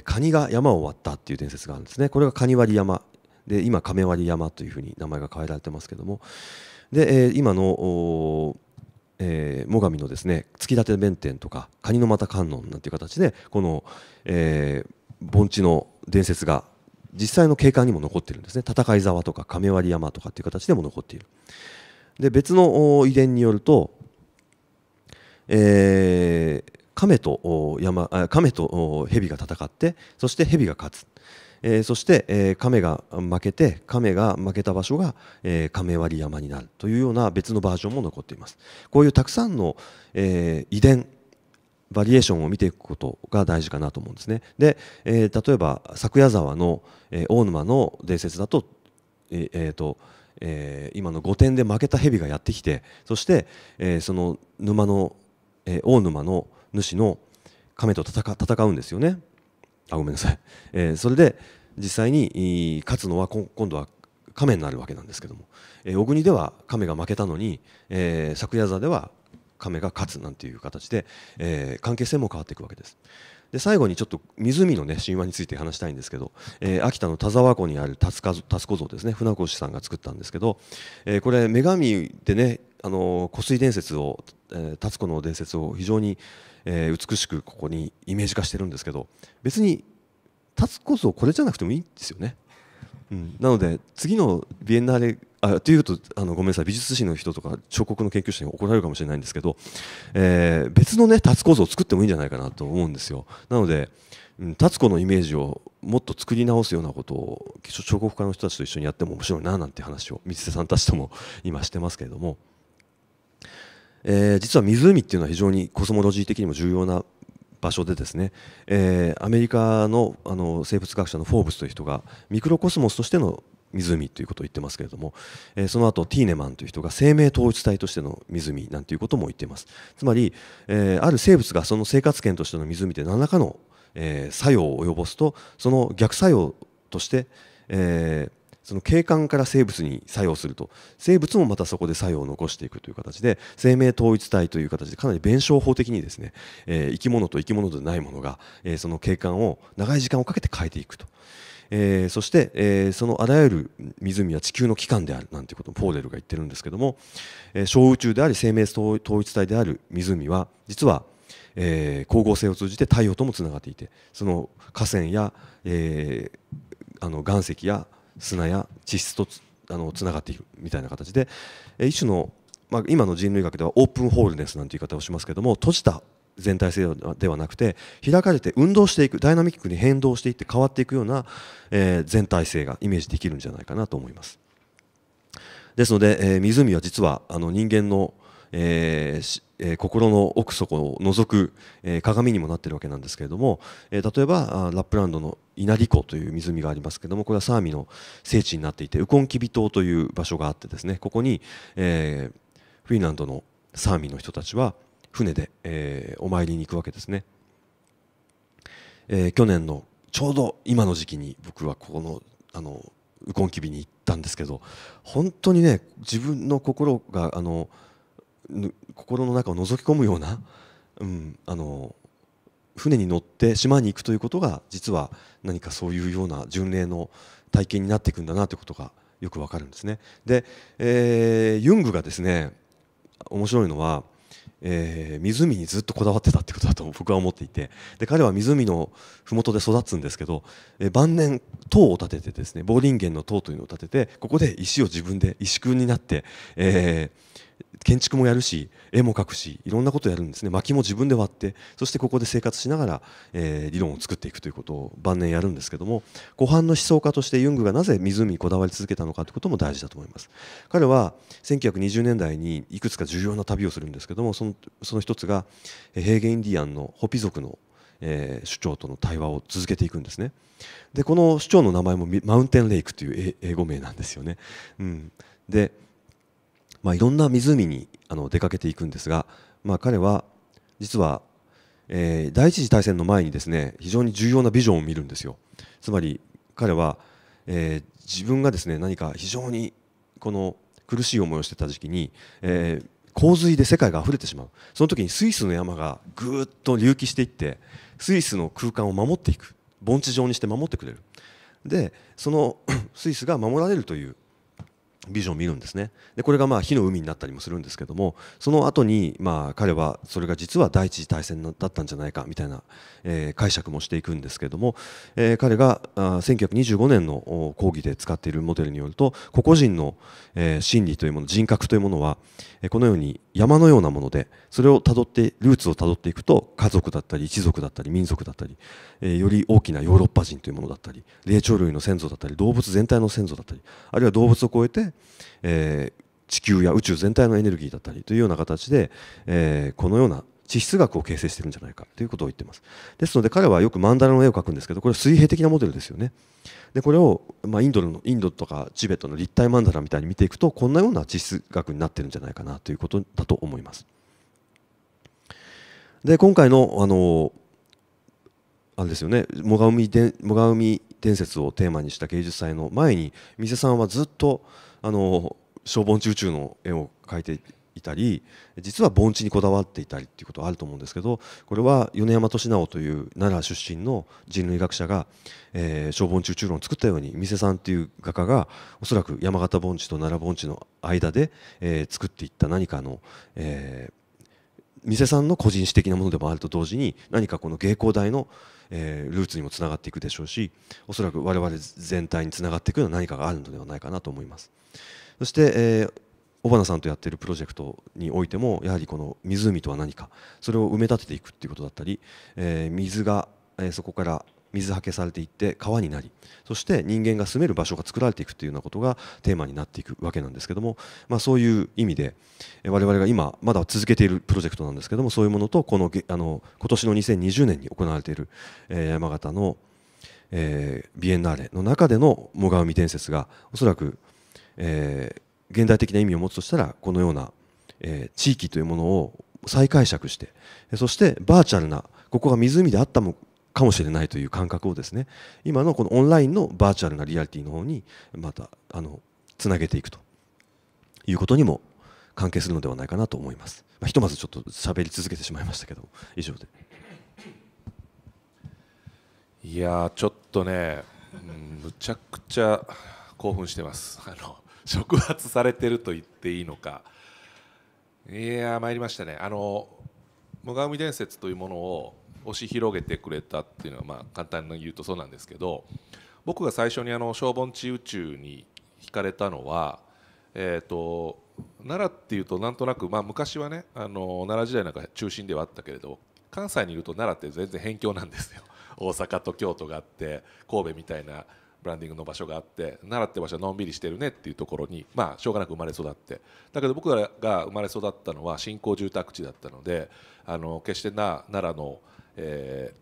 カニが山を割ったっていう伝説があるんですねこれがカニ割山で今亀割山というふうに名前が変えられてますけどもで今のえー、最上のですね月立弁天とかカニの又観音なんていう形でこの、えー、盆地の伝説が実際の景観にも残ってるんですね戦い沢とか亀割山とかっていう形でも残っているで別の遺伝によると、えー、亀と山亀と蛇が戦ってそして蛇が勝つえー、そして、えー、亀が負けて亀が負けた場所が、えー、亀割山になるというような別のバージョンも残っていますこういうたくさんの、えー、遺伝バリエーションを見ていくことが大事かなと思うんですねで、えー、例えば昨夜沢の、えー、大沼の伝説だと,、えー、えとえー、今の御点で負けた蛇がやってきてそして、えー、その沼の、えー、大沼の主の亀と戦うんですよね。あごめんなさい、えー、それで実際に勝つのは今度は亀になるわけなんですけども、えー、小国では亀が負けたのに、えー、借座では亀が勝つなんていう形で、えー、関係性も変わっていくわけです。で最後にちょっと湖の、ね、神話について話したいんですけど、えー、秋田の田沢湖にある辰子像ですね船越さんが作ったんですけど、えー、これ女神でねあの湖水伝説を、えー、の伝説を非常に、えー、美しくここにイメージ化してるんですけど別に立つこそこれじゃなくてもいいんですよね。うん、なので次のビエンナーレあというとあのごめんなさい美術史の人とか彫刻の研究者に怒られるかもしれないんですけど、えー、別のね立つ構造を作ってもいいんじゃないかなと思うんですよなので、うん、立つ子のイメージをもっと作り直すようなことを彫刻家の人たちと一緒にやっても面白いななんて話を光瀬さんたちとも今してますけれどもえー、実は湖っていうのは非常にコスモロジー的にも重要な場所でですね、えー、アメリカのあの生物学者のフォーブスという人がミクロコスモスとしての湖ということを言ってますけれども、えー、その後ティーネマンという人が生命統一体としての湖なんていうことも言っていますつまり、えー、ある生物がその生活圏としての湖で何らかの、えー、作用を及ぼすとその逆作用として、えー、その景観から生物に作用すると生物もまたそこで作用を残していくという形で生命統一体という形でかなり弁証法的にですね、えー、生き物と生き物でないものが、えー、その景観を長い時間をかけて変えていくと。えー、そして、えー、そのあらゆる湖は地球の器官であるなんていうことをポーデルが言ってるんですけども、えー、小宇宙であり生命統一体である湖は実は、えー、光合成を通じて太陽ともつながっていてその河川や、えー、あの岩石や砂や地質とつあのつながっているみたいな形で、え一種の、まあ、今の人類学ではオープンホールネスなんて言い方をしますけども閉じた全体性ではなくて開かれて運動していくダイナミックに変動していって変わっていくような、え全体性がイメージできるんじゃないかなと思います。ですので、え湖は実はあの人間の、えー、え心の奥底を覗く、え鏡にもなってるわけなんですけれども、え例えばラップランドの稲荷湖という湖がありますけれどもこれはサーミの聖地になっていてウコンキビ島という場所があってですねここに、えフィンランドのサーミの人たちは船で、えお参りに行くわけですね。え去年のちょうど今の時期に僕はここのあのウコンキビに行ったんですけど本当にね自分の心があの。心の中を覗き込むような、うん、あの船に乗って島に行くということが実は何かそういうような巡礼の体験になっていくんだなということがよくわかるんですね。で、えー、ユングがですね面白いのは、えー、湖にずっとこだわってたってことだと 僕は思っていてで彼は湖の麓で育つんですけど、えー、晩年塔を建ててですねボーリンゲンの塔というのを建ててここで石を自分で石工になって、えー、建築もやるし絵も描くしいろんなことやるんですね薪も自分で割ってそしてここで生活しながら、えー、理論を作っていくということを晩年やるんですけども後半の思想家としてユングがなぜ湖にこだわり続けたのかということも大事だと思います彼は1920年代にいくつか重要な旅をするんですけどもそのその一つがヘーゲインディアンのホピ族のえー、首長との対話を続けていくんですね。でこの首長の名前もマウンテンレイクという英語名なんですよね。うん、でまあ、いろんな湖にあの出かけていくんですが、まあ、彼は実は、えー、第一次大戦の前にですね非常に重要なビジョンを見るんですよ。つまり彼は、えー、自分がですね何か非常にこの苦しい思いをしてた時期に、えー、洪水で世界が溢れてしまうその時にスイスの山がぐーっと隆起していってスイスの空間を守っていく盆地状にして守ってくれるでそのスイスが守られるというビジョンを見るんですねでこれがまあ火の海になったりもするんですけどもその後にまあ彼はそれが実は第一次大戦だったんじゃないかみたいな、えー、解釈もしていくんですけども、えー、彼が1925年の講義で使っているモデルによると個々人の、えー、心理というもの人格というものは、えこのように山のようなものでそれをたどってルーツをたどっていくと家族だったり一族だったり民族だったり、えより大きなヨーロッパ人というものだったり霊長類の先祖だったり動物全体の先祖だったりあるいは動物を超えて、え地球や宇宙全体のエネルギーだったりというような形で、えこのような地質学を形成してるんじゃないかということを言ってますですので彼はよく曼荼羅の絵を描くんですけどこれは水平的なモデルですよねでこれを、まインドのインドとかチベットの立体曼荼羅みたいに見ていくとこんなような地質学になってるんじゃないかなということだと思いますで今回のあのあれですよね最上で最上伝説をテーマにした芸術祭の前に店さんはずっとあの消防中中の絵を描いていたり実は盆地にこだわっていたりっていうことはあると思うんですけどこれは米山利直という奈良出身の人類学者が「えー、小盆地宇宙論」を作ったように三瀬さんっていう画家がおそらく山形盆地と奈良盆地の間で、えー、作っていった何かの、えー、三瀬さんの個人史的なものでもあると同時に何かこの芸工大のえー、ルーツにもつながっていくでしょうしおそらく我々全体につながっていくような何かがあるのではないかなと思います。そして、えー尾花さんとやってるプロジェクトにおいてもやはりこの湖とは何かそれを埋め立てていくっていうことだったり、えー、水が、えー、そこから水はけされていって川になりそして人間が住める場所が作られていくというようなことがテーマになっていくわけなんですけども、まあ、そういう意味で我々が今まだ続けているプロジェクトなんですけどもそういうものとこのあの今年の2020年に行われている、えー、山形の、えー、ビエンナーレの中での最上伝説がおそらく、えー、現代的な意味を持つとしたらこのような、えー、地域というものを再解釈してそしてバーチャルなここが湖であったもかもしれないという感覚をですね今のこのオンラインのバーチャルなリアリティの方にまたあのつなげていくということにも関係するのではないかなと思います、まあ、ひとまずちょっと喋り続けてしまいましたけど以上でいやちょっとね、むちゃくちゃ興奮してますあの触発されてると言っていいのかいや参りましたねあの最上伝説というものを押し広げてくれたっていうのはまあ簡単に言うとそうなんですけど僕が最初にあの小盆地宇宙に惹かれたのはえっ、と奈良っていうとなんとなくまあ昔はねあの奈良時代なんか中心ではあったけれど関西にいると奈良って全然辺境なんですよ大阪と京都があって神戸みたいなブランディングの場所があって奈良って場所はのんびりしてるねっていうところに、まあ、しょうがなく生まれ育ってだけど僕らが生まれ育ったのは新興住宅地だったのであの決してな奈良の、え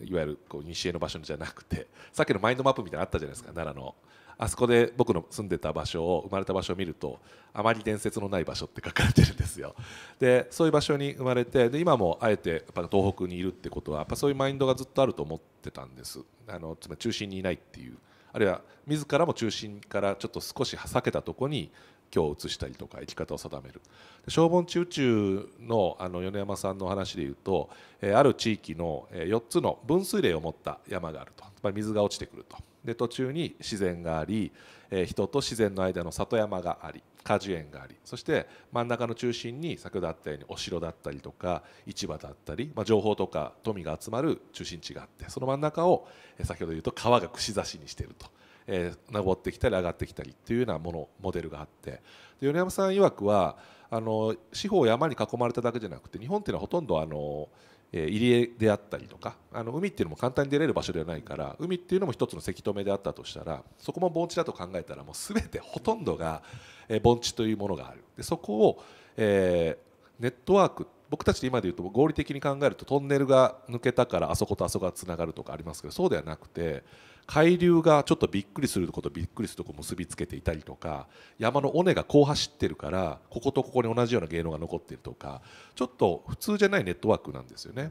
ー、いわゆるこう西への場所じゃなくてさっきのマインドマップみたいなのあったじゃないですか奈良の。あそこで僕の住んでた場所を生まれた場所を見るとあまり伝説のない場所って書かれてるんですよでそういう場所に生まれてで今もあえてやっぱ東北にいるってことはやっぱそういうマインドがずっとあると思ってたんですあのつまり中心にいないっていうあるいは自らも中心からちょっと少しはけたとこに今日移したりとか生き方を定める小盆地宇宙のあの米山さんの話でいうと、えある地域の4つの分水嶺を持った山があると、ま水が落ちてくるとで途中に自然があり、え人と自然の間の里山があり果樹園がありそして真ん中の中心に先ほどあったようにお城だったりとか市場だったり、まあ、情報とか富が集まる中心地があってその真ん中を先ほど言うと川が串刺しにしていると。えー、登ってきたり上がってきたりっていうようなものモデルがあって米山さん曰くはあの四方山に囲まれただけじゃなくて日本っていうのはほとんどあの入江であったりとかあの海っていうのも簡単に出れる場所ではないから海っていうのも一つのせき止めであったとしたらそこも盆地だと考えたらもう全てほとんどが盆地というものがあるでそこを、えー、ネットワーク僕たち今で言うと合理的に考えるとトンネルが抜けたからあそことあそこがつながるとかありますけどそうではなくて海流がちょっとびっくりすることびっくりするとこ結びつけていたりとか山の尾根がこう走ってるからこことここに同じような芸能が残ってるとかちょっと普通じゃないネットワークなんですよね。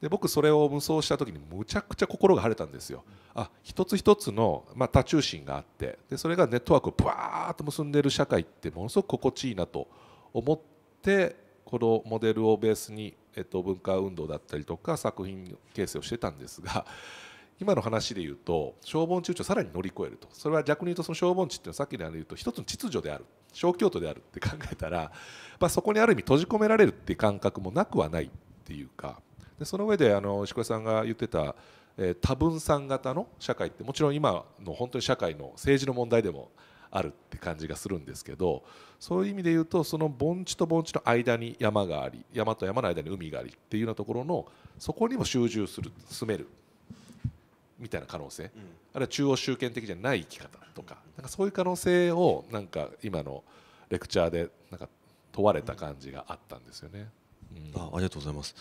で僕それを無双した時にむちゃくちゃ心が晴れたんですよあ一つ一つの、まあ、多中心があってでそれがネットワークをバーッと結んでる社会ってものすごく心地いいなと思ってこのモデルをベースに、えっと、文化運動だったりとか作品形成をしてたんですが 今の話で言うと消防中をさらに乗り越えるとそれは逆に言うとその消防地っていうのはさっきのあれ言うと一つの秩序である小京都であるって考えたら、まあ、そこにある意味閉じ込められるっていう感覚もなくはないっていうかでその上であの石倉さんが言ってた、えー、多分産型の社会ってもちろん今の本当に社会の政治の問題でもあるって感じがするんですけどそういう意味で言うとその盆地と盆地の間に山があり山と山の間に海がありっていうようなところのそこにも集中する住めるみたいな可能性、うん、あるいは中央集権的じゃない生き方とかなんかそういう可能性をなんか今のレクチャーでなんか問われた感じがあったんですよね。うん、あありがとうございます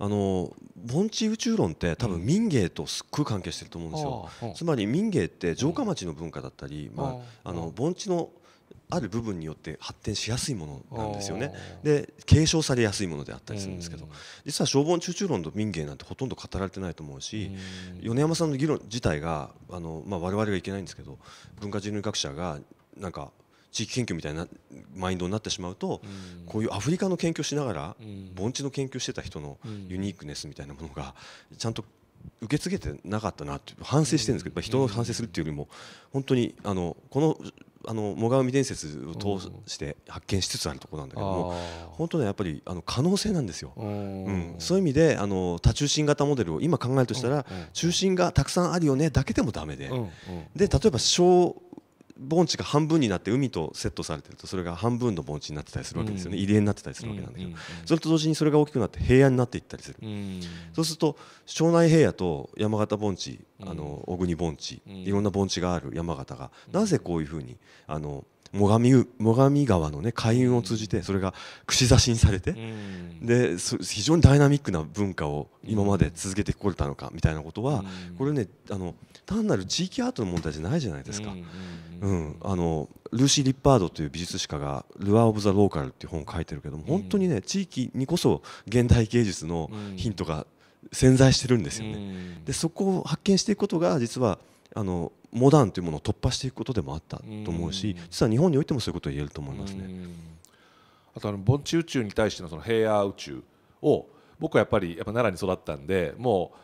あの盆地宇宙論って多分民芸とすっごい関係してると思うんですよ、うん、つまり民芸って城下町の文化だったり、うん、まあ、あの盆地のある部分によって発展しやすいものなんですよねで継承されやすいものであったりするんですけど、うん、実は小盆地宇宙論と民芸なんてほとんど語られてないと思うし、米山さんの議論自体があの、まあ、我々がいけないんですけど文化人類学者がなんか地域研究みたいなマインドになってしまうと、こういうアフリカの研究しながら、盆地の研究してた人のユニークネスみたいなものがちゃんと受け継げてなかったなって反省してるんですけど、人の反省するっていうよりも本当にあのこのあの最上伝説を通して発見しつつあるところなんだけども本当にやっぱりあの可能性なんですよ、うん、そういう意味であの多中心型モデルを今考えるとしたら中心がたくさんあるよねだけでもだめでで例えば小盆地が半分になって海とセットされてるとそれが半分の盆地になってたりするわけですよね、入江になってたりするわけなんだけど、それと同時にそれが大きくなって平野になっていったりする、そうすると庄内平野と山形盆地あの小国盆地、いろんな盆地がある山形が、なぜこういうふうにあの最上最上川の、ね、海運を通じてそれが串刺しにされて、で非常にダイナミックな文化を今まで続けてこれたのかみたいなことは、これねあの単なる地域アートの問題じゃないじゃないですか。うんあのルーシー・リッパードという美術史家が「ルアー・オブ・ザ・ローカル」っていう本を書いてるけども本当にね地域にこそ現代芸術のヒントが潜在してるんですよね。でそこを発見していくことが実はあのモダンというものを突破していくことでもあったと思うし実は日本においてもそういうことを言えると思いますね。あとあの盆地宇宙に対してのその平野宇宙を僕はやっぱりやっぱ奈良に育ったんでもう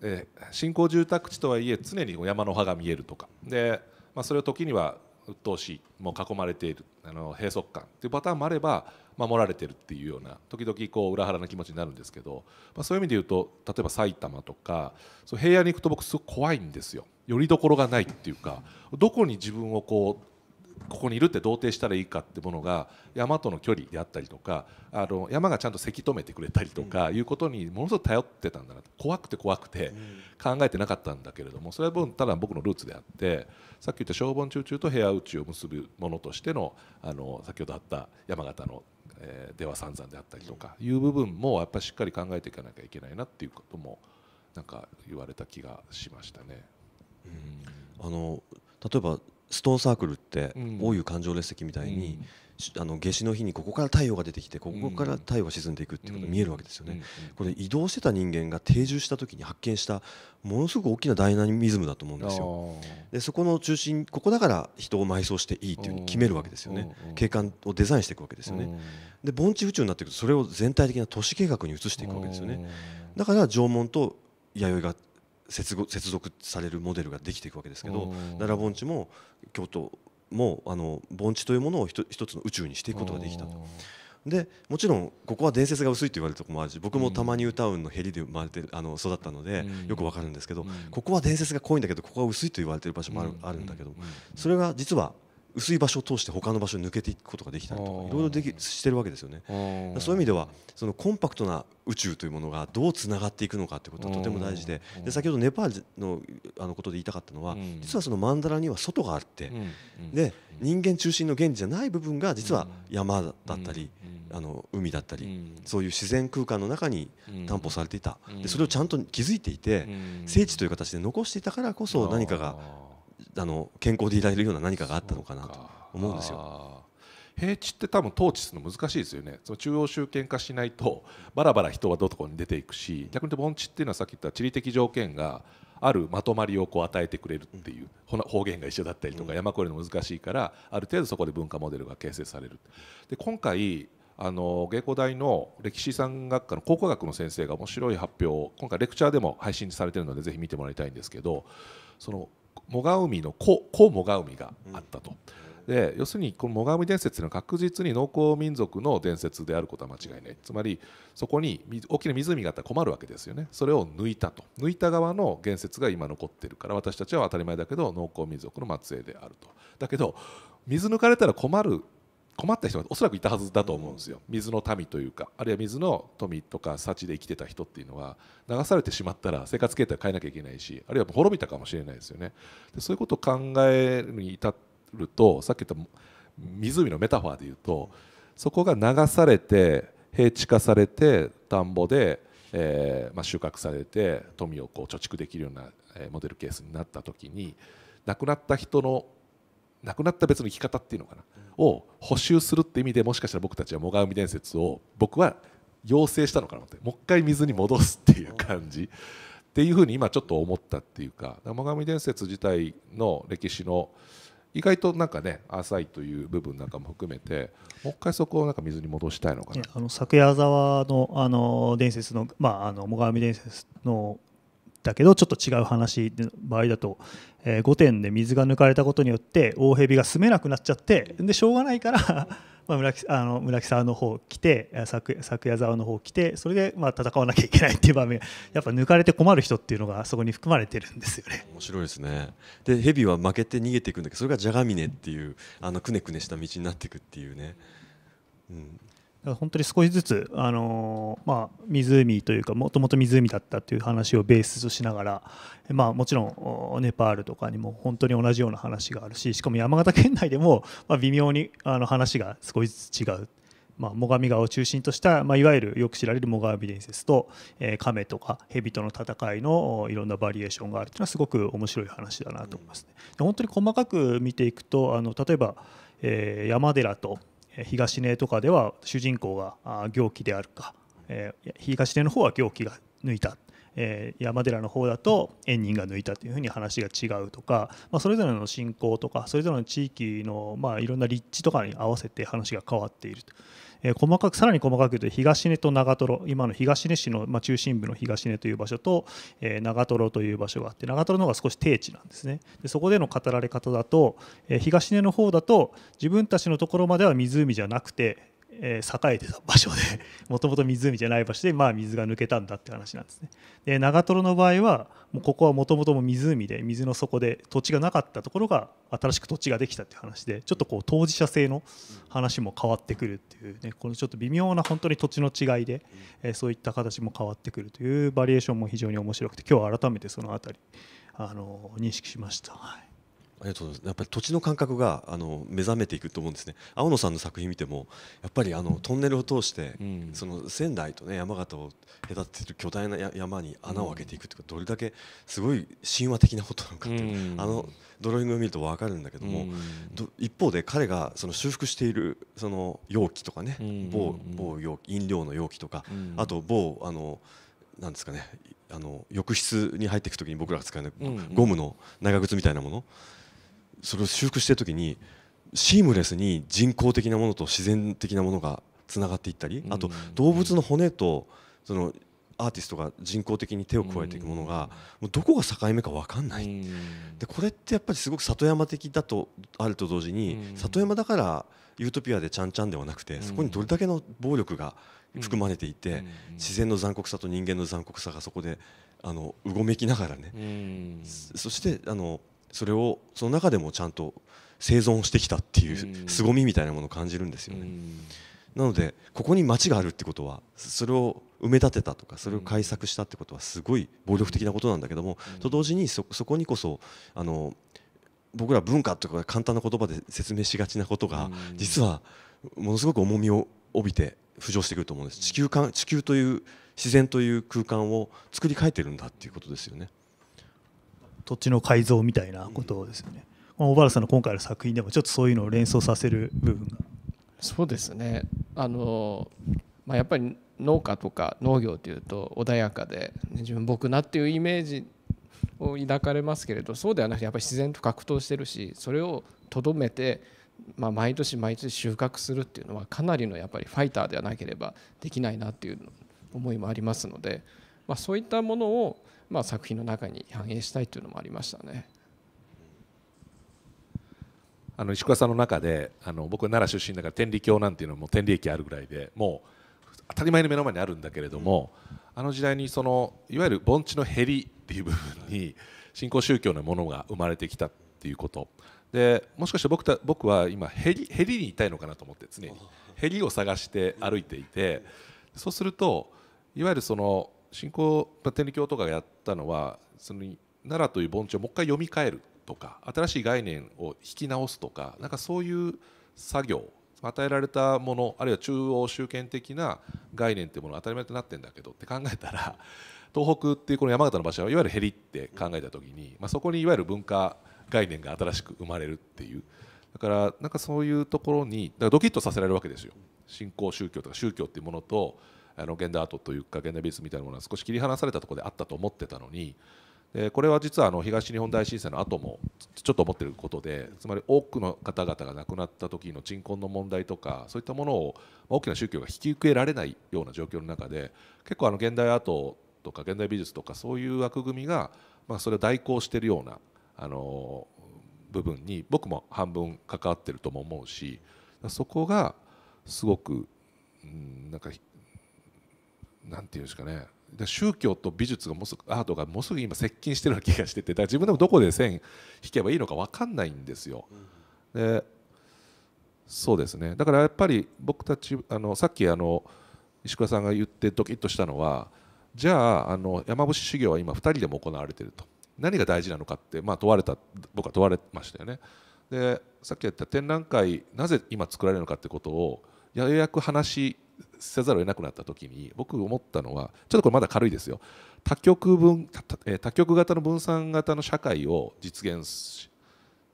で新興住宅地とはいえ常に山の葉が見えるとかで、まあ、それを時には鬱陶しいもう囲まれているあの閉塞感っていうパターンもあれば守られてるっていうような時々こう裏腹な気持ちになるんですけど、まあ、そういう意味で言うと例えば埼玉とかそう平野に行くと僕すごく怖いんですよ。よりどころがないっていうかどこに自分をこうここにいるってどう定したらいいかってものが山との距離であったりとかあの山がちゃんとせき止めてくれたりとかいうことにものすごく頼ってたんだな怖くて怖くて考えてなかったんだけれどもそれはただ僕のルーツであってさっき言った消防中中と部屋宇宙を結ぶものとしてのあの先ほどあった山形のえ羽三山であったりとかいう部分もやっぱりしっかり考えていかなきゃいけないなっていうこともなんか言われた気がしましたね。うん、あの例えばストーンサークルって大湯環状列石みたいに、あの夏至の日にここから太陽が出てきてここから太陽が沈んでいくっていうことが見えるわけですよね。これ移動してた人間が定住した時に発見したものすごく大きなダイナミズムだと思うんですよ。でそこの中心ここだから人を埋葬していいっていうふうに決めるわけですよね。景観をデザインしていくわけですよね。で盆地宇宙になっていくとそれを全体的な都市計画に移していくわけですよね。だから縄文と弥生が接続されるモデルができていくわけですけど奈良盆地も京都もあの盆地というものを一つの宇宙にしていくことができたと。でもちろんここは伝説が薄いって言われるとこもあるし僕もたまに歌うのへりで生まれてあの育ったのでよくわかるんですけどここは伝説が濃いんだけどここは薄いと言われてる場所もある,、ん、だけどそれが実は薄い場所を通して他の場所抜けていくことができたりとかいろいろできしてるわけですよねそういう意味ではそのコンパクトな宇宙というものがどうつながっていくのかということがとても大事でで先ほどネパールのあのことで言いたかったのは実はそのマンダラには外があってで人間中心の原理じゃない部分が実は山だったりあの海だったりそういう自然空間の中に担保されていたでそれをちゃんと気づいていて聖地という形で残していたからこそ何かがあの健康でいられるような何かがあったのかなと思うんですよ。平地って多分統治するの難しいですよねその中央集権化しないとバラバラ人はどこに出ていくし逆に盆地っていうのはさっき言った地理的条件があるまとまりをこう与えてくれるっていう、方言が一緒だったりとか山越えるの難しいからある程度そこで文化モデルが形成される。で今回あの芸工大の歴史遺産学科の考古学の先生が面白い発表を今回レクチャーでも配信されてるのでぜひ見てもらいたいんですけどその最上海の古古最上があったと。で要するにこの最上伝説というのは確実に農耕民族の伝説であることは間違いないつまりそこに大きな湖があったら困るわけですよねそれを抜いたと抜いた側の言説が今残ってるから私たちは当たり前だけど農耕民族の末裔であるとだけど水抜かれたら困る困った人がおそらくいたはずだと思うんですよ水の民というかあるいは水の富とか幸で生きてた人っていうのは流されてしまったら生活形態を変えなきゃいけないしあるいは滅びたかもしれないですよねでそういうことを考えるに至るとさっき言った湖のメタファーで言うとそこが流されて平地化されて田んぼで、えー、まあ、収穫されて富をこう貯蓄できるようなモデルケースになった時に亡くなった人の亡くなった別の生き方っていうのかな、うん、を補修するって意味でもしかしたら僕たちは最上伝説を僕は要請したのかなってもう一回水に戻すっていう感じ、うん、っていうふうに今ちょっと思ったっていうか最上伝説自体の歴史の意外となんかね浅いという部分なんかも含めてもう一回そこをなんか水に戻したいのかな、あの昨夜沢のあの伝説の,、まあ、あの最上伝説のだけどちょっと違う話の場合だと、え殿で水が抜かれたことによって大蛇が住めなくなっちゃってでしょうがないから まあ、村木あの村木沢の方来て昨夜沢の方来てそれでまあ戦わなきゃいけないっていう場面やっぱ抜かれて困る人っていうのがそこに含まれてるんですよね面白いですねで蛇は負けて逃げていくんだけどそれがじゃが峰っていうあのくねくねした道になっていくっていうね、うん、本当に少しずつ、あのまあ、湖というかもともと湖だったという話をベースとしながら、まあ、もちろんネパールとかにも本当に同じような話があるししかも山形県内でも、まあ、微妙にあの話が少しずつ違う。まあ、最上川を中心とした、まあ、いわゆるよく知られる最上伝説と、えー、亀とか蛇との戦いのいろんなバリエーションがあるというのはすごく面白い話だなと思いますね。本当に細かく見ていくとあの例えば、えー、山寺と東根とかでは主人公が行基であるか、えー、東根の方は行基が抜いた、えー、山寺の方だと縁人が抜いたというふうに話が違うとか、まあ、それぞれの信仰とかそれぞれの地域の、まあ、いろんな立地とかに合わせて話が変わっていると。えー、細かくさらに細かく言うと東根と長瀞今の東根市の、まあ、中心部の東根という場所と、えー、長瀞という場所があって長瀞の方が少し低地なんですねでそこでの語られ方だと、えー、東根の方だと自分たちのところまでは湖じゃなくてえー、栄えてた場所で もともと湖じゃない場所で、まあ、水が抜けたんだって話なんですねで長瀞の場合はもうここはもともとも湖で水の底で土地がなかったところが新しく土地ができたっていう話でちょっとこう当事者性の話も変わってくるっていう、ね、このちょっと微妙な本当に土地の違いで、えー、そういった形も変わってくるというバリエーションも非常に面白くて今日は改めてその辺りあの認識しました。はいありがとうございます。やっぱり土地の感覚があの目覚めていくと思うんですね。青野さんの作品見てもやっぱりあのトンネルを通して、うん、その仙台とね山形を隔てる巨大な山に穴を開けていくっていうか、どれだけすごい神話的なことなのかって、うん、あのドローイングを見るとわかるんだけども、うん、一方で彼がその修復しているその容器とかね、某某容器飲料の容器とか、あと某あのなんですかねあの浴室に入っていくときに僕らが使う、ゴムの長靴みたいなもの。それを修復してる時にシームレスに人工的なものと自然的なものがつながっていったりあと動物の骨とそのアーティストが人工的に手を加えていくものがもうどこが境目か分かんないでこれってやっぱりすごく里山的だとあると同時に里山だからユートピアでちゃんちゃんではなくてそこにどれだけの暴力が含まれていて自然の残酷さと人間の残酷さがそこであのうごめきながらねそしてあのそれをその中でもちゃんと生存してきたっていう凄みみたいなものを感じるんですよね。なのでここに町があるってことはそれを埋め立てたとかそれを改作したってことはすごい暴力的なことなんだけどもと同時にそこにこそあの僕ら文化とか簡単な言葉で説明しがちなことが実はものすごく重みを帯びて浮上してくると思うんです地球か地球という自然という空間を作り変えてるんだっていうことですよね。土地の改造みたいなことですよね。こ小原さんの今回の作品でもちょっとそういうのを連想させる部分が。そうですねあの、まあ、やっぱり農家とか農業というと穏やかで自分僕なっていうイメージを抱かれますけれどそうではなくてやっぱり自然と格闘してるしそれをとどめて、まあ、毎年毎年収穫するっていうのはかなりのやっぱりファイターではなければできないなっていう思いもありますので、まあ、そういったものをまあ、作品の中に反映したいというのもありましたね。あの石倉さんの中であの僕は奈良出身だから天理教なんていうのも天理駅あるぐらいでもう当たり前の目の前にあるんだけれども、あの時代にそのいわゆる盆地のへりっていう部分に新興宗教のものが生まれてきたっていうことでもしかして僕た僕は今へりへりにいたいのかなと思って常にへりを探して歩いていてそうするといわゆるその信仰、まあ、天理教とかがやったのはその奈良という盆地をもう一回読み替えるとか新しい概念を引き直すとかなんかそういう作業与えられたものあるいは中央集権的な概念というものが当たり前となってるんだけどって考えたら 東北っていうこの山形の場所はいわゆるへりって考えた時に、まあ、そこにいわゆる文化概念が新しく生まれるっていうだからなんかそういうところにだからドキッとさせられるわけですよ信仰宗教とか宗教っていうものとあの現代アートというか現代美術みたいなものは少し切り離されたところであったと思ってたのにでこれは実はあの東日本大震災の後もちょっと思ってることでつまり多くの方々が亡くなった時の鎮魂の問題とかそういったものを大きな宗教が引き受けられないような状況の中で結構あの現代アートとか現代美術とかそういう枠組みがまあそれを代行してるようなあの部分に僕も半分関わってるとも思うしそこがすごく、うん、なんかなんていうんですかね宗教と美術がもうすぐアートがもうすぐ今接近してるような気がしててだから自分でもどこで線引けばいいのか分かんないんですよ。でそうですねだからやっぱり僕たちあのさっきあの石倉さんが言ってドキッとしたのはじゃああの山伏修行は今2人でも行われてると何が大事なのかって、まあ、問われた僕は問われましたよね。でさっき言った展覧会なぜ今作られるのかってことをようやく話せざるを得なくなった時に僕思ったのはちょっとこれまだ軽いですよ多極分多極型の分散型の社会を実現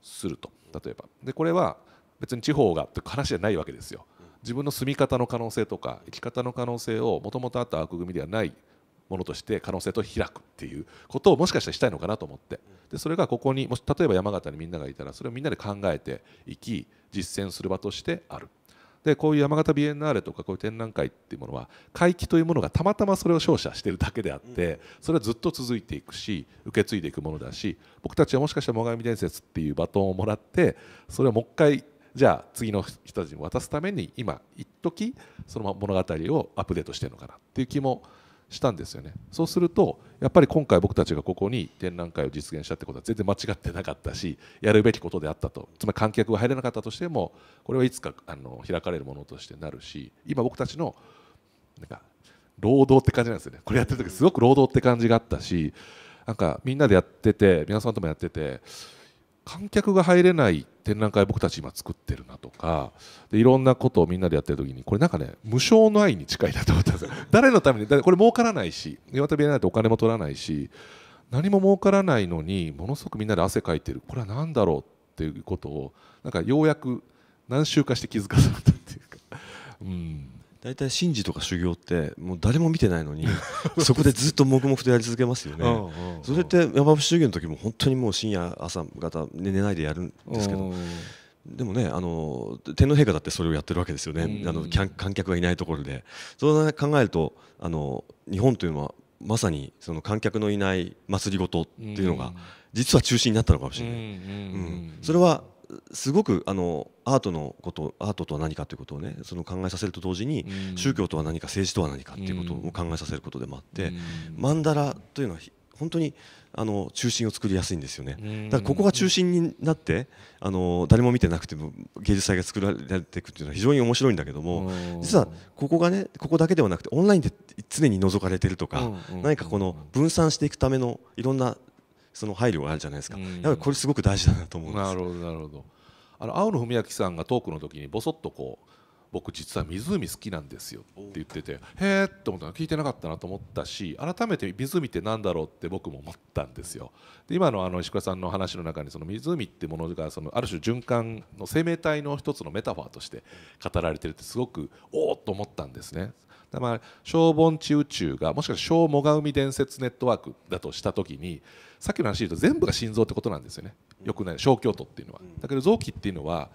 すると例えばでこれは別に地方がって話じゃないわけですよ自分の住み方の可能性とか生き方の可能性をもともとあった枠組みではないものとして可能性と開くっていうことをもしかしたらしたいのかなと思ってでそれがここにもし例えば山形にみんながいたらそれをみんなで考えていき実践する場としてある。でこういう山形ビエンナーレとかこういう展覧会っていうものは会期というものがたまたまそれを照射してるだけであってそれはずっと続いていくし受け継いでいくものだし僕たちはもしかしたら最上伝説っていうバトンをもらってそれをもう一回じゃあ次の人たちに渡すために今一時その物語をアップデートしてるのかなっていう気もしたんですよねそうするとやっぱり今回僕たちがここに展覧会を実現したってことは全然間違ってなかったしやるべきことであったとつまり観客が入れなかったとしてもこれはいつかあの開かれるものとしてなるし今僕たちのなんか労働って感じなんですよねこれやってる時すごく労働って感じがあったしなんかみんなでやってて皆さんともやってて観客が入れない展覧会僕たち今作ってるなとかでいろんなことをみんなでやってる時にこれなんかね無償の愛に近いなと思ったんですよ 誰のためにこれ儲からないし岩田ビエナーってお金も取らないし何も儲からないのにものすごくみんなで汗かいてるこれは何だろうっていうことをなんかようやく何周かして気づかされたっていうかうん大体神事とか修行ってもう誰も見てないのに そこでずっと黙々とやり続けますよねそれって山伏修行の時も本当にもう深夜朝方寝ないでやるんですけど。でもねあの天皇陛下だってそれをやってるわけですよね、あの観客がいないところでそう考えるとあの日本というのはまさにその観客のいない祭りごとっていうのが実は中心になったのかもしれない、うん、それはすごくあのアートのことアートとは何かということをねその考えさせると同時に、宗教とは何か政治とは何かっていうことを考えさせることでもあって、曼荼羅というのは本当にあの中心を作りやすいんですよね。だからここが中心になってあの誰も見てなくても芸術祭が作られていくっていうのは非常に面白いんだけども実はここがねここだけではなくてオンラインで常に覗かれてるとか何かこの分散していくためのいろんなその配慮があるじゃないですか、うん、やっぱこれすごく大事だなと思うんですなるほどなるほどあの青野文明さんがトークの時にぼそっとこう僕実は湖好きなんですよって言っててへえって思ったの聞いてなかったなと思ったし改めて湖って何だろうって僕も思ったんですよで今のあの石倉さんの話の中にその湖ってものがそのある種循環の生命体の一つのメタファーとして語られてるってすごくおおっと思ったんですねだから小盆地宇宙がもしかしたら小最海伝説ネットワークだとした時にさっきの話で言うと全部が心臓ってことなんですよねよくない小京都っていうのは。だけど臓器っていうのは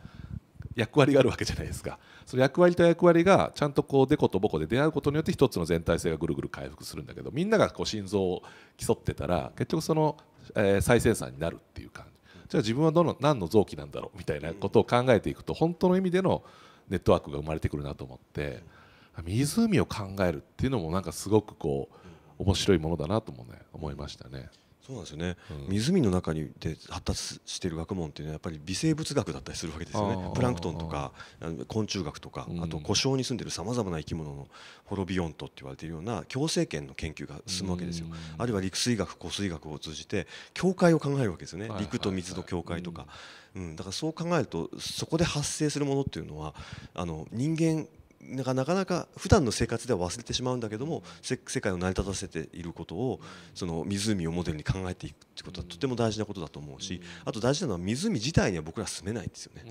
役割があるわけじゃないですかその役割と役割がちゃんとこうデコとボコで出会うことによって一つの全体性がぐるぐる回復するんだけどみんながこう心臓を競ってたら結局その、え再生産になるっていう感じじゃあ自分はどの何の臓器なんだろうみたいなことを考えていくと本当の意味でのネットワークが生まれてくるなと思って。湖を考えるっていうのもなんかすごくこう面白いものだなともね思いましたね。そうなんですよね、うん、湖の中にで発達してる学問っていうのはやっぱり微生物学だったりするわけですよねプランクトンとか昆虫学とか、うん、あと故障に住んでるさまざまな生き物のホロビオントって言われているような共生圏の研究が進むわけですよ、うん、あるいは陸水学湖水学を通じて境界を考えるわけですよね、はいはい、陸と水の境界とか、うんだからそう考えるとそこで発生するものっていうのはあの人間なんかなかなか普段の生活では忘れてしまうんだけども世界を成り立たせていることをその湖をモデルに考えていくってことはとても大事なことだと思うしあと大事なのは湖自体には僕ら住めないんですよね、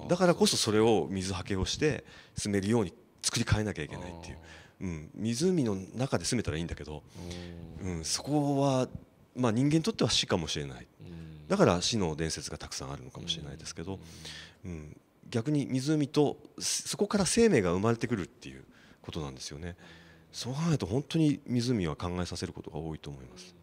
うん、だからこそそれを水はけをして住めるように作り変えなきゃいけないっていう、うん、湖の中で住めたらいいんだけど、うん、そこは、まあ、人間にとっては死かもしれないだから死の伝説がたくさんあるのかもしれないですけど、うん、逆に湖とそこから生命が生まれてくるっていうことなんですよね。そう考えると本当に湖は考えさせることが多いと思います。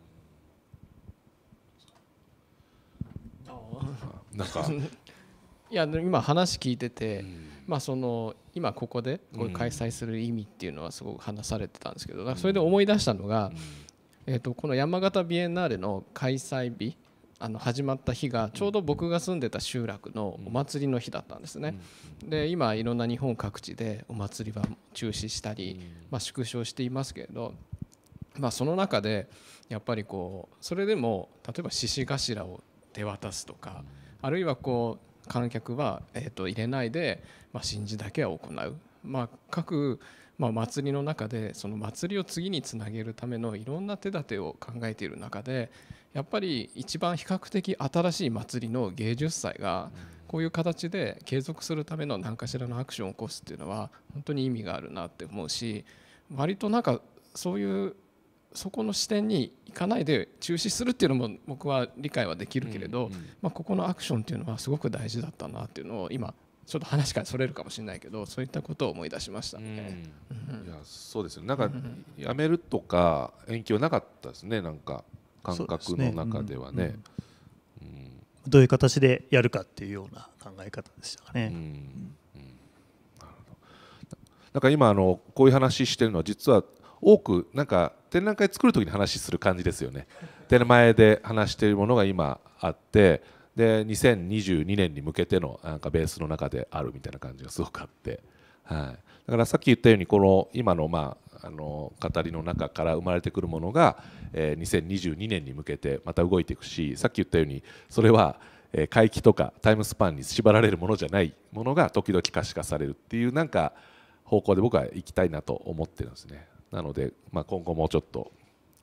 なんか いや今話聞いてて、うん、まあ、その今ここでこれ開催する意味っていうのはすごく話されてたんですけど、ん、それで思い出したのが、うん、えー、とこの山形ビエンナーレの開催日あの始まった日がちょうど僕が住んでた集落のお祭りの日だったんですね。で今いろんな日本各地でお祭りは中止したり、まあ、縮小していますけれど、まあ、その中でやっぱりこうそれでも例えば獅子頭を手渡すとかあるいはこう観客は、えと入れないで、まあ、神事だけは行う。まあ、各まあ、祭りの中でその祭りを次につなげるためのいろんな手立てを考えている中でやっぱり一番比較的新しい祭りの芸術祭がこういう形で継続するための何かしらのアクションを起こすっていうのは本当に意味があるなって思うし割となんかそういうそこの視点に行かないで中止するっていうのも僕は理解はできるけれど、まあ、ここのアクションっていうのはすごく大事だったなっていうのを今ちょっと話からそれるかもしれないけどそういったことを思い出しましたね。いやそうですよなんかやめるとか延期はなかったですねなんか感覚の中ではね。うねうん、うん、どういう形でやるかっていうような考え方でしたかね。うんなんか今あのこういう話してるのは実は多くなんか展覧会作る時に話する感じですよね。手前で話しているものが今あってで2022年に向けてのなんかベースの中であるみたいな感じがすごくあって、はい、だからさっき言ったようにこの今のまああの語りの中から生まれてくるものが、えー、2022年に向けてまた動いていくしさっき言ったようにそれは回帰とかタイムスパンに縛られるものじゃないものが時々可視化されるっていうなんか方向で僕は行きたいなと思ってるんですねなので、まあ、今後もうちょっと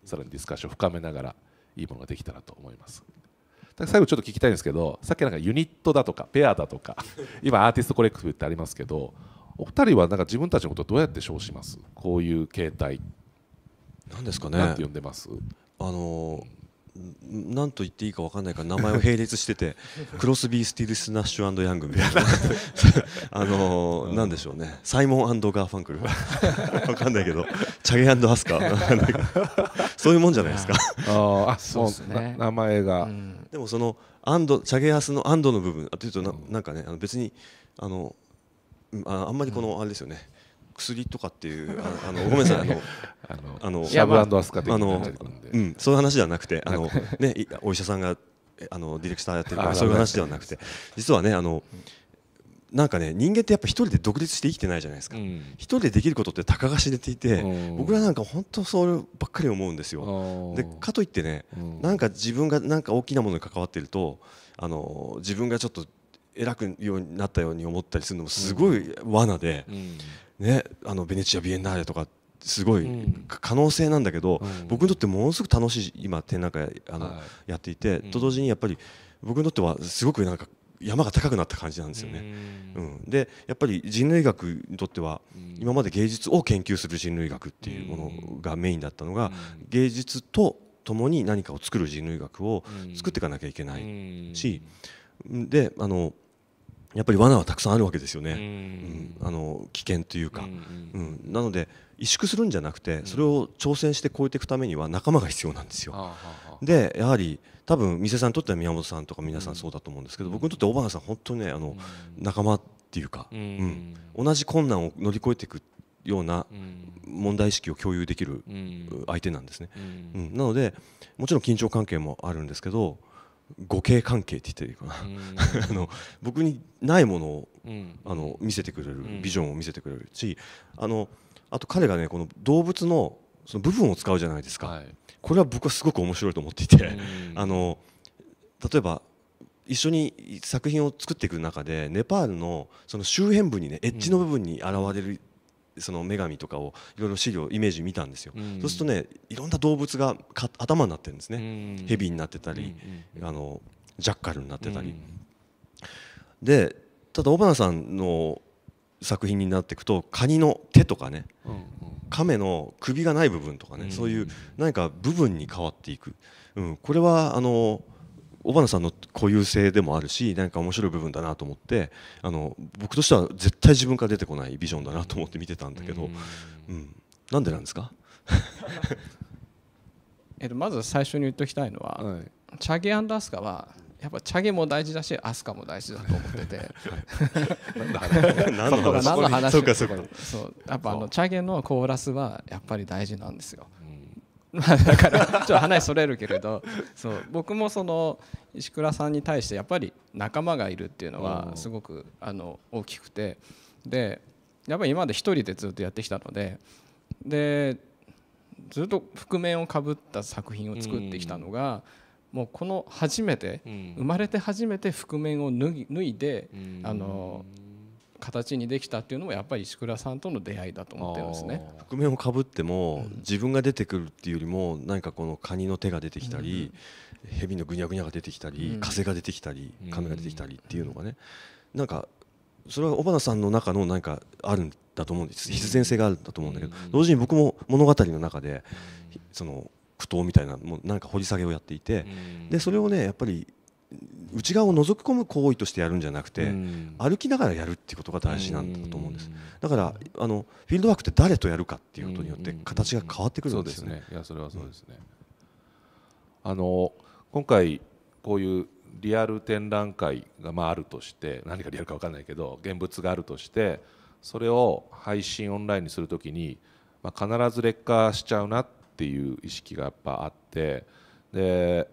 さらにディスカッションを深めながらいいものができたらと思います最後ちょっと聞きたいんですけどさっきなんかユニットだとかペアだとか今アーティストコレクティブってありますけどお二人はなんか自分たちのことどうやって称しますこういう形態なんですかねなんて呼んでますあの何と言っていいか分かんないから名前を並列してて クロスビー・スティル・スナッシュヤングみたいな あのー、うん、なんでしょうねサイモンガーファンクル分 かんないけどチャゲアスカそういうもんじゃないですかあそうですね名前が、うん、でもそのアンドチャゲアスのアンドの部分あというとななんかねあの別にあのああんまりこのあれですよね、薬とかっていうああのごめんなさいあのあのシャブアスカうんそういう話ではなくてあのねお医者さんがあのディレクターやってるからそういう話ではなくて実はねあのなんかね人間ってやっぱ一人で独立して生きてないじゃないですか、うん、一人でできることってたかが知れていて、うん、僕らなんか本当そればっかり思うんですよ。でかといってね、うん、なんか自分がなんか大きなものに関わってるとあの自分がちょっと偉くようになったように思ったりするのもすごい罠で、ね、あのベネチア・ビエンナーレとかすごい可能性なんだけど、僕にとってものすごく楽しい今展覧会あの、やっていて、と同時にやっぱり僕にとってはすごくなんか山が高くなった感じなんですよね。うん、でやっぱり人類学にとっては今まで芸術を研究する人類学っていうものがメインだったのが芸術と共に何かを作る人類学を作っていかなきゃいけないしであのやっぱり罠はたくさんあるわけですよね、うん、あの危険というか、うんなので萎縮するんじゃなくてそれを挑戦して超えていくためには仲間が必要なんですよ。でやはり多分店さんにとっては宮本さんとか皆さんそうだと思うんですけど、僕にとって小原さん本当にねあの、仲間っていうか、うん同じ困難を乗り越えていくような問題意識を共有できる相手なんですね。うんなのでもちろん緊張関係もあるんですけど互恵関係って言っていいかな あの僕にないものを、うん、あの見せてくれる、うん、ビジョンを見せてくれるしあのあと彼がねこの動物のその部分を使うじゃないですか、はい、これは僕はすごく面白いと思っていて、あの例えば一緒に作品を作っていく中でネパールのその周辺部にねエッジの部分に現れるその女神とかをいろいろ資料イメージ見たんですよ、うん、そうするとねいろんな動物が頭になってるんですね、うん、ヘになってたり、うん、あのジャッカルになってたり、でただ尾花さんの作品になっていくとカニの手とかね、うんうん、亀の首がない部分とかね、そういう何か部分に変わっていく、うん、これはあの尾花さんの固有性でもあるし何か面白い部分だなと思ってあの僕としては絶対自分から出てこないビジョンだなと思って見てたんだけど、うん、なんでなんですか えっとまず最初に言っときたいのは、はい、チャゲアンダースカはやっぱチャゲも大事だしアスカも大事だと思っててはい、何の話そうかそうかそうやっぱあのチャゲのコーラスはやっぱり大事なんですよだからちょっと話それるけれどそう僕もその石倉さんに対してやっぱり仲間がいるっていうのはすごくあの大きくてでやっぱり今まで1人でずっとやってきたのででずっと覆面をかぶった作品を作ってきたのが。もうこの初めて、生まれて初めて覆面を脱いで、あの形にできたっていうのもやっぱり石倉さんとの出会いだと思ってますね覆面をかぶっても、自分が出てくるっていうよりも何かこのカニの手が出てきたり、蛇のぐにゃぐにゃが出てきたり、風が出てきたり亀が出てきたりっていうのがね、なんかそれは尾花さんの中の何かあるんだと思うんです必然性があるんだと思うんだけど、同時に僕も物語の中でその苦闘みたいなもうなんか掘り下げをやっていて、でそれをねやっぱり内側を覗き込む行為としてやるんじゃなくて、うん、歩きながらやるっていうことが大事なんだと思うんです、うん、だからあのフィールドワークって誰とやるかっていうことによって形が変わってくるんですよね。うん、いやそれはそうですね、あの今回こういうリアル展覧会がまああるとして何がリアルか分からないけど現物があるとしてそれを配信オンラインにするときに、まあ、必ず劣化しちゃうなっていう意識がやっぱあってで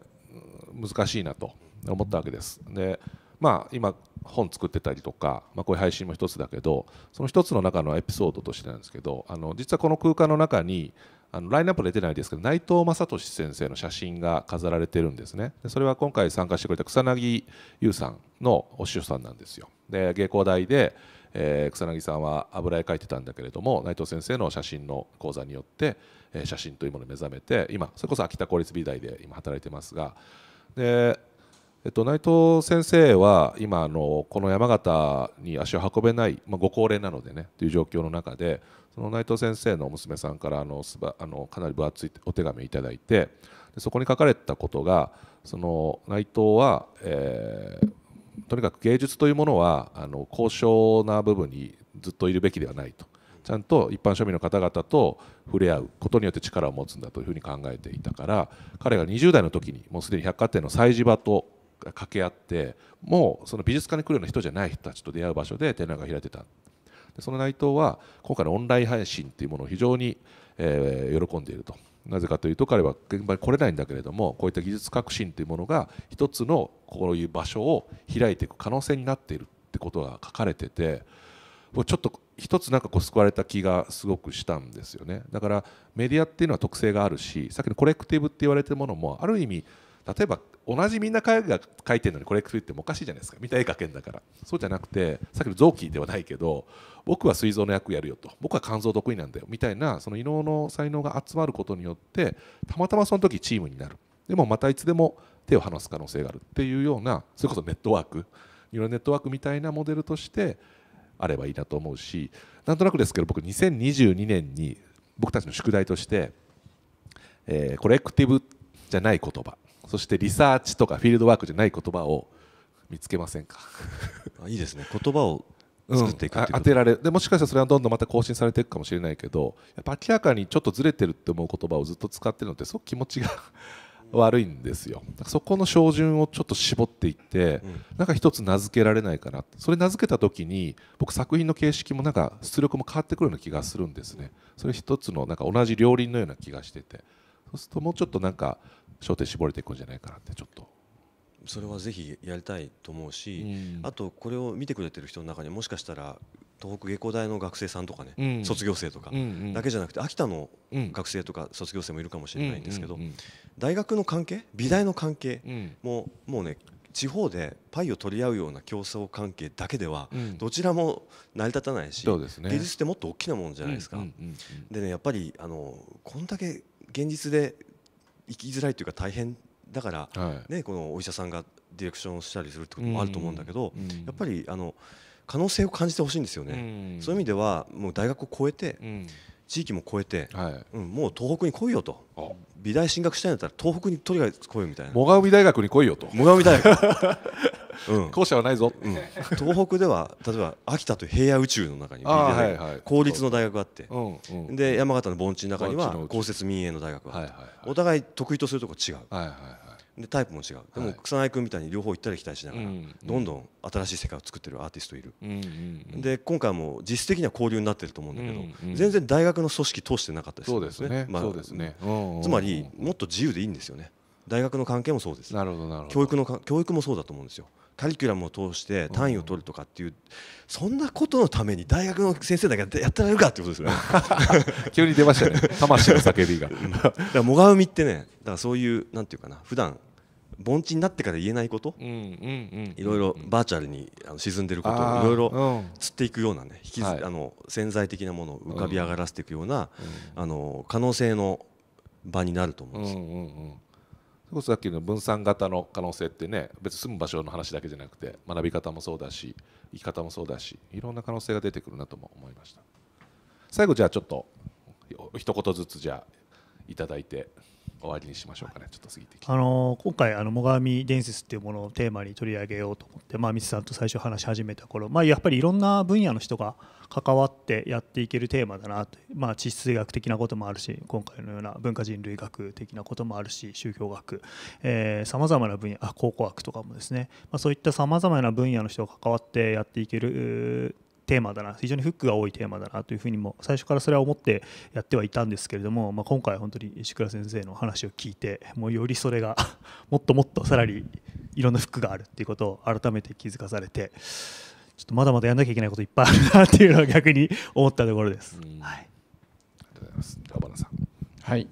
難しいなと。思ったわけです。でまあ、今本作ってたりとか、まあ、こういう配信も1つだけどその1つの中のエピソードとしてなんですけどあの実はこの空間の中にあのラインナップ出てないですけど内藤正俊先生の写真が飾られてるんですねでそれは今回参加してくれた草薙優さんのお師匠さんなんですよで芸工大で、えー、草薙さんは油絵描いてたんだけれども内藤先生の写真の講座によって、えー、写真というものに目覚めて今それこそ秋田公立美大で今働いてますがでえっと、内藤先生は今あのこの山形に足を運べない、まあ、ご高齢なのでねという状況の中でその内藤先生の娘さんからあのすばあのかなり分厚いお手紙をいただいてでそこに書かれたことがその内藤は、えー、とにかく芸術というものはあの高尚な部分にずっといるべきではないと。ちゃんと一般庶民の方々と触れ合うことによって力を持つんだというふうに考えていたから彼が20代の時にもうすでに百貨店の催事場と掛け合ってもうその美術館に来るような人じゃない人たちと出会う場所で展覧会開いてたその内藤は今回のオンライン配信というものを非常に、えー、喜んでいるとなぜかというと彼は現場に来れないんだけれどもこういった技術革新というものが一つのこういう場所を開いていく可能性になっているってことが書かれててちょっと一つなんかこう救われた気がすごくしたんですよねだからメディアっていうのは特性があるしさっきのコレクティブって言われてるものもある意味例えば同じみんな絵画描いてるのにこれ作ってもおかしいじゃないですか見た絵描けんだからそうじゃなくてさっきの臓器ではないけど僕は膵臓の役やるよと僕は肝臓得意なんだよみたいなその異能の才能が集まることによってたまたまその時チームになるでもまたいつでも手を離す可能性があるっていうようなそれこそネットワークニューラルネットワークみたいなモデルとしてあればいいなと思うしなんとなくですけど僕2022年に僕たちの宿題として、えコレクティブじゃない言葉そしてリサーチとかフィールドワークじゃない言葉を見つけませんか いいですね言葉を作っていく、うん、当てられでもしかしたらそれはどんどんまた更新されていくかもしれないけどやっぱ明らかにちょっとずれてるって思う言葉をずっと使ってるのってすごく気持ちが悪いんですよそこの照準をちょっと絞っていって、うん、なんか一つ名付けられないかなそれ名付けた時に僕作品の形式もなんか出力も変わってくるような気がするんですねそれ一つのなんか同じ両輪のような気がしててそうするともうちょっとなんか焦点絞れていくんじゃないかなってちょっとそれはぜひやりたいと思うし、うんあとこれを見てくれてる人の中にもしかしたら東北下校大の学生さんとかね、うん卒業生とかだけじゃなくて秋田の学生とか卒業生もいるかもしれないんですけど大学の関係美大の関係うんもうもうね地方でパイを取り合うような競争関係だけではどちらも成り立たないしうね技術ってもっと大きなもんじゃないですか。うんうんうんでねやっぱりあのこんだけ現実で生きづらいというか大変だから、ね、このお医者さんがディレクションしたりするってこともあると思うんだけど、やっぱりあの可能性を感じてほしいんですよね、そういう意味ではもう大学を超えて、地域も超えて、はいうん、もう東北に来いよと美大進学したいんだったら東北にとりあえず来いよみたいな最上大学に来いよと最上大学 はないぞ、うん、東北では例えば秋田と平野宇宙の中に、はいはい、公立の大学があって、うんうん、で山形の盆地の中には公設民営の大学があって、はいはいはい、お互い得意とするとこ違う、はいはいでタイプも違うでも草薙君みたいに両方行ったり来たりしながら、どんどん新しい世界を作ってるアーティストいる、うんうんうん、で今回も実質的には交流になってると思うんだけど、うんうん、全然大学の組織通してなかったですね、ねまあ、そうですね、つまりもっと自由でいいんですよね大学の関係もそうです教育の教育もそうだと思うんですよカリキュラムを通して単位を取るとかっていう、そんなことのために大学の先生だけやってられるかってことですよね 急に出ましたね魂の叫びが だからもがうってねだからそういうなんていうかな普段盆地になってから言えないこと、いろいろバーチャルにあの沈んでることをいろいろ釣っていくようなね引きず、はい、あの潜在的なものを浮かび上がらせていくような、うん、あの可能性の場になると思うんですよ。うんうんうんそこそさっきの分散型の可能性ってね別に住む場所の話だけじゃなくて学び方もそうだし生き方もそうだしいろんな可能性が出てくるなとも思いました最後じゃあちょっと一言ずつじゃあいただいて終わりにしましょうかね、はい、ちょっと過ぎてあの今回あの「最上伝説」っていうものをテーマに取り上げようと思って、まあ、ミスさんと最初話し始めた頃、まあ、やっぱりいろんな分野の人が関わってやっていけるテーマだなと、まあ、地質学的なこともあるし今回のような文化人類学的なこともあるし宗教学さまざまな分野あ考古学とかもですね、まあ、そういったさまざまな分野の人が関わってやっていけるテーマだな非常にフックが多いテーマだなというふうにも最初からそれは思ってやってはいたんですけれども、まあ、今回本当に石倉先生の話を聞いてもうよりそれが もっともっとさらにいろんなフックがあるっていうことを改めて気づかされてちょっとまだまだやんなきゃいけないこといっぱいあるなっていうのは逆に思ったところです。はい、ありがとうございます川端さんはい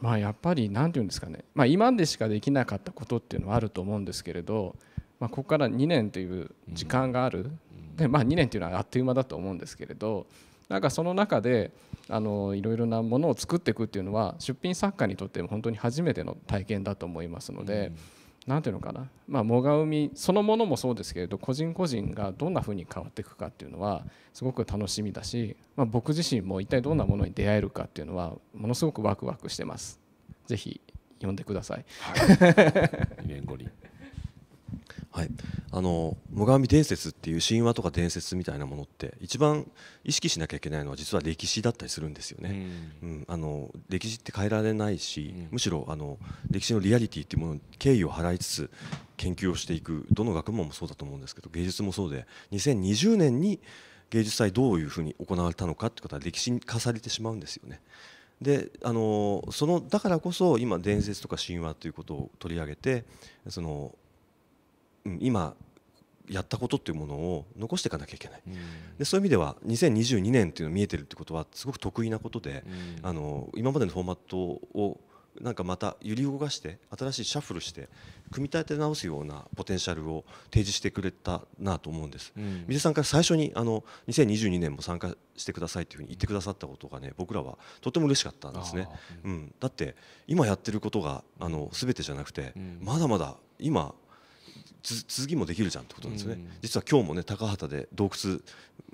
まあ、やっぱり何て言うんですかね、まあ、今でしかできなかったことっていうのはあると思うんですけれどまあ、ここから2年という時間がある、でまあ、2年というのはあっという間だと思うんですけれどなんかその中であのいろいろなものを作っていくっていうのは出品作家にとっても本当に初めての体験だと思いますので。何ていうのかな、まあ、藻が海そのものもそうですけれど個人個人がどんなふうに変わっていくかっていうのはすごく楽しみだし、まあ、僕自身も一体どんなものに出会えるかっていうのはものすごくワクワクしてます。ぜひ読んでください、はい、2年後にはい、あの最上伝説っていう神話とか伝説みたいなものって一番意識しなきゃいけないのは実は歴史だったりするんですよね。うん、うん、あの歴史って変えられないし、うん、むしろあの歴史のリアリティっていうものに敬意を払いつつ研究をしていくどの学問もそうだと思うんですけど芸術もそうで2020年に芸術祭どういうふうに行われたのかってことは歴史に化されてしまうんですよね。であのそのだからこそ今伝説とか神話ということを取り上げてその今やったことっていうものを残していかなきゃいけない、うん、でそういう意味では2022年っていうの見えてるってことはすごく得意なことで、うん、あの今までのフォーマットをなんかまた揺り動かして新しいシャッフルして組み立て直すようなポテンシャルを提示してくれたなと思うんです、うん、水さんから最初にあの2022年も参加してくださいっていうふうに言ってくださったことがね僕らはとても嬉しかったんですね、うん、だって今やってることがあの全てじゃなくて、まだまだ今続きもできるじゃんってことなんですよね、うん、実は今日もね高畑で洞窟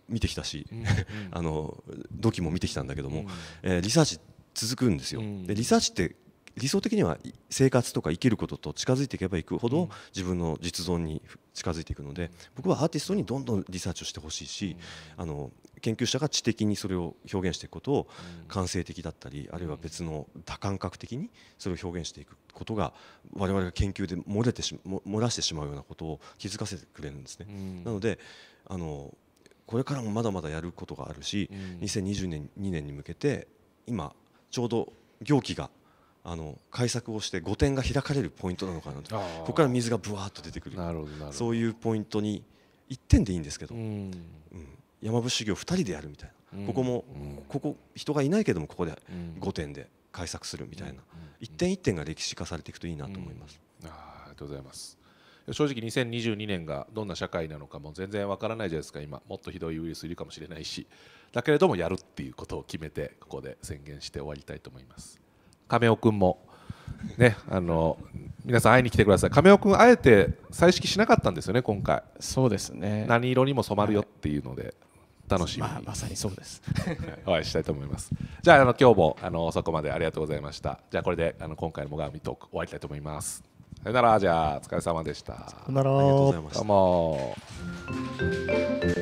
見てきたし、うんうん、あの土器も見てきたんだけども、うん、えー、リサーチ続くんですよ、でリサーチって理想的には生活とか生きることと近づいていけばいくほど自分の実存に近づいていくので僕はアーティストにどんどんリサーチをしてほしいしあの研究者が知的にそれを表現していくことを感性的だったりあるいは別の多感覚的にそれを表現していくことが我々が研究で漏れてし漏らしてしまうようなことを気づかせてくれるんですね。なのであのこれからもまだまだやることがあるし2 0 2年2年に向けて今ちょうど行期があの改作をして御殿が開かれるポイントなのかなとここから水がぶわっと出てくるそういうポイントに1点でいいんですけど、うん、山伏修行2人でやるみたいな、うん、ここも、うん、ここ人がいないけどもここで5点で改作するみたいな、うん、1点1点が歴史化されていくといいなと思います。ありがとうございます正直2022年がどんな社会なのかも全然わからないじゃないですか今もっとひどいウイルスいるかもしれないしだけれどもやるっていうことを決めてここで宣言して終わりたいと思います。亀尾君も、ね、あの皆さん会いに来てください亀尾君あえて彩色しなかったんですよね今回そうですね何色にも染まるよっていうので、楽しみに、まあ、まさにそうですお会いしたいと思いますじゃああの今日もあの遅くまでありがとうございましたじゃあこれであの今回の「もがみトーク」終わりたいと思いますさよならじゃあお疲れ様でしたさよならありがとうございました